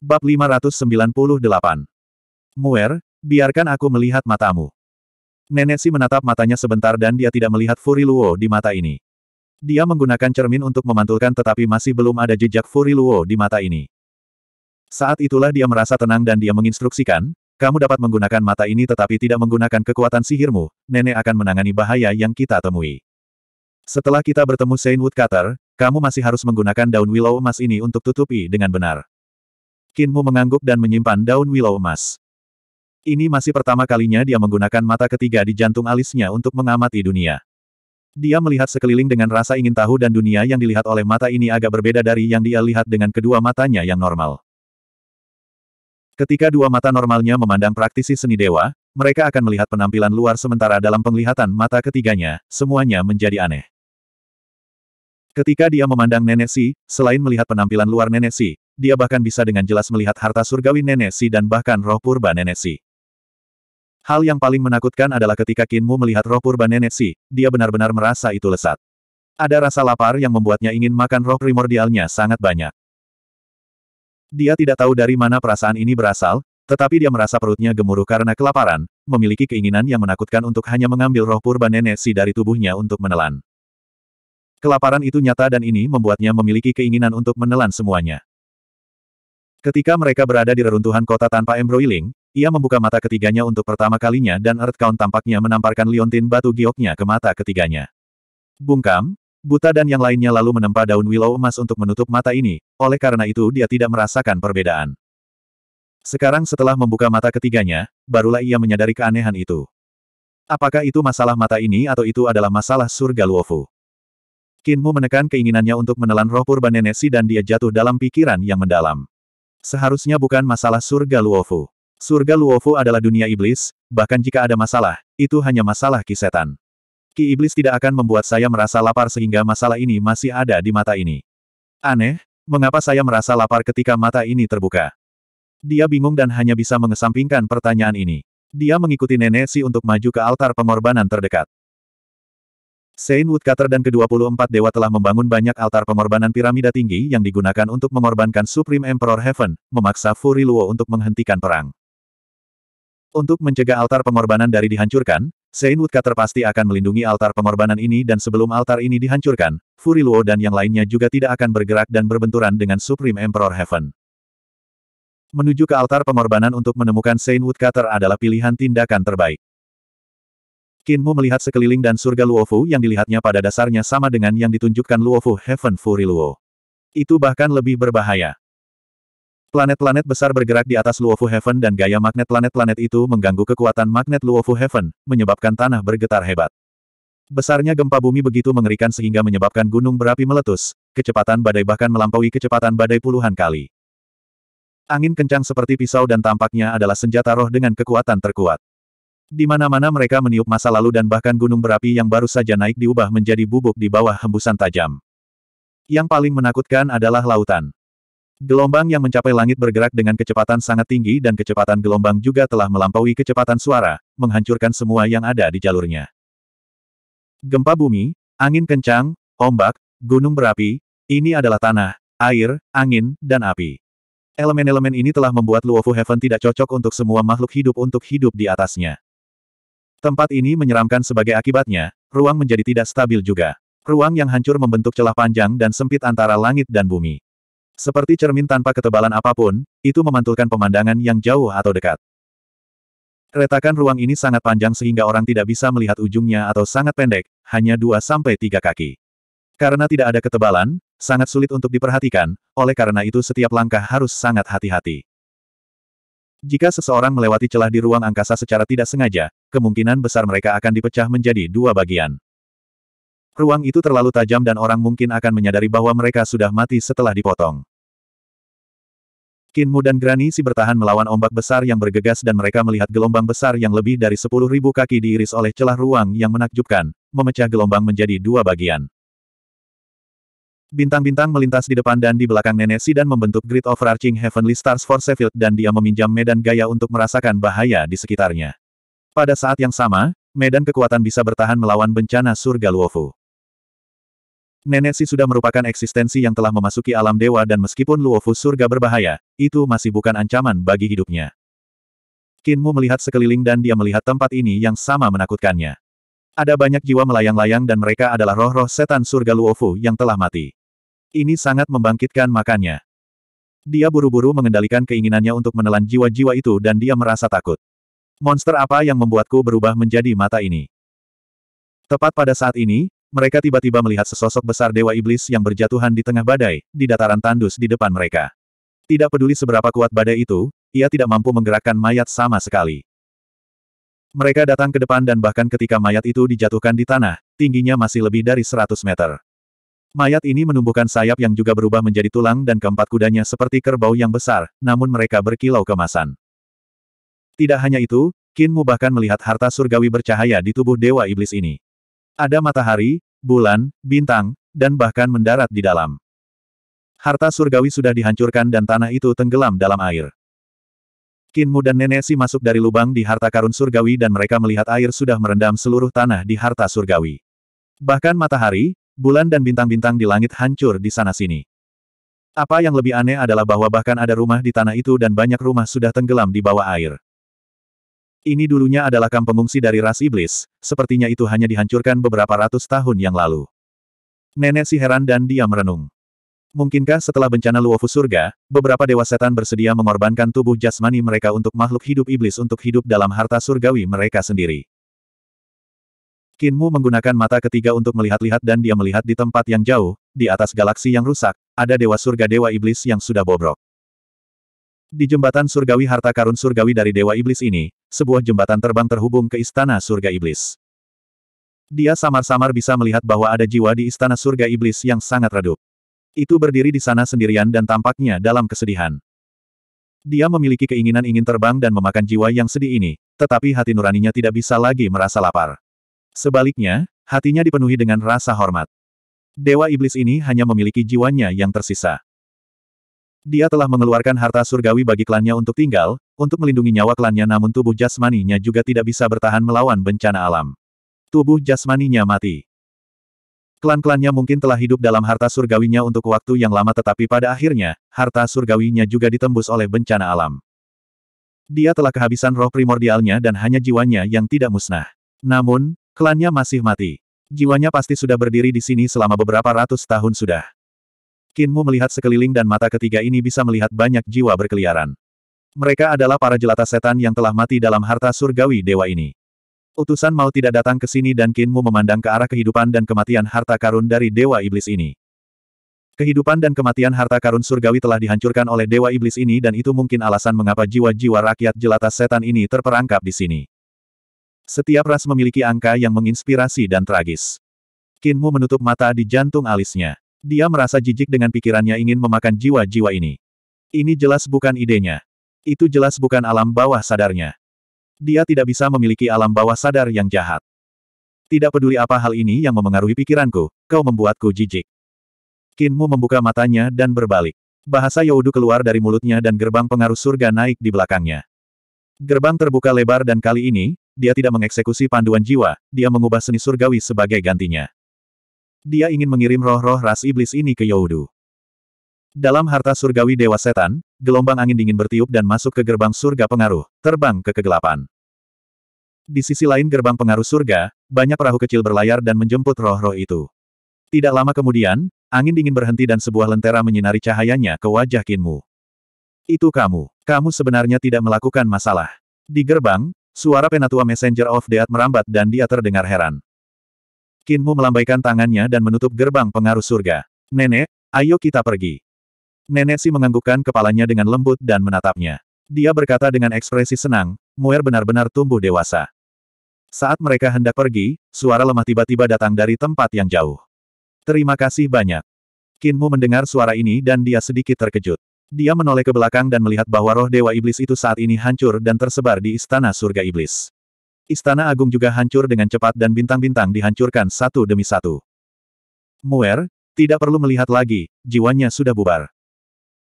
Bab 598 Muer, biarkan aku melihat matamu. Nenek menatap matanya sebentar dan dia tidak melihat Furi Luo di mata ini. Dia menggunakan cermin untuk memantulkan tetapi masih belum ada jejak Furi Luo di mata ini. Saat itulah dia merasa tenang dan dia menginstruksikan, kamu dapat menggunakan mata ini tetapi tidak menggunakan kekuatan sihirmu, nenek akan menangani bahaya yang kita temui. Setelah kita bertemu Saint Woodcutter, kamu masih harus menggunakan daun willow emas ini untuk tutupi dengan benar. Kinmu mengangguk dan menyimpan daun willow emas. Ini masih pertama kalinya dia menggunakan mata ketiga di jantung alisnya untuk mengamati dunia. Dia melihat sekeliling dengan rasa ingin tahu dan dunia yang dilihat oleh mata ini agak berbeda dari yang dia lihat dengan kedua matanya yang normal. Ketika dua mata normalnya memandang praktisi seni dewa, mereka akan melihat penampilan luar sementara dalam penglihatan mata ketiganya, semuanya menjadi aneh. Ketika dia memandang Nenek Si, selain melihat penampilan luar Nenek Si, dia bahkan bisa dengan jelas melihat harta surgawi Nenek Si dan bahkan roh purba Nenek Si. Hal yang paling menakutkan adalah ketika Kinmu melihat roh purba Nenek Si, dia benar-benar merasa itu lesat. Ada rasa lapar yang membuatnya ingin makan roh primordialnya sangat banyak. Dia tidak tahu dari mana perasaan ini berasal, tetapi dia merasa perutnya gemuruh karena kelaparan, memiliki keinginan yang menakutkan untuk hanya mengambil roh purba nenek si dari tubuhnya untuk menelan. Kelaparan itu nyata dan ini membuatnya memiliki keinginan untuk menelan semuanya. Ketika mereka berada di reruntuhan kota tanpa embroiling, ia membuka mata ketiganya untuk pertama kalinya dan Earthcount tampaknya menamparkan liontin batu gioknya ke mata ketiganya. Bungkam, Buta dan yang lainnya lalu menempa daun willow emas untuk menutup mata ini, oleh karena itu dia tidak merasakan perbedaan. Sekarang setelah membuka mata ketiganya, barulah ia menyadari keanehan itu. Apakah itu masalah mata ini atau itu adalah masalah surga Luofu? Kinmu menekan keinginannya untuk menelan roh purba Nenesi dan dia jatuh dalam pikiran yang mendalam. Seharusnya bukan masalah surga Luofu. Surga Luofu adalah dunia iblis, bahkan jika ada masalah, itu hanya masalah kisetan kaki iblis tidak akan membuat saya merasa lapar sehingga masalah ini masih ada di mata ini. Aneh, mengapa saya merasa lapar ketika mata ini terbuka? Dia bingung dan hanya bisa mengesampingkan pertanyaan ini. Dia mengikuti nenek Si untuk maju ke altar pengorbanan terdekat. Saint Woodcutter dan ke-24 dewa telah membangun banyak altar pengorbanan piramida tinggi yang digunakan untuk mengorbankan Supreme Emperor Heaven, memaksa Furiluo untuk menghentikan perang. Untuk mencegah altar pengorbanan dari dihancurkan, Sein Wutka pasti akan melindungi altar pengorbanan ini dan sebelum altar ini dihancurkan, Furi Luo dan yang lainnya juga tidak akan bergerak dan berbenturan dengan Supreme Emperor Heaven. Menuju ke altar pengorbanan untuk menemukan Saint Woodcutter adalah pilihan tindakan terbaik. Kinmu melihat sekeliling dan surga Luofu yang dilihatnya pada dasarnya sama dengan yang ditunjukkan Luofu Heaven Fury Luo. Itu bahkan lebih berbahaya. Planet-planet besar bergerak di atas Luofu Heaven dan gaya magnet planet-planet itu mengganggu kekuatan magnet Luofu Heaven, menyebabkan tanah bergetar hebat. Besarnya gempa bumi begitu mengerikan sehingga menyebabkan gunung berapi meletus, kecepatan badai bahkan melampaui kecepatan badai puluhan kali. Angin kencang seperti pisau dan tampaknya adalah senjata roh dengan kekuatan terkuat. Di mana-mana mereka meniup masa lalu dan bahkan gunung berapi yang baru saja naik diubah menjadi bubuk di bawah hembusan tajam. Yang paling menakutkan adalah lautan. Gelombang yang mencapai langit bergerak dengan kecepatan sangat tinggi dan kecepatan gelombang juga telah melampaui kecepatan suara, menghancurkan semua yang ada di jalurnya. Gempa bumi, angin kencang, ombak, gunung berapi, ini adalah tanah, air, angin, dan api. Elemen-elemen ini telah membuat Luofu Heaven tidak cocok untuk semua makhluk hidup untuk hidup di atasnya. Tempat ini menyeramkan sebagai akibatnya, ruang menjadi tidak stabil juga. Ruang yang hancur membentuk celah panjang dan sempit antara langit dan bumi. Seperti cermin tanpa ketebalan apapun, itu memantulkan pemandangan yang jauh atau dekat. Retakan ruang ini sangat panjang sehingga orang tidak bisa melihat ujungnya atau sangat pendek, hanya dua sampai tiga kaki. Karena tidak ada ketebalan, sangat sulit untuk diperhatikan, oleh karena itu setiap langkah harus sangat hati-hati. Jika seseorang melewati celah di ruang angkasa secara tidak sengaja, kemungkinan besar mereka akan dipecah menjadi dua bagian. Ruang itu terlalu tajam dan orang mungkin akan menyadari bahwa mereka sudah mati setelah dipotong. Kinmu dan Granny si bertahan melawan ombak besar yang bergegas dan mereka melihat gelombang besar yang lebih dari sepuluh ribu kaki diiris oleh celah ruang yang menakjubkan, memecah gelombang menjadi dua bagian. Bintang-bintang melintas di depan dan di belakang Nenesi dan membentuk grid overarching Heavenly Stars for Sheffield dan dia meminjam medan gaya untuk merasakan bahaya di sekitarnya. Pada saat yang sama, medan kekuatan bisa bertahan melawan bencana surga Luofu. Nenek Si sudah merupakan eksistensi yang telah memasuki alam dewa dan meskipun Luofu surga berbahaya, itu masih bukan ancaman bagi hidupnya. Kinmu melihat sekeliling dan dia melihat tempat ini yang sama menakutkannya. Ada banyak jiwa melayang-layang dan mereka adalah roh-roh setan surga Luofu yang telah mati. Ini sangat membangkitkan makannya. Dia buru-buru mengendalikan keinginannya untuk menelan jiwa-jiwa itu dan dia merasa takut. Monster apa yang membuatku berubah menjadi mata ini? Tepat pada saat ini, mereka tiba-tiba melihat sesosok besar Dewa Iblis yang berjatuhan di tengah badai, di dataran tandus di depan mereka. Tidak peduli seberapa kuat badai itu, ia tidak mampu menggerakkan mayat sama sekali. Mereka datang ke depan dan bahkan ketika mayat itu dijatuhkan di tanah, tingginya masih lebih dari 100 meter. Mayat ini menumbuhkan sayap yang juga berubah menjadi tulang dan keempat kudanya seperti kerbau yang besar, namun mereka berkilau kemasan. Tidak hanya itu, Kinmu bahkan melihat harta surgawi bercahaya di tubuh Dewa Iblis ini. Ada matahari, bulan, bintang, dan bahkan mendarat di dalam. Harta surgawi sudah dihancurkan dan tanah itu tenggelam dalam air. Kinmu dan Nenesi masuk dari lubang di harta karun surgawi dan mereka melihat air sudah merendam seluruh tanah di harta surgawi. Bahkan matahari, bulan dan bintang-bintang di langit hancur di sana-sini. Apa yang lebih aneh adalah bahwa bahkan ada rumah di tanah itu dan banyak rumah sudah tenggelam di bawah air. Ini dulunya adalah kamp pengungsi dari ras iblis, sepertinya itu hanya dihancurkan beberapa ratus tahun yang lalu. Nenek si heran dan dia merenung. Mungkinkah setelah bencana Luofu surga, beberapa dewa setan bersedia mengorbankan tubuh jasmani mereka untuk makhluk hidup iblis untuk hidup dalam harta surgawi mereka sendiri? Kinmu menggunakan mata ketiga untuk melihat-lihat dan dia melihat di tempat yang jauh, di atas galaksi yang rusak, ada dewa surga dewa iblis yang sudah bobrok. Di jembatan surgawi harta karun surgawi dari Dewa Iblis ini, sebuah jembatan terbang terhubung ke Istana Surga Iblis. Dia samar-samar bisa melihat bahwa ada jiwa di Istana Surga Iblis yang sangat redup. Itu berdiri di sana sendirian dan tampaknya dalam kesedihan. Dia memiliki keinginan ingin terbang dan memakan jiwa yang sedih ini, tetapi hati nuraninya tidak bisa lagi merasa lapar. Sebaliknya, hatinya dipenuhi dengan rasa hormat. Dewa Iblis ini hanya memiliki jiwanya yang tersisa. Dia telah mengeluarkan harta surgawi bagi klannya untuk tinggal, untuk melindungi nyawa klannya namun tubuh jasmaninya juga tidak bisa bertahan melawan bencana alam. Tubuh jasmaninya mati. Klan-klannya mungkin telah hidup dalam harta surgawinya untuk waktu yang lama tetapi pada akhirnya, harta surgawinya juga ditembus oleh bencana alam. Dia telah kehabisan roh primordialnya dan hanya jiwanya yang tidak musnah. Namun, klannya masih mati. Jiwanya pasti sudah berdiri di sini selama beberapa ratus tahun sudah. Kinmu melihat sekeliling dan mata ketiga ini bisa melihat banyak jiwa berkeliaran. Mereka adalah para jelata setan yang telah mati dalam harta surgawi dewa ini. Utusan mau tidak datang ke sini dan Kinmu memandang ke arah kehidupan dan kematian harta karun dari dewa iblis ini. Kehidupan dan kematian harta karun surgawi telah dihancurkan oleh dewa iblis ini dan itu mungkin alasan mengapa jiwa-jiwa rakyat jelata setan ini terperangkap di sini. Setiap ras memiliki angka yang menginspirasi dan tragis. Kinmu menutup mata di jantung alisnya. Dia merasa jijik dengan pikirannya ingin memakan jiwa-jiwa ini. Ini jelas bukan idenya. Itu jelas bukan alam bawah sadarnya. Dia tidak bisa memiliki alam bawah sadar yang jahat. Tidak peduli apa hal ini yang memengaruhi pikiranku, kau membuatku jijik. Kinmu membuka matanya dan berbalik. Bahasa Yaudu keluar dari mulutnya dan gerbang pengaruh surga naik di belakangnya. Gerbang terbuka lebar dan kali ini, dia tidak mengeksekusi panduan jiwa, dia mengubah seni surgawi sebagai gantinya. Dia ingin mengirim roh-roh ras iblis ini ke Yaudu. Dalam harta surgawi Dewa Setan, gelombang angin dingin bertiup dan masuk ke gerbang surga pengaruh, terbang ke kegelapan. Di sisi lain gerbang pengaruh surga, banyak perahu kecil berlayar dan menjemput roh-roh itu. Tidak lama kemudian, angin dingin berhenti dan sebuah lentera menyinari cahayanya ke wajah Kinmu. Itu kamu. Kamu sebenarnya tidak melakukan masalah. Di gerbang, suara penatua Messenger of Death merambat dan dia terdengar heran. Kinmu melambaikan tangannya dan menutup gerbang pengaruh surga. Nenek, ayo kita pergi. Nenek si menganggukkan kepalanya dengan lembut dan menatapnya. Dia berkata dengan ekspresi senang, Muer benar-benar tumbuh dewasa. Saat mereka hendak pergi, suara lemah tiba-tiba datang dari tempat yang jauh. Terima kasih banyak. Kinmu mendengar suara ini dan dia sedikit terkejut. Dia menoleh ke belakang dan melihat bahwa roh Dewa Iblis itu saat ini hancur dan tersebar di Istana Surga Iblis. Istana Agung juga hancur dengan cepat dan bintang-bintang dihancurkan satu demi satu. Muer, tidak perlu melihat lagi, jiwanya sudah bubar.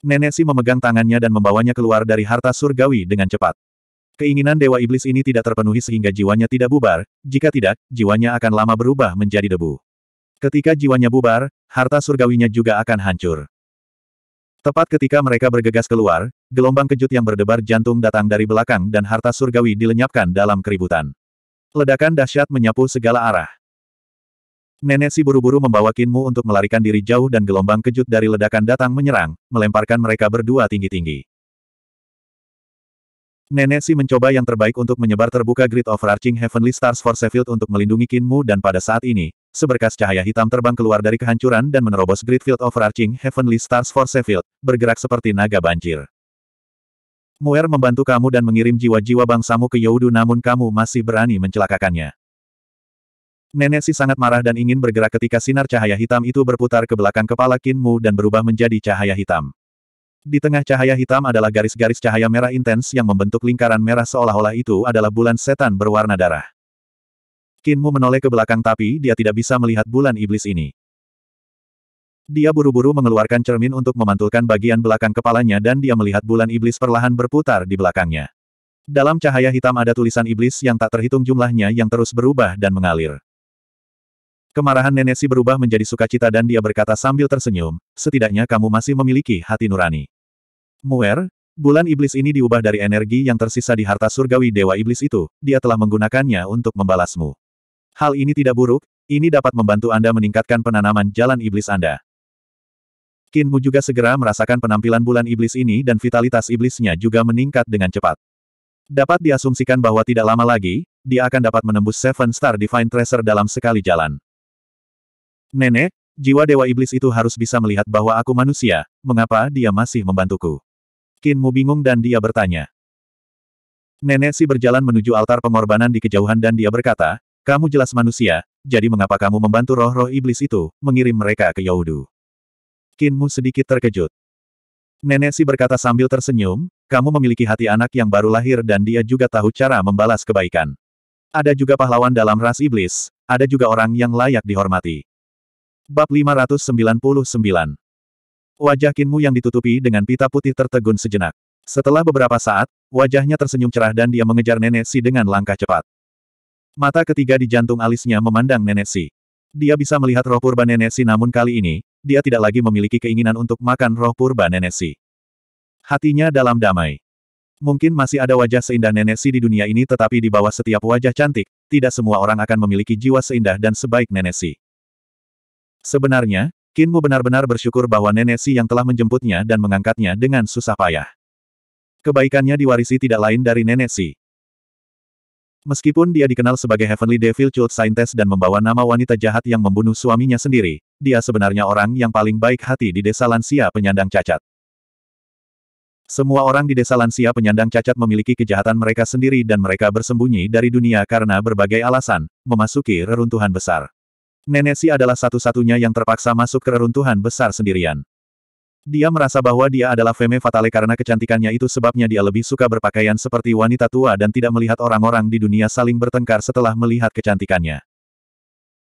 Nenek Si memegang tangannya dan membawanya keluar dari harta surgawi dengan cepat. Keinginan Dewa Iblis ini tidak terpenuhi sehingga jiwanya tidak bubar, jika tidak, jiwanya akan lama berubah menjadi debu. Ketika jiwanya bubar, harta surgawinya juga akan hancur. Tepat ketika mereka bergegas keluar, gelombang kejut yang berdebar jantung datang dari belakang dan harta surgawi dilenyapkan dalam keributan. Ledakan dahsyat menyapu segala arah. Nenek si buru-buru membawa Kinmu untuk melarikan diri jauh dan gelombang kejut dari ledakan datang menyerang, melemparkan mereka berdua tinggi-tinggi. Nenek si mencoba yang terbaik untuk menyebar terbuka Grid of Arching Heavenly Stars for Seville untuk melindungi Kinmu dan pada saat ini, Seberkas cahaya hitam terbang keluar dari kehancuran dan menerobos Gridfield field overarching Heavenly Stars for Seville, bergerak seperti naga banjir. Muer membantu kamu dan mengirim jiwa-jiwa bangsamu ke Yaudu namun kamu masih berani mencelakakannya. Nenek si sangat marah dan ingin bergerak ketika sinar cahaya hitam itu berputar ke belakang kepala Kinmu dan berubah menjadi cahaya hitam. Di tengah cahaya hitam adalah garis-garis cahaya merah intens yang membentuk lingkaran merah seolah-olah itu adalah bulan setan berwarna darah. Kinmu menoleh ke belakang tapi dia tidak bisa melihat bulan iblis ini. Dia buru-buru mengeluarkan cermin untuk memantulkan bagian belakang kepalanya dan dia melihat bulan iblis perlahan berputar di belakangnya. Dalam cahaya hitam ada tulisan iblis yang tak terhitung jumlahnya yang terus berubah dan mengalir. Kemarahan Nenesi berubah menjadi sukacita dan dia berkata sambil tersenyum, setidaknya kamu masih memiliki hati nurani. Muer, bulan iblis ini diubah dari energi yang tersisa di harta surgawi Dewa Iblis itu, dia telah menggunakannya untuk membalasmu. Hal ini tidak buruk, ini dapat membantu Anda meningkatkan penanaman jalan iblis Anda. Kinmu juga segera merasakan penampilan bulan iblis ini dan vitalitas iblisnya juga meningkat dengan cepat. Dapat diasumsikan bahwa tidak lama lagi, dia akan dapat menembus Seven Star Divine Treasure dalam sekali jalan. Nenek, jiwa Dewa Iblis itu harus bisa melihat bahwa aku manusia, mengapa dia masih membantuku? Kinmu bingung dan dia bertanya. Nenek si berjalan menuju altar pengorbanan di kejauhan dan dia berkata, kamu jelas manusia, jadi mengapa kamu membantu roh-roh iblis itu, mengirim mereka ke Yaudu? Kinmu sedikit terkejut. Nenek si berkata sambil tersenyum, kamu memiliki hati anak yang baru lahir dan dia juga tahu cara membalas kebaikan. Ada juga pahlawan dalam ras iblis, ada juga orang yang layak dihormati. Bab 599 Wajah Kinmu yang ditutupi dengan pita putih tertegun sejenak. Setelah beberapa saat, wajahnya tersenyum cerah dan dia mengejar nenek si dengan langkah cepat. Mata ketiga di jantung alisnya memandang Nenek Si. Dia bisa melihat roh purba Nenek Si namun kali ini, dia tidak lagi memiliki keinginan untuk makan roh purba Nenek Si. Hatinya dalam damai. Mungkin masih ada wajah seindah Nenek Si di dunia ini tetapi di bawah setiap wajah cantik, tidak semua orang akan memiliki jiwa seindah dan sebaik Nenek Si. Sebenarnya, Kinmu benar-benar bersyukur bahwa Nenek Si yang telah menjemputnya dan mengangkatnya dengan susah payah. Kebaikannya diwarisi tidak lain dari Nenek Si. Meskipun dia dikenal sebagai Heavenly Devil Child Scientist dan membawa nama wanita jahat yang membunuh suaminya sendiri, dia sebenarnya orang yang paling baik hati di desa lansia penyandang cacat. Semua orang di desa lansia penyandang cacat memiliki kejahatan mereka sendiri dan mereka bersembunyi dari dunia karena berbagai alasan, memasuki reruntuhan besar. Nenek adalah satu-satunya yang terpaksa masuk ke reruntuhan besar sendirian. Dia merasa bahwa dia adalah femme fatale karena kecantikannya itu sebabnya dia lebih suka berpakaian seperti wanita tua dan tidak melihat orang-orang di dunia saling bertengkar setelah melihat kecantikannya.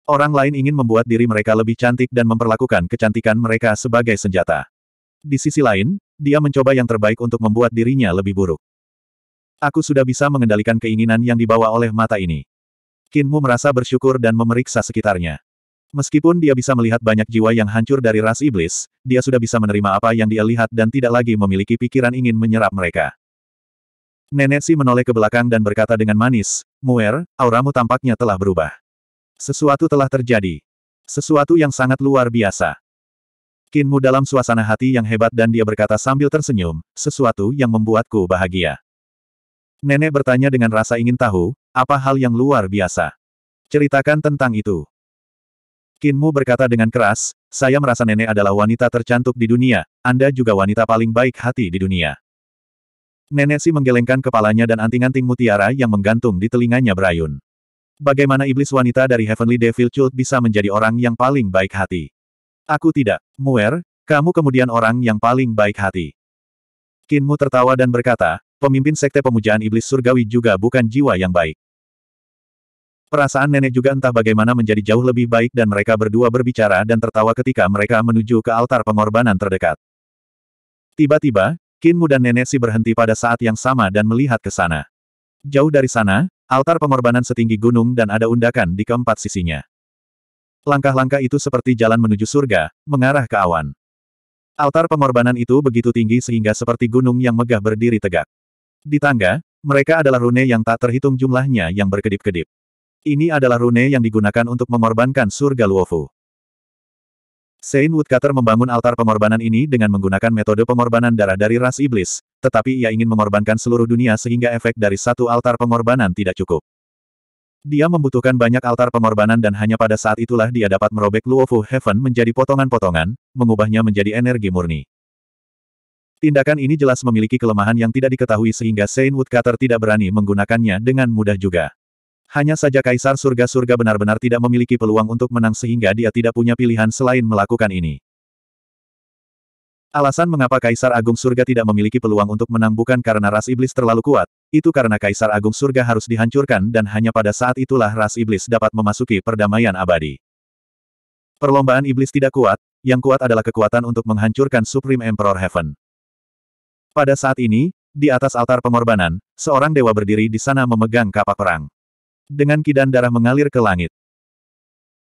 Orang lain ingin membuat diri mereka lebih cantik dan memperlakukan kecantikan mereka sebagai senjata. Di sisi lain, dia mencoba yang terbaik untuk membuat dirinya lebih buruk. Aku sudah bisa mengendalikan keinginan yang dibawa oleh mata ini. Kinmu merasa bersyukur dan memeriksa sekitarnya. Meskipun dia bisa melihat banyak jiwa yang hancur dari ras iblis, dia sudah bisa menerima apa yang dia lihat dan tidak lagi memiliki pikiran ingin menyerap mereka. Nenek Si menoleh ke belakang dan berkata dengan manis, Muer, auramu tampaknya telah berubah. Sesuatu telah terjadi. Sesuatu yang sangat luar biasa. Kinmu dalam suasana hati yang hebat dan dia berkata sambil tersenyum, sesuatu yang membuatku bahagia. Nenek bertanya dengan rasa ingin tahu, apa hal yang luar biasa? Ceritakan tentang itu. Kinmu berkata dengan keras, saya merasa nenek adalah wanita tercantik di dunia, Anda juga wanita paling baik hati di dunia. Nenek si menggelengkan kepalanya dan anting-anting mutiara yang menggantung di telinganya berayun. Bagaimana iblis wanita dari Heavenly Devil Cult bisa menjadi orang yang paling baik hati? Aku tidak. Muer, kamu kemudian orang yang paling baik hati. Kinmu tertawa dan berkata, pemimpin sekte pemujaan iblis surgawi juga bukan jiwa yang baik. Perasaan nenek juga entah bagaimana menjadi jauh lebih baik dan mereka berdua berbicara dan tertawa ketika mereka menuju ke altar pengorbanan terdekat. Tiba-tiba, Kinmu dan nenek si berhenti pada saat yang sama dan melihat ke sana. Jauh dari sana, altar pengorbanan setinggi gunung dan ada undakan di keempat sisinya. Langkah-langkah itu seperti jalan menuju surga, mengarah ke awan. Altar pengorbanan itu begitu tinggi sehingga seperti gunung yang megah berdiri tegak. Di tangga, mereka adalah rune yang tak terhitung jumlahnya yang berkedip-kedip. Ini adalah rune yang digunakan untuk mengorbankan surga Luofu. Saint Woodcutter membangun altar pengorbanan ini dengan menggunakan metode pengorbanan darah dari ras iblis, tetapi ia ingin mengorbankan seluruh dunia sehingga efek dari satu altar pengorbanan tidak cukup. Dia membutuhkan banyak altar pengorbanan dan hanya pada saat itulah dia dapat merobek Luofu Heaven menjadi potongan-potongan, mengubahnya menjadi energi murni. Tindakan ini jelas memiliki kelemahan yang tidak diketahui sehingga Saint Woodcutter tidak berani menggunakannya dengan mudah juga. Hanya saja Kaisar Surga-Surga benar-benar tidak memiliki peluang untuk menang sehingga dia tidak punya pilihan selain melakukan ini. Alasan mengapa Kaisar Agung Surga tidak memiliki peluang untuk menang bukan karena ras iblis terlalu kuat, itu karena Kaisar Agung Surga harus dihancurkan dan hanya pada saat itulah ras iblis dapat memasuki perdamaian abadi. Perlombaan iblis tidak kuat, yang kuat adalah kekuatan untuk menghancurkan Supreme Emperor Heaven. Pada saat ini, di atas altar pengorbanan, seorang dewa berdiri di sana memegang kapak perang dengan kidan darah mengalir ke langit.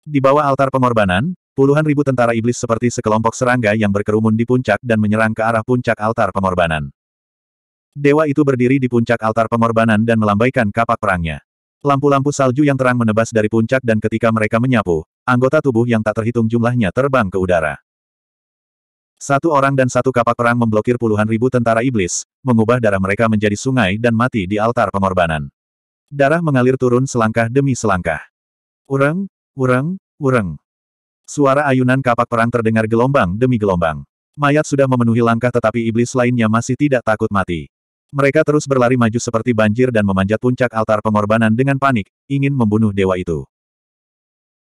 Di bawah altar pengorbanan, puluhan ribu tentara iblis seperti sekelompok serangga yang berkerumun di puncak dan menyerang ke arah puncak altar pengorbanan. Dewa itu berdiri di puncak altar pengorbanan dan melambaikan kapak perangnya. Lampu-lampu salju yang terang menebas dari puncak dan ketika mereka menyapu, anggota tubuh yang tak terhitung jumlahnya terbang ke udara. Satu orang dan satu kapak perang memblokir puluhan ribu tentara iblis, mengubah darah mereka menjadi sungai dan mati di altar pengorbanan. Darah mengalir turun selangkah demi selangkah. Ureng, ureng, ureng. Suara ayunan kapak perang terdengar gelombang demi gelombang. Mayat sudah memenuhi langkah tetapi iblis lainnya masih tidak takut mati. Mereka terus berlari maju seperti banjir dan memanjat puncak altar pengorbanan dengan panik, ingin membunuh dewa itu.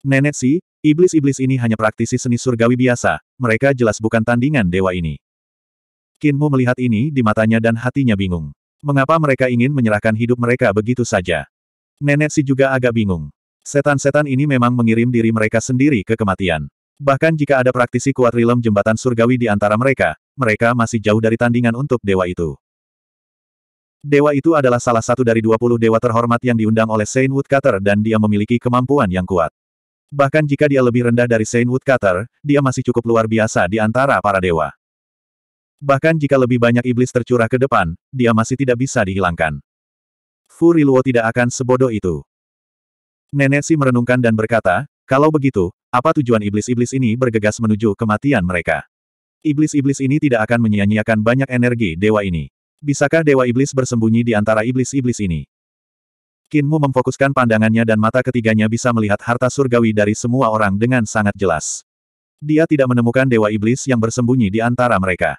Nenek si, iblis-iblis ini hanya praktisi seni surgawi biasa, mereka jelas bukan tandingan dewa ini. Kinmu melihat ini di matanya dan hatinya bingung. Mengapa mereka ingin menyerahkan hidup mereka begitu saja? Nenek si juga agak bingung. Setan-setan ini memang mengirim diri mereka sendiri ke kematian. Bahkan jika ada praktisi kuat rilem jembatan surgawi di antara mereka, mereka masih jauh dari tandingan untuk dewa itu. Dewa itu adalah salah satu dari 20 dewa terhormat yang diundang oleh Saint Woodcutter dan dia memiliki kemampuan yang kuat. Bahkan jika dia lebih rendah dari Saint Woodcutter, dia masih cukup luar biasa di antara para dewa. Bahkan jika lebih banyak iblis tercurah ke depan, dia masih tidak bisa dihilangkan. Furiluo tidak akan sebodoh itu. Nenek Si merenungkan dan berkata, kalau begitu, apa tujuan iblis-iblis ini bergegas menuju kematian mereka? Iblis-iblis ini tidak akan menyia-nyiakan banyak energi dewa ini. Bisakah dewa iblis bersembunyi di antara iblis-iblis ini? Kinmu memfokuskan pandangannya dan mata ketiganya bisa melihat harta surgawi dari semua orang dengan sangat jelas. Dia tidak menemukan dewa iblis yang bersembunyi di antara mereka.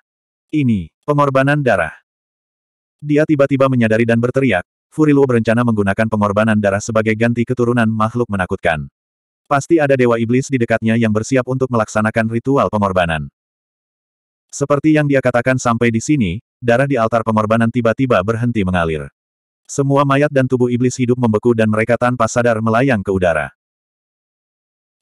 Ini, pengorbanan darah. Dia tiba-tiba menyadari dan berteriak, Furilu berencana menggunakan pengorbanan darah sebagai ganti keturunan makhluk menakutkan. Pasti ada dewa iblis di dekatnya yang bersiap untuk melaksanakan ritual pengorbanan. Seperti yang dia katakan sampai di sini, darah di altar pengorbanan tiba-tiba berhenti mengalir. Semua mayat dan tubuh iblis hidup membeku dan mereka tanpa sadar melayang ke udara.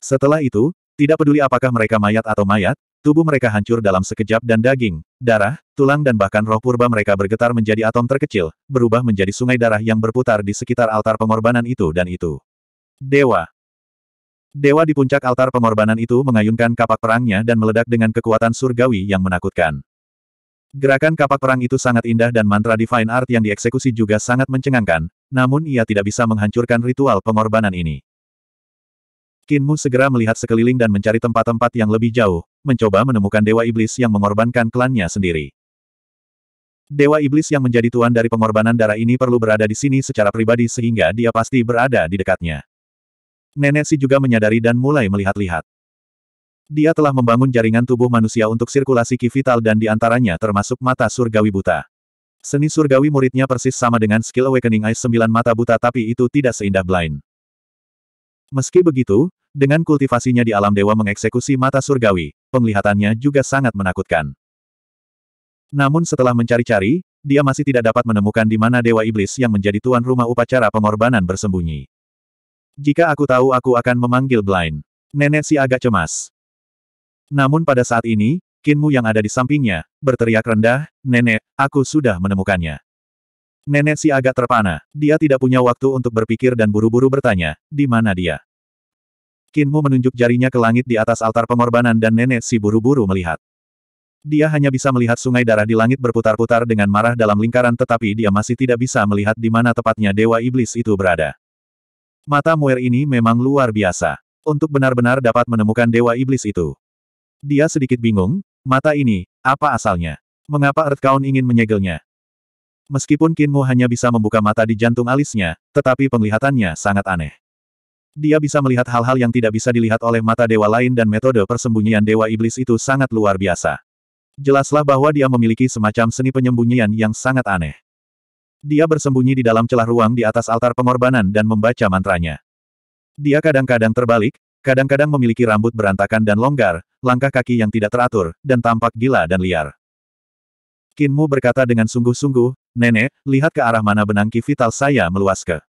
Setelah itu, tidak peduli apakah mereka mayat atau mayat, Tubuh mereka hancur dalam sekejap dan daging, darah, tulang dan bahkan roh purba mereka bergetar menjadi atom terkecil, berubah menjadi sungai darah yang berputar di sekitar altar pengorbanan itu dan itu. Dewa Dewa di puncak altar pengorbanan itu mengayunkan kapak perangnya dan meledak dengan kekuatan surgawi yang menakutkan. Gerakan kapak perang itu sangat indah dan mantra Divine Art yang dieksekusi juga sangat mencengangkan, namun ia tidak bisa menghancurkan ritual pengorbanan ini. Kinmu segera melihat sekeliling dan mencari tempat-tempat yang lebih jauh, mencoba menemukan Dewa Iblis yang mengorbankan klannya sendiri. Dewa Iblis yang menjadi tuan dari pengorbanan darah ini perlu berada di sini secara pribadi sehingga dia pasti berada di dekatnya. Nenek Si juga menyadari dan mulai melihat-lihat. Dia telah membangun jaringan tubuh manusia untuk sirkulasi ki vital dan di antaranya termasuk mata surgawi buta. Seni surgawi muridnya persis sama dengan skill Awakening Ice sembilan mata buta tapi itu tidak seindah blind. Meski begitu, dengan kultivasinya di alam dewa mengeksekusi mata surgawi, penglihatannya juga sangat menakutkan. Namun setelah mencari-cari, dia masih tidak dapat menemukan di mana Dewa Iblis yang menjadi tuan rumah upacara pengorbanan bersembunyi. Jika aku tahu aku akan memanggil Blind. Nenek si agak cemas. Namun pada saat ini, Kinmu yang ada di sampingnya, berteriak rendah, Nenek, aku sudah menemukannya. Nenek si agak terpana. Dia tidak punya waktu untuk berpikir dan buru-buru bertanya, di mana dia? Kinmu menunjuk jarinya ke langit di atas altar pengorbanan dan nenek si buru-buru melihat. Dia hanya bisa melihat sungai darah di langit berputar-putar dengan marah dalam lingkaran tetapi dia masih tidak bisa melihat di mana tepatnya Dewa Iblis itu berada. Mata Muer ini memang luar biasa. Untuk benar-benar dapat menemukan Dewa Iblis itu. Dia sedikit bingung, mata ini, apa asalnya? Mengapa Earthkaun ingin menyegelnya? Meskipun Kinmu hanya bisa membuka mata di jantung alisnya, tetapi penglihatannya sangat aneh. Dia bisa melihat hal-hal yang tidak bisa dilihat oleh mata dewa lain dan metode persembunyian dewa iblis itu sangat luar biasa. Jelaslah bahwa dia memiliki semacam seni penyembunyian yang sangat aneh. Dia bersembunyi di dalam celah ruang di atas altar pengorbanan dan membaca mantranya. Dia kadang-kadang terbalik, kadang-kadang memiliki rambut berantakan dan longgar, langkah kaki yang tidak teratur, dan tampak gila dan liar. Kinmu berkata dengan sungguh-sungguh, Nenek, lihat ke arah mana benang ki vital saya meluas ke.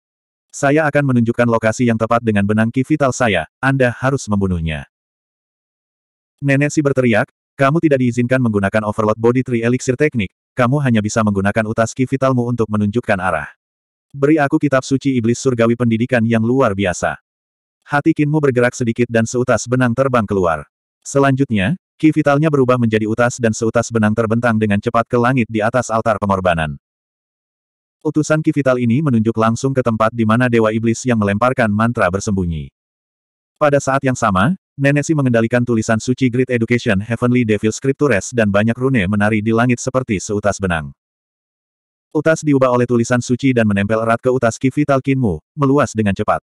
Saya akan menunjukkan lokasi yang tepat dengan benang ki vital saya, Anda harus membunuhnya. Nenek si berteriak, kamu tidak diizinkan menggunakan overload body tree elixir teknik, kamu hanya bisa menggunakan utas ki vitalmu untuk menunjukkan arah. Beri aku kitab suci iblis surgawi pendidikan yang luar biasa. Hati kinmu bergerak sedikit dan seutas benang terbang keluar. Selanjutnya, ki vitalnya berubah menjadi utas dan seutas benang terbentang dengan cepat ke langit di atas altar pengorbanan. Utusan Ki Vital ini menunjuk langsung ke tempat di mana Dewa Iblis yang melemparkan mantra bersembunyi. Pada saat yang sama, Nenesi mengendalikan tulisan suci Great Education Heavenly Devil Scriptures dan banyak rune menari di langit seperti seutas benang. Utas diubah oleh tulisan suci dan menempel erat ke utas Ki Vital Kinmu, meluas dengan cepat.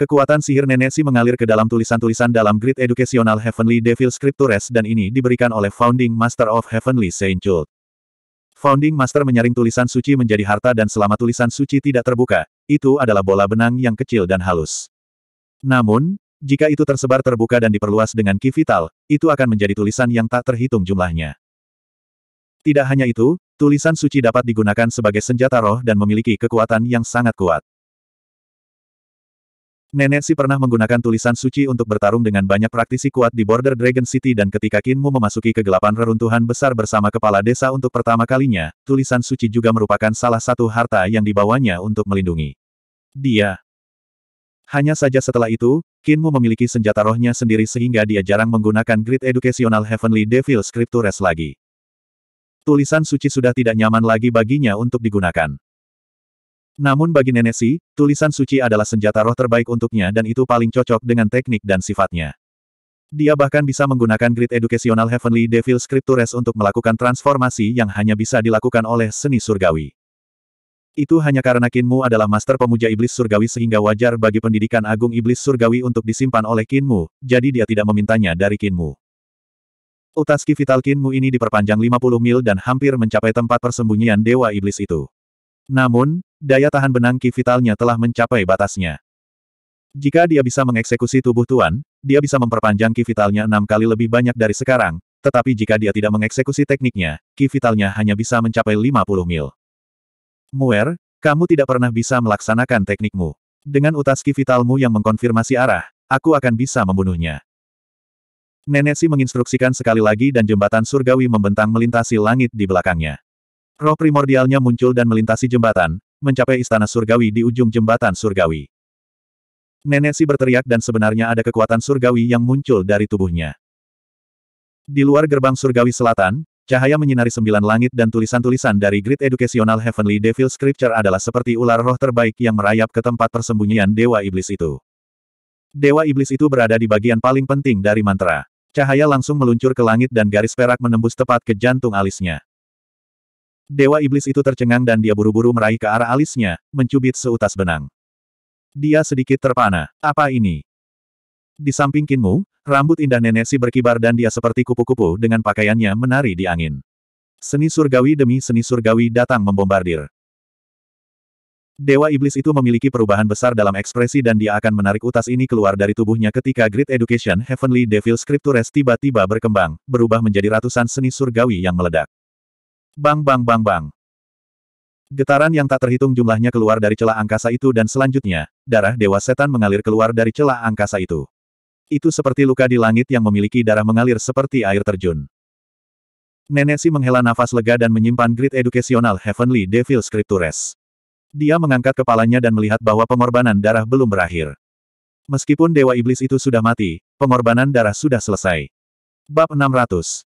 Kekuatan sihir Nenesi mengalir ke dalam tulisan-tulisan dalam Great Educational Heavenly Devil Scriptures dan ini diberikan oleh Founding Master of Heavenly Saint Cult. Founding Master menyaring tulisan suci menjadi harta dan selama tulisan suci tidak terbuka, itu adalah bola benang yang kecil dan halus. Namun, jika itu tersebar terbuka dan diperluas dengan ki vital, itu akan menjadi tulisan yang tak terhitung jumlahnya. Tidak hanya itu, tulisan suci dapat digunakan sebagai senjata roh dan memiliki kekuatan yang sangat kuat. Nenek Si pernah menggunakan tulisan suci untuk bertarung dengan banyak praktisi kuat di border Dragon City dan ketika Kinmu memasuki kegelapan reruntuhan besar bersama kepala desa untuk pertama kalinya, tulisan suci juga merupakan salah satu harta yang dibawanya untuk melindungi. Dia. Hanya saja setelah itu, Kinmu memiliki senjata rohnya sendiri sehingga dia jarang menggunakan Grid Educational Heavenly Devil Scriptures lagi. Tulisan suci sudah tidak nyaman lagi baginya untuk digunakan. Namun bagi Nenek Si, tulisan suci adalah senjata roh terbaik untuknya dan itu paling cocok dengan teknik dan sifatnya. Dia bahkan bisa menggunakan grid educational Heavenly Devil Scriptures untuk melakukan transformasi yang hanya bisa dilakukan oleh seni surgawi. Itu hanya karena Kinmu adalah master pemuja iblis surgawi sehingga wajar bagi pendidikan agung iblis surgawi untuk disimpan oleh Kinmu, jadi dia tidak memintanya dari Kinmu. Utaski vital Kinmu ini diperpanjang 50 mil dan hampir mencapai tempat persembunyian dewa iblis itu. Namun, daya tahan benang ki vitalnya telah mencapai batasnya. Jika dia bisa mengeksekusi tubuh Tuan, dia bisa memperpanjang ki vitalnya enam kali lebih banyak dari sekarang, tetapi jika dia tidak mengeksekusi tekniknya, ki vitalnya hanya bisa mencapai 50 mil. Muer, kamu tidak pernah bisa melaksanakan teknikmu. Dengan utas ki vitalmu yang mengkonfirmasi arah, aku akan bisa membunuhnya. Nenek Si menginstruksikan sekali lagi dan jembatan surgawi membentang melintasi langit di belakangnya. Roh primordialnya muncul dan melintasi jembatan, mencapai istana surgawi di ujung jembatan surgawi. Nenek si berteriak dan sebenarnya ada kekuatan surgawi yang muncul dari tubuhnya. Di luar gerbang surgawi selatan, cahaya menyinari sembilan langit dan tulisan-tulisan dari Great Educational Heavenly Devil Scripture adalah seperti ular roh terbaik yang merayap ke tempat persembunyian Dewa Iblis itu. Dewa Iblis itu berada di bagian paling penting dari mantra. Cahaya langsung meluncur ke langit dan garis perak menembus tepat ke jantung alisnya. Dewa iblis itu tercengang dan dia buru-buru meraih ke arah alisnya, mencubit seutas benang. Dia sedikit terpana. Apa ini? Di samping Kinmu, rambut indah nenek si berkibar dan dia seperti kupu-kupu dengan pakaiannya menari di angin. Seni surgawi demi seni surgawi datang membombardir. Dewa Iblis itu memiliki perubahan besar dalam ekspresi dan dia akan menarik utas ini keluar dari tubuhnya ketika Great Education Heavenly Devil Scriptures tiba-tiba berkembang, berubah menjadi ratusan seni surgawi yang meledak. Bang bang bang bang. Getaran yang tak terhitung jumlahnya keluar dari celah angkasa itu dan selanjutnya, darah dewa setan mengalir keluar dari celah angkasa itu. Itu seperti luka di langit yang memiliki darah mengalir seperti air terjun. Nenek Si menghela nafas lega dan menyimpan grid edukasional Heavenly Devil Scriptures. Dia mengangkat kepalanya dan melihat bahwa pengorbanan darah belum berakhir. Meskipun Dewa Iblis itu sudah mati, pengorbanan darah sudah selesai. Bab 600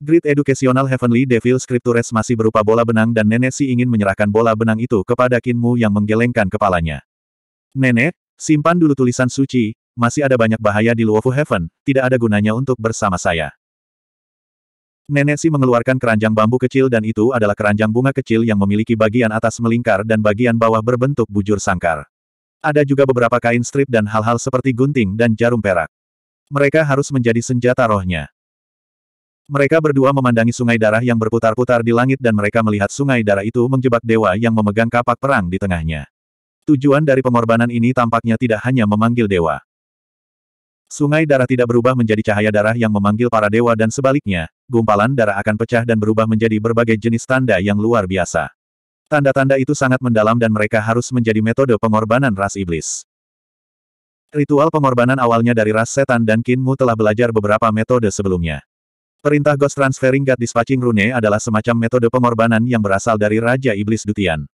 Grid Educational Heavenly Devil Scriptures masih berupa bola benang dan nenek si ingin menyerahkan bola benang itu kepada Kinmu yang menggelengkan kepalanya. Nenek, simpan dulu tulisan suci, masih ada banyak bahaya di Luofu Heaven, tidak ada gunanya untuk bersama saya. Nenek si mengeluarkan keranjang bambu kecil dan itu adalah keranjang bunga kecil yang memiliki bagian atas melingkar dan bagian bawah berbentuk bujur sangkar. Ada juga beberapa kain strip dan hal-hal seperti gunting dan jarum perak. Mereka harus menjadi senjata rohnya. Mereka berdua memandangi sungai darah yang berputar-putar di langit dan mereka melihat sungai darah itu menjebak dewa yang memegang kapak perang di tengahnya. Tujuan dari pengorbanan ini tampaknya tidak hanya memanggil dewa. Sungai darah tidak berubah menjadi cahaya darah yang memanggil para dewa dan sebaliknya, gumpalan darah akan pecah dan berubah menjadi berbagai jenis tanda yang luar biasa. Tanda-tanda itu sangat mendalam dan mereka harus menjadi metode pengorbanan ras iblis. Ritual pengorbanan awalnya dari ras setan dan Kinmu telah belajar beberapa metode sebelumnya. Perintah Ghost Transferring God Dispatching Rune adalah semacam metode pengorbanan yang berasal dari Raja Iblis Dutian.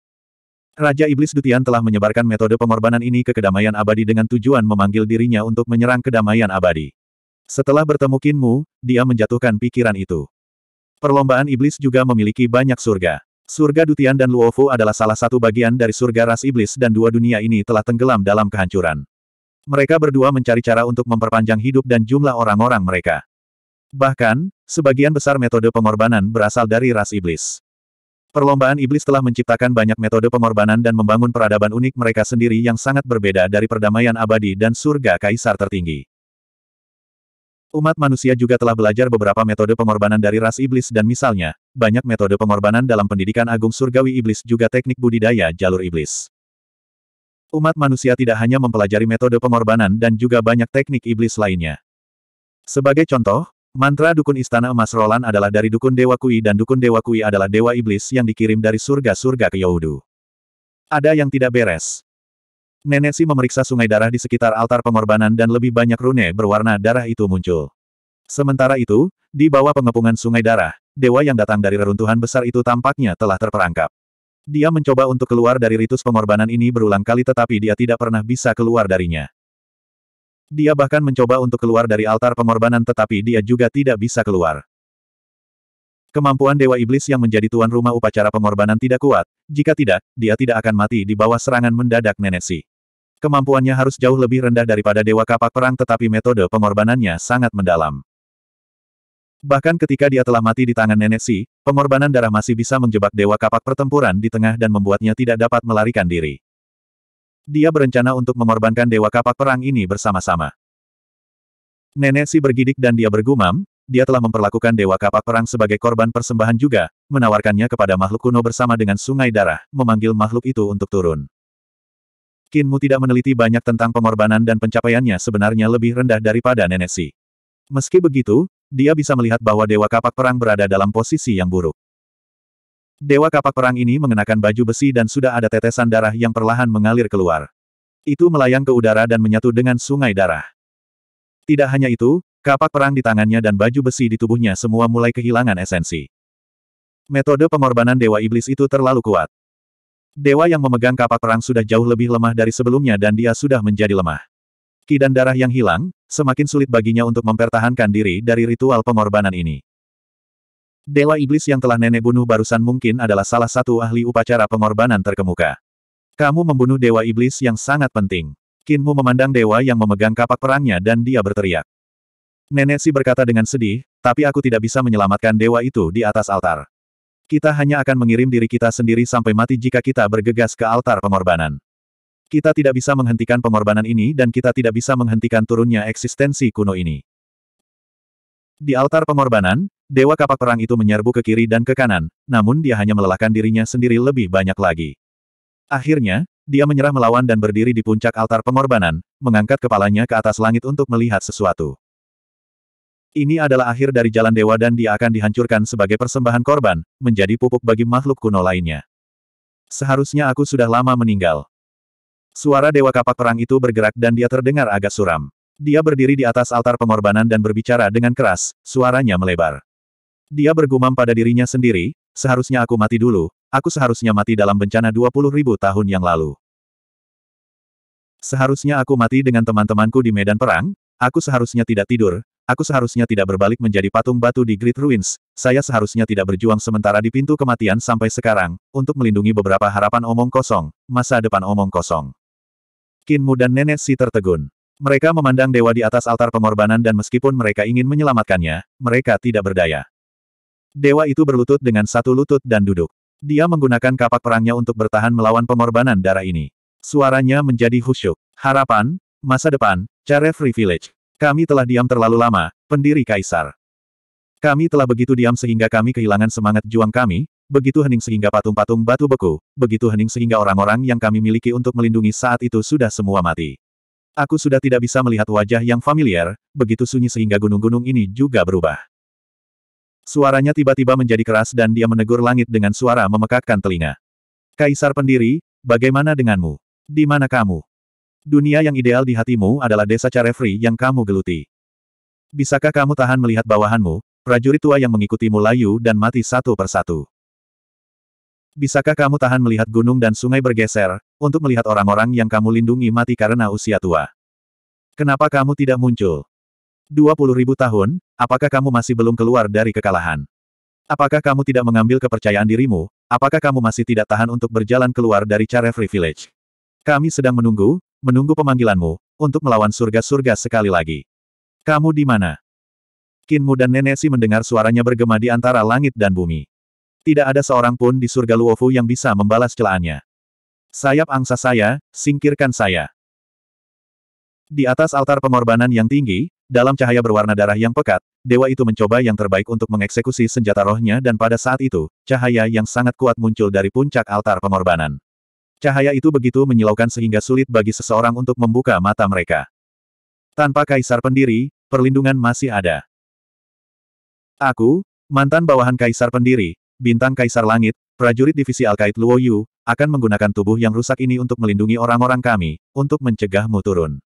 Raja Iblis Dutian telah menyebarkan metode pengorbanan ini ke kedamaian abadi dengan tujuan memanggil dirinya untuk menyerang kedamaian abadi. Setelah bertemu Kinmu, dia menjatuhkan pikiran itu. Perlombaan iblis juga memiliki banyak surga. Surga Dutian dan Luofu adalah salah satu bagian dari surga ras iblis dan dua dunia ini telah tenggelam dalam kehancuran. Mereka berdua mencari cara untuk memperpanjang hidup dan jumlah orang-orang mereka. Bahkan, sebagian besar metode pengorbanan berasal dari ras iblis. Perlombaan iblis telah menciptakan banyak metode pengorbanan dan membangun peradaban unik mereka sendiri yang sangat berbeda dari perdamaian abadi dan surga kaisar tertinggi. Umat manusia juga telah belajar beberapa metode pengorbanan dari ras iblis dan misalnya, banyak metode pengorbanan dalam pendidikan agung surgawi iblis juga teknik budidaya jalur iblis. Umat manusia tidak hanya mempelajari metode pengorbanan dan juga banyak teknik iblis lainnya. Sebagai contoh, Mantra Dukun Istana Emas Roland adalah dari Dukun Dewa Kui dan Dukun Dewa Kui adalah Dewa Iblis yang dikirim dari surga-surga ke Yaudu. Ada yang tidak beres. Nenek Si memeriksa sungai darah di sekitar altar pengorbanan dan lebih banyak rune berwarna darah itu muncul. Sementara itu, di bawah pengepungan sungai darah, dewa yang datang dari reruntuhan besar itu tampaknya telah terperangkap. Dia mencoba untuk keluar dari ritus pengorbanan ini berulang kali tetapi dia tidak pernah bisa keluar darinya. Dia bahkan mencoba untuk keluar dari altar pengorbanan tetapi dia juga tidak bisa keluar. Kemampuan Dewa Iblis yang menjadi tuan rumah upacara pengorbanan tidak kuat, jika tidak, dia tidak akan mati di bawah serangan mendadak Si. Kemampuannya harus jauh lebih rendah daripada Dewa Kapak Perang tetapi metode pengorbanannya sangat mendalam. Bahkan ketika dia telah mati di tangan Nenek Si, pengorbanan darah masih bisa menjebak Dewa Kapak Pertempuran di tengah dan membuatnya tidak dapat melarikan diri. Dia berencana untuk mengorbankan Dewa Kapak Perang ini bersama-sama. Nenek si bergidik dan dia bergumam, dia telah memperlakukan Dewa Kapak Perang sebagai korban persembahan juga, menawarkannya kepada makhluk kuno bersama dengan sungai darah, memanggil makhluk itu untuk turun. Kinmu tidak meneliti banyak tentang pengorbanan dan pencapaiannya sebenarnya lebih rendah daripada Nenek si. Meski begitu, dia bisa melihat bahwa Dewa Kapak Perang berada dalam posisi yang buruk. Dewa kapak perang ini mengenakan baju besi dan sudah ada tetesan darah yang perlahan mengalir keluar. Itu melayang ke udara dan menyatu dengan sungai darah. Tidak hanya itu, kapak perang di tangannya dan baju besi di tubuhnya semua mulai kehilangan esensi. Metode pengorbanan Dewa Iblis itu terlalu kuat. Dewa yang memegang kapak perang sudah jauh lebih lemah dari sebelumnya dan dia sudah menjadi lemah. Ki darah yang hilang, semakin sulit baginya untuk mempertahankan diri dari ritual pengorbanan ini. Dewa Iblis yang telah nenek bunuh barusan mungkin adalah salah satu ahli upacara pengorbanan terkemuka. Kamu membunuh Dewa Iblis yang sangat penting. Kinmu memandang Dewa yang memegang kapak perangnya dan dia berteriak. Nenek si berkata dengan sedih, tapi aku tidak bisa menyelamatkan Dewa itu di atas altar. Kita hanya akan mengirim diri kita sendiri sampai mati jika kita bergegas ke altar pengorbanan. Kita tidak bisa menghentikan pengorbanan ini dan kita tidak bisa menghentikan turunnya eksistensi kuno ini. Di altar pengorbanan, Dewa kapak perang itu menyerbu ke kiri dan ke kanan, namun dia hanya melelahkan dirinya sendiri lebih banyak lagi. Akhirnya, dia menyerah melawan dan berdiri di puncak altar pengorbanan, mengangkat kepalanya ke atas langit untuk melihat sesuatu. Ini adalah akhir dari jalan dewa dan dia akan dihancurkan sebagai persembahan korban, menjadi pupuk bagi makhluk kuno lainnya. Seharusnya aku sudah lama meninggal. Suara dewa kapak perang itu bergerak dan dia terdengar agak suram. Dia berdiri di atas altar pengorbanan dan berbicara dengan keras, suaranya melebar. Dia bergumam pada dirinya sendiri, seharusnya aku mati dulu, aku seharusnya mati dalam bencana 20 ribu tahun yang lalu. Seharusnya aku mati dengan teman-temanku di medan perang, aku seharusnya tidak tidur, aku seharusnya tidak berbalik menjadi patung batu di Great Ruins, saya seharusnya tidak berjuang sementara di pintu kematian sampai sekarang, untuk melindungi beberapa harapan omong kosong, masa depan omong kosong. Kinmu dan nenek si tertegun. Mereka memandang dewa di atas altar pengorbanan dan meskipun mereka ingin menyelamatkannya, mereka tidak berdaya. Dewa itu berlutut dengan satu lutut dan duduk. Dia menggunakan kapak perangnya untuk bertahan melawan pengorbanan darah ini. Suaranya menjadi khusyuk. Harapan, masa depan, free Village. Kami telah diam terlalu lama, pendiri Kaisar. Kami telah begitu diam sehingga kami kehilangan semangat juang kami, begitu hening sehingga patung-patung batu beku, begitu hening sehingga orang-orang yang kami miliki untuk melindungi saat itu sudah semua mati. Aku sudah tidak bisa melihat wajah yang familiar, begitu sunyi sehingga gunung-gunung ini juga berubah. Suaranya tiba-tiba menjadi keras dan dia menegur langit dengan suara memekakkan telinga. Kaisar pendiri, bagaimana denganmu? Di mana kamu? Dunia yang ideal di hatimu adalah desa Carefree yang kamu geluti. Bisakah kamu tahan melihat bawahanmu, prajurit tua yang mengikutimu layu dan mati satu persatu? Bisakah kamu tahan melihat gunung dan sungai bergeser, untuk melihat orang-orang yang kamu lindungi mati karena usia tua? Kenapa kamu tidak muncul? ribu tahun, apakah kamu masih belum keluar dari kekalahan? Apakah kamu tidak mengambil kepercayaan dirimu? Apakah kamu masih tidak tahan untuk berjalan keluar dari Carefree Village? Kami sedang menunggu, menunggu pemanggilanmu, untuk melawan surga-surga sekali lagi. Kamu di mana? Kinmu dan Nenesi mendengar suaranya bergema di antara langit dan bumi. Tidak ada seorang pun di surga Luofu yang bisa membalas celaannya. Sayap angsa saya, singkirkan saya. Di atas altar pengorbanan yang tinggi, dalam cahaya berwarna darah yang pekat, dewa itu mencoba yang terbaik untuk mengeksekusi senjata rohnya dan pada saat itu, cahaya yang sangat kuat muncul dari puncak altar pengorbanan. Cahaya itu begitu menyilaukan sehingga sulit bagi seseorang untuk membuka mata mereka. Tanpa kaisar pendiri, perlindungan masih ada. Aku, mantan bawahan kaisar pendiri, bintang kaisar langit, prajurit divisi Alkait Luo Yu, akan menggunakan tubuh yang rusak ini untuk melindungi orang-orang kami, untuk mencegahmu turun.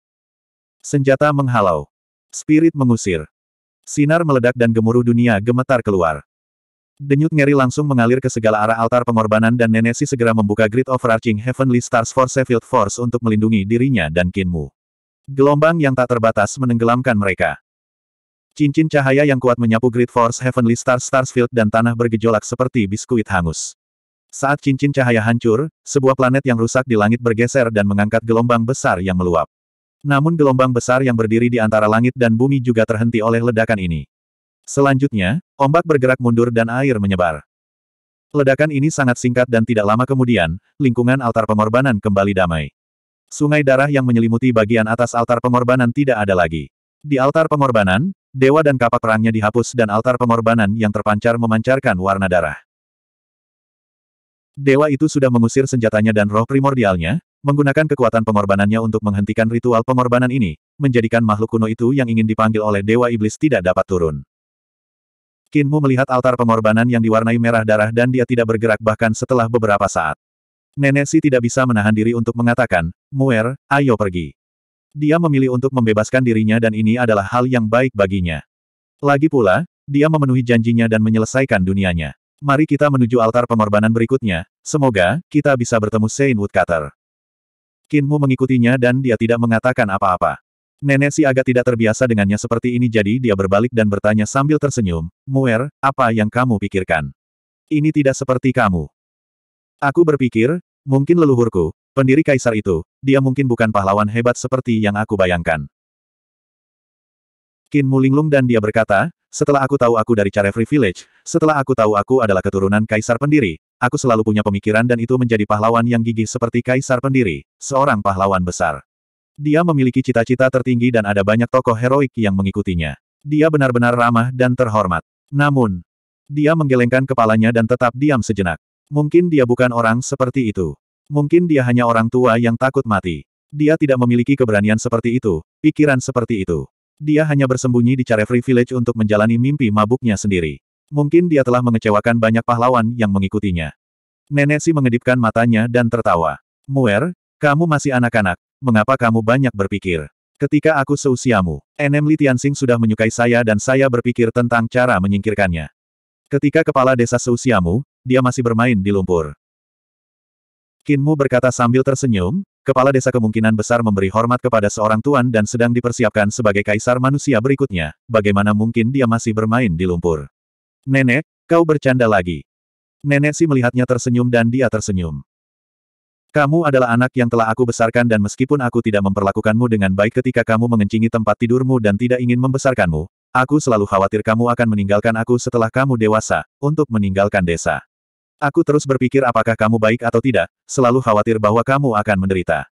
Senjata menghalau. Spirit mengusir. Sinar meledak dan gemuruh dunia gemetar keluar. Denyut ngeri langsung mengalir ke segala arah altar pengorbanan dan Nenesi segera membuka Grid Overarching Heavenly Stars Force Sheffield Force untuk melindungi dirinya dan Kinmu. Gelombang yang tak terbatas menenggelamkan mereka. Cincin cahaya yang kuat menyapu Grid Force Heavenly Stars Starsfield dan tanah bergejolak seperti biskuit hangus. Saat cincin cahaya hancur, sebuah planet yang rusak di langit bergeser dan mengangkat gelombang besar yang meluap. Namun gelombang besar yang berdiri di antara langit dan bumi juga terhenti oleh ledakan ini. Selanjutnya, ombak bergerak mundur dan air menyebar. Ledakan ini sangat singkat dan tidak lama kemudian, lingkungan altar pengorbanan kembali damai. Sungai darah yang menyelimuti bagian atas altar pengorbanan tidak ada lagi. Di altar pengorbanan, dewa dan kapak perangnya dihapus dan altar pengorbanan yang terpancar memancarkan warna darah. Dewa itu sudah mengusir senjatanya dan roh primordialnya, menggunakan kekuatan pengorbanannya untuk menghentikan ritual pengorbanan ini, menjadikan makhluk kuno itu yang ingin dipanggil oleh Dewa Iblis tidak dapat turun. Kinmu melihat altar pengorbanan yang diwarnai merah darah dan dia tidak bergerak bahkan setelah beberapa saat. Nenek Si tidak bisa menahan diri untuk mengatakan, Muer, ayo pergi. Dia memilih untuk membebaskan dirinya dan ini adalah hal yang baik baginya. Lagi pula, dia memenuhi janjinya dan menyelesaikan dunianya. Mari kita menuju altar pengorbanan berikutnya, semoga, kita bisa bertemu Saint Woodcutter. Kinmu mengikutinya dan dia tidak mengatakan apa-apa. Nenek si agak tidak terbiasa dengannya seperti ini jadi dia berbalik dan bertanya sambil tersenyum, Muer, apa yang kamu pikirkan? Ini tidak seperti kamu. Aku berpikir, mungkin leluhurku, pendiri kaisar itu, dia mungkin bukan pahlawan hebat seperti yang aku bayangkan. Kinmu linglung dan dia berkata, setelah aku tahu aku dari Carefree Village, setelah aku tahu aku adalah keturunan kaisar pendiri, aku selalu punya pemikiran dan itu menjadi pahlawan yang gigih seperti kaisar pendiri, seorang pahlawan besar. Dia memiliki cita-cita tertinggi dan ada banyak tokoh heroik yang mengikutinya. Dia benar-benar ramah dan terhormat. Namun, dia menggelengkan kepalanya dan tetap diam sejenak. Mungkin dia bukan orang seperti itu. Mungkin dia hanya orang tua yang takut mati. Dia tidak memiliki keberanian seperti itu, pikiran seperti itu. Dia hanya bersembunyi di Carefree Village untuk menjalani mimpi mabuknya sendiri. Mungkin dia telah mengecewakan banyak pahlawan yang mengikutinya. Nenek Si mengedipkan matanya dan tertawa. Muer, kamu masih anak-anak. Mengapa kamu banyak berpikir? Ketika aku seusiamu, Enem Li Tianxing sudah menyukai saya dan saya berpikir tentang cara menyingkirkannya. Ketika kepala desa seusiamu, dia masih bermain di lumpur. Kinmu berkata sambil tersenyum, kepala desa kemungkinan besar memberi hormat kepada seorang tuan dan sedang dipersiapkan sebagai kaisar manusia berikutnya, bagaimana mungkin dia masih bermain di lumpur. Nenek, kau bercanda lagi. Nenek si melihatnya tersenyum dan dia tersenyum. Kamu adalah anak yang telah aku besarkan dan meskipun aku tidak memperlakukanmu dengan baik ketika kamu mengencingi tempat tidurmu dan tidak ingin membesarkanmu, aku selalu khawatir kamu akan meninggalkan aku setelah kamu dewasa, untuk meninggalkan desa. Aku terus berpikir apakah kamu baik atau tidak, selalu khawatir bahwa kamu akan menderita.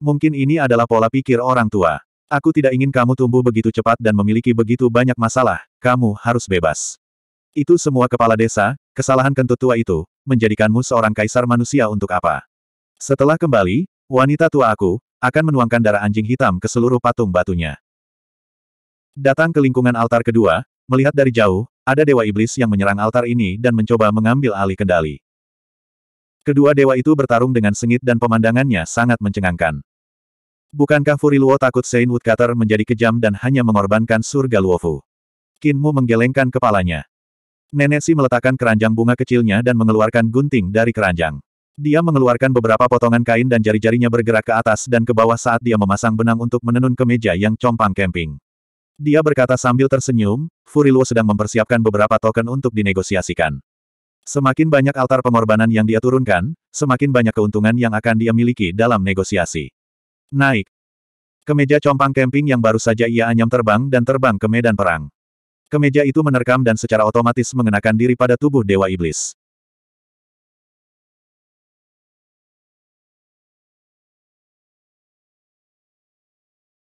Mungkin ini adalah pola pikir orang tua. Aku tidak ingin kamu tumbuh begitu cepat dan memiliki begitu banyak masalah, kamu harus bebas. Itu semua kepala desa, kesalahan kentut tua itu, menjadikanmu seorang kaisar manusia untuk apa? Setelah kembali, wanita tua aku, akan menuangkan darah anjing hitam ke seluruh patung batunya. Datang ke lingkungan altar kedua, melihat dari jauh, ada dewa iblis yang menyerang altar ini dan mencoba mengambil alih kendali. Kedua dewa itu bertarung dengan sengit dan pemandangannya sangat mencengangkan. Bukankah Furiluo takut Sein Woodcutter menjadi kejam dan hanya mengorbankan surga Luofu? Kinmu menggelengkan kepalanya. Nenek Si meletakkan keranjang bunga kecilnya dan mengeluarkan gunting dari keranjang. Dia mengeluarkan beberapa potongan kain dan jari-jarinya bergerak ke atas dan ke bawah saat dia memasang benang untuk menenun kemeja yang compang camping. Dia berkata sambil tersenyum, Furiluo sedang mempersiapkan beberapa token untuk dinegosiasikan. Semakin banyak altar pengorbanan yang dia turunkan, semakin banyak keuntungan yang akan dia miliki dalam negosiasi. Naik. Kemeja compang camping yang baru saja ia anyam terbang dan terbang ke medan perang. Kemeja itu menerkam dan secara otomatis mengenakan diri pada tubuh Dewa Iblis.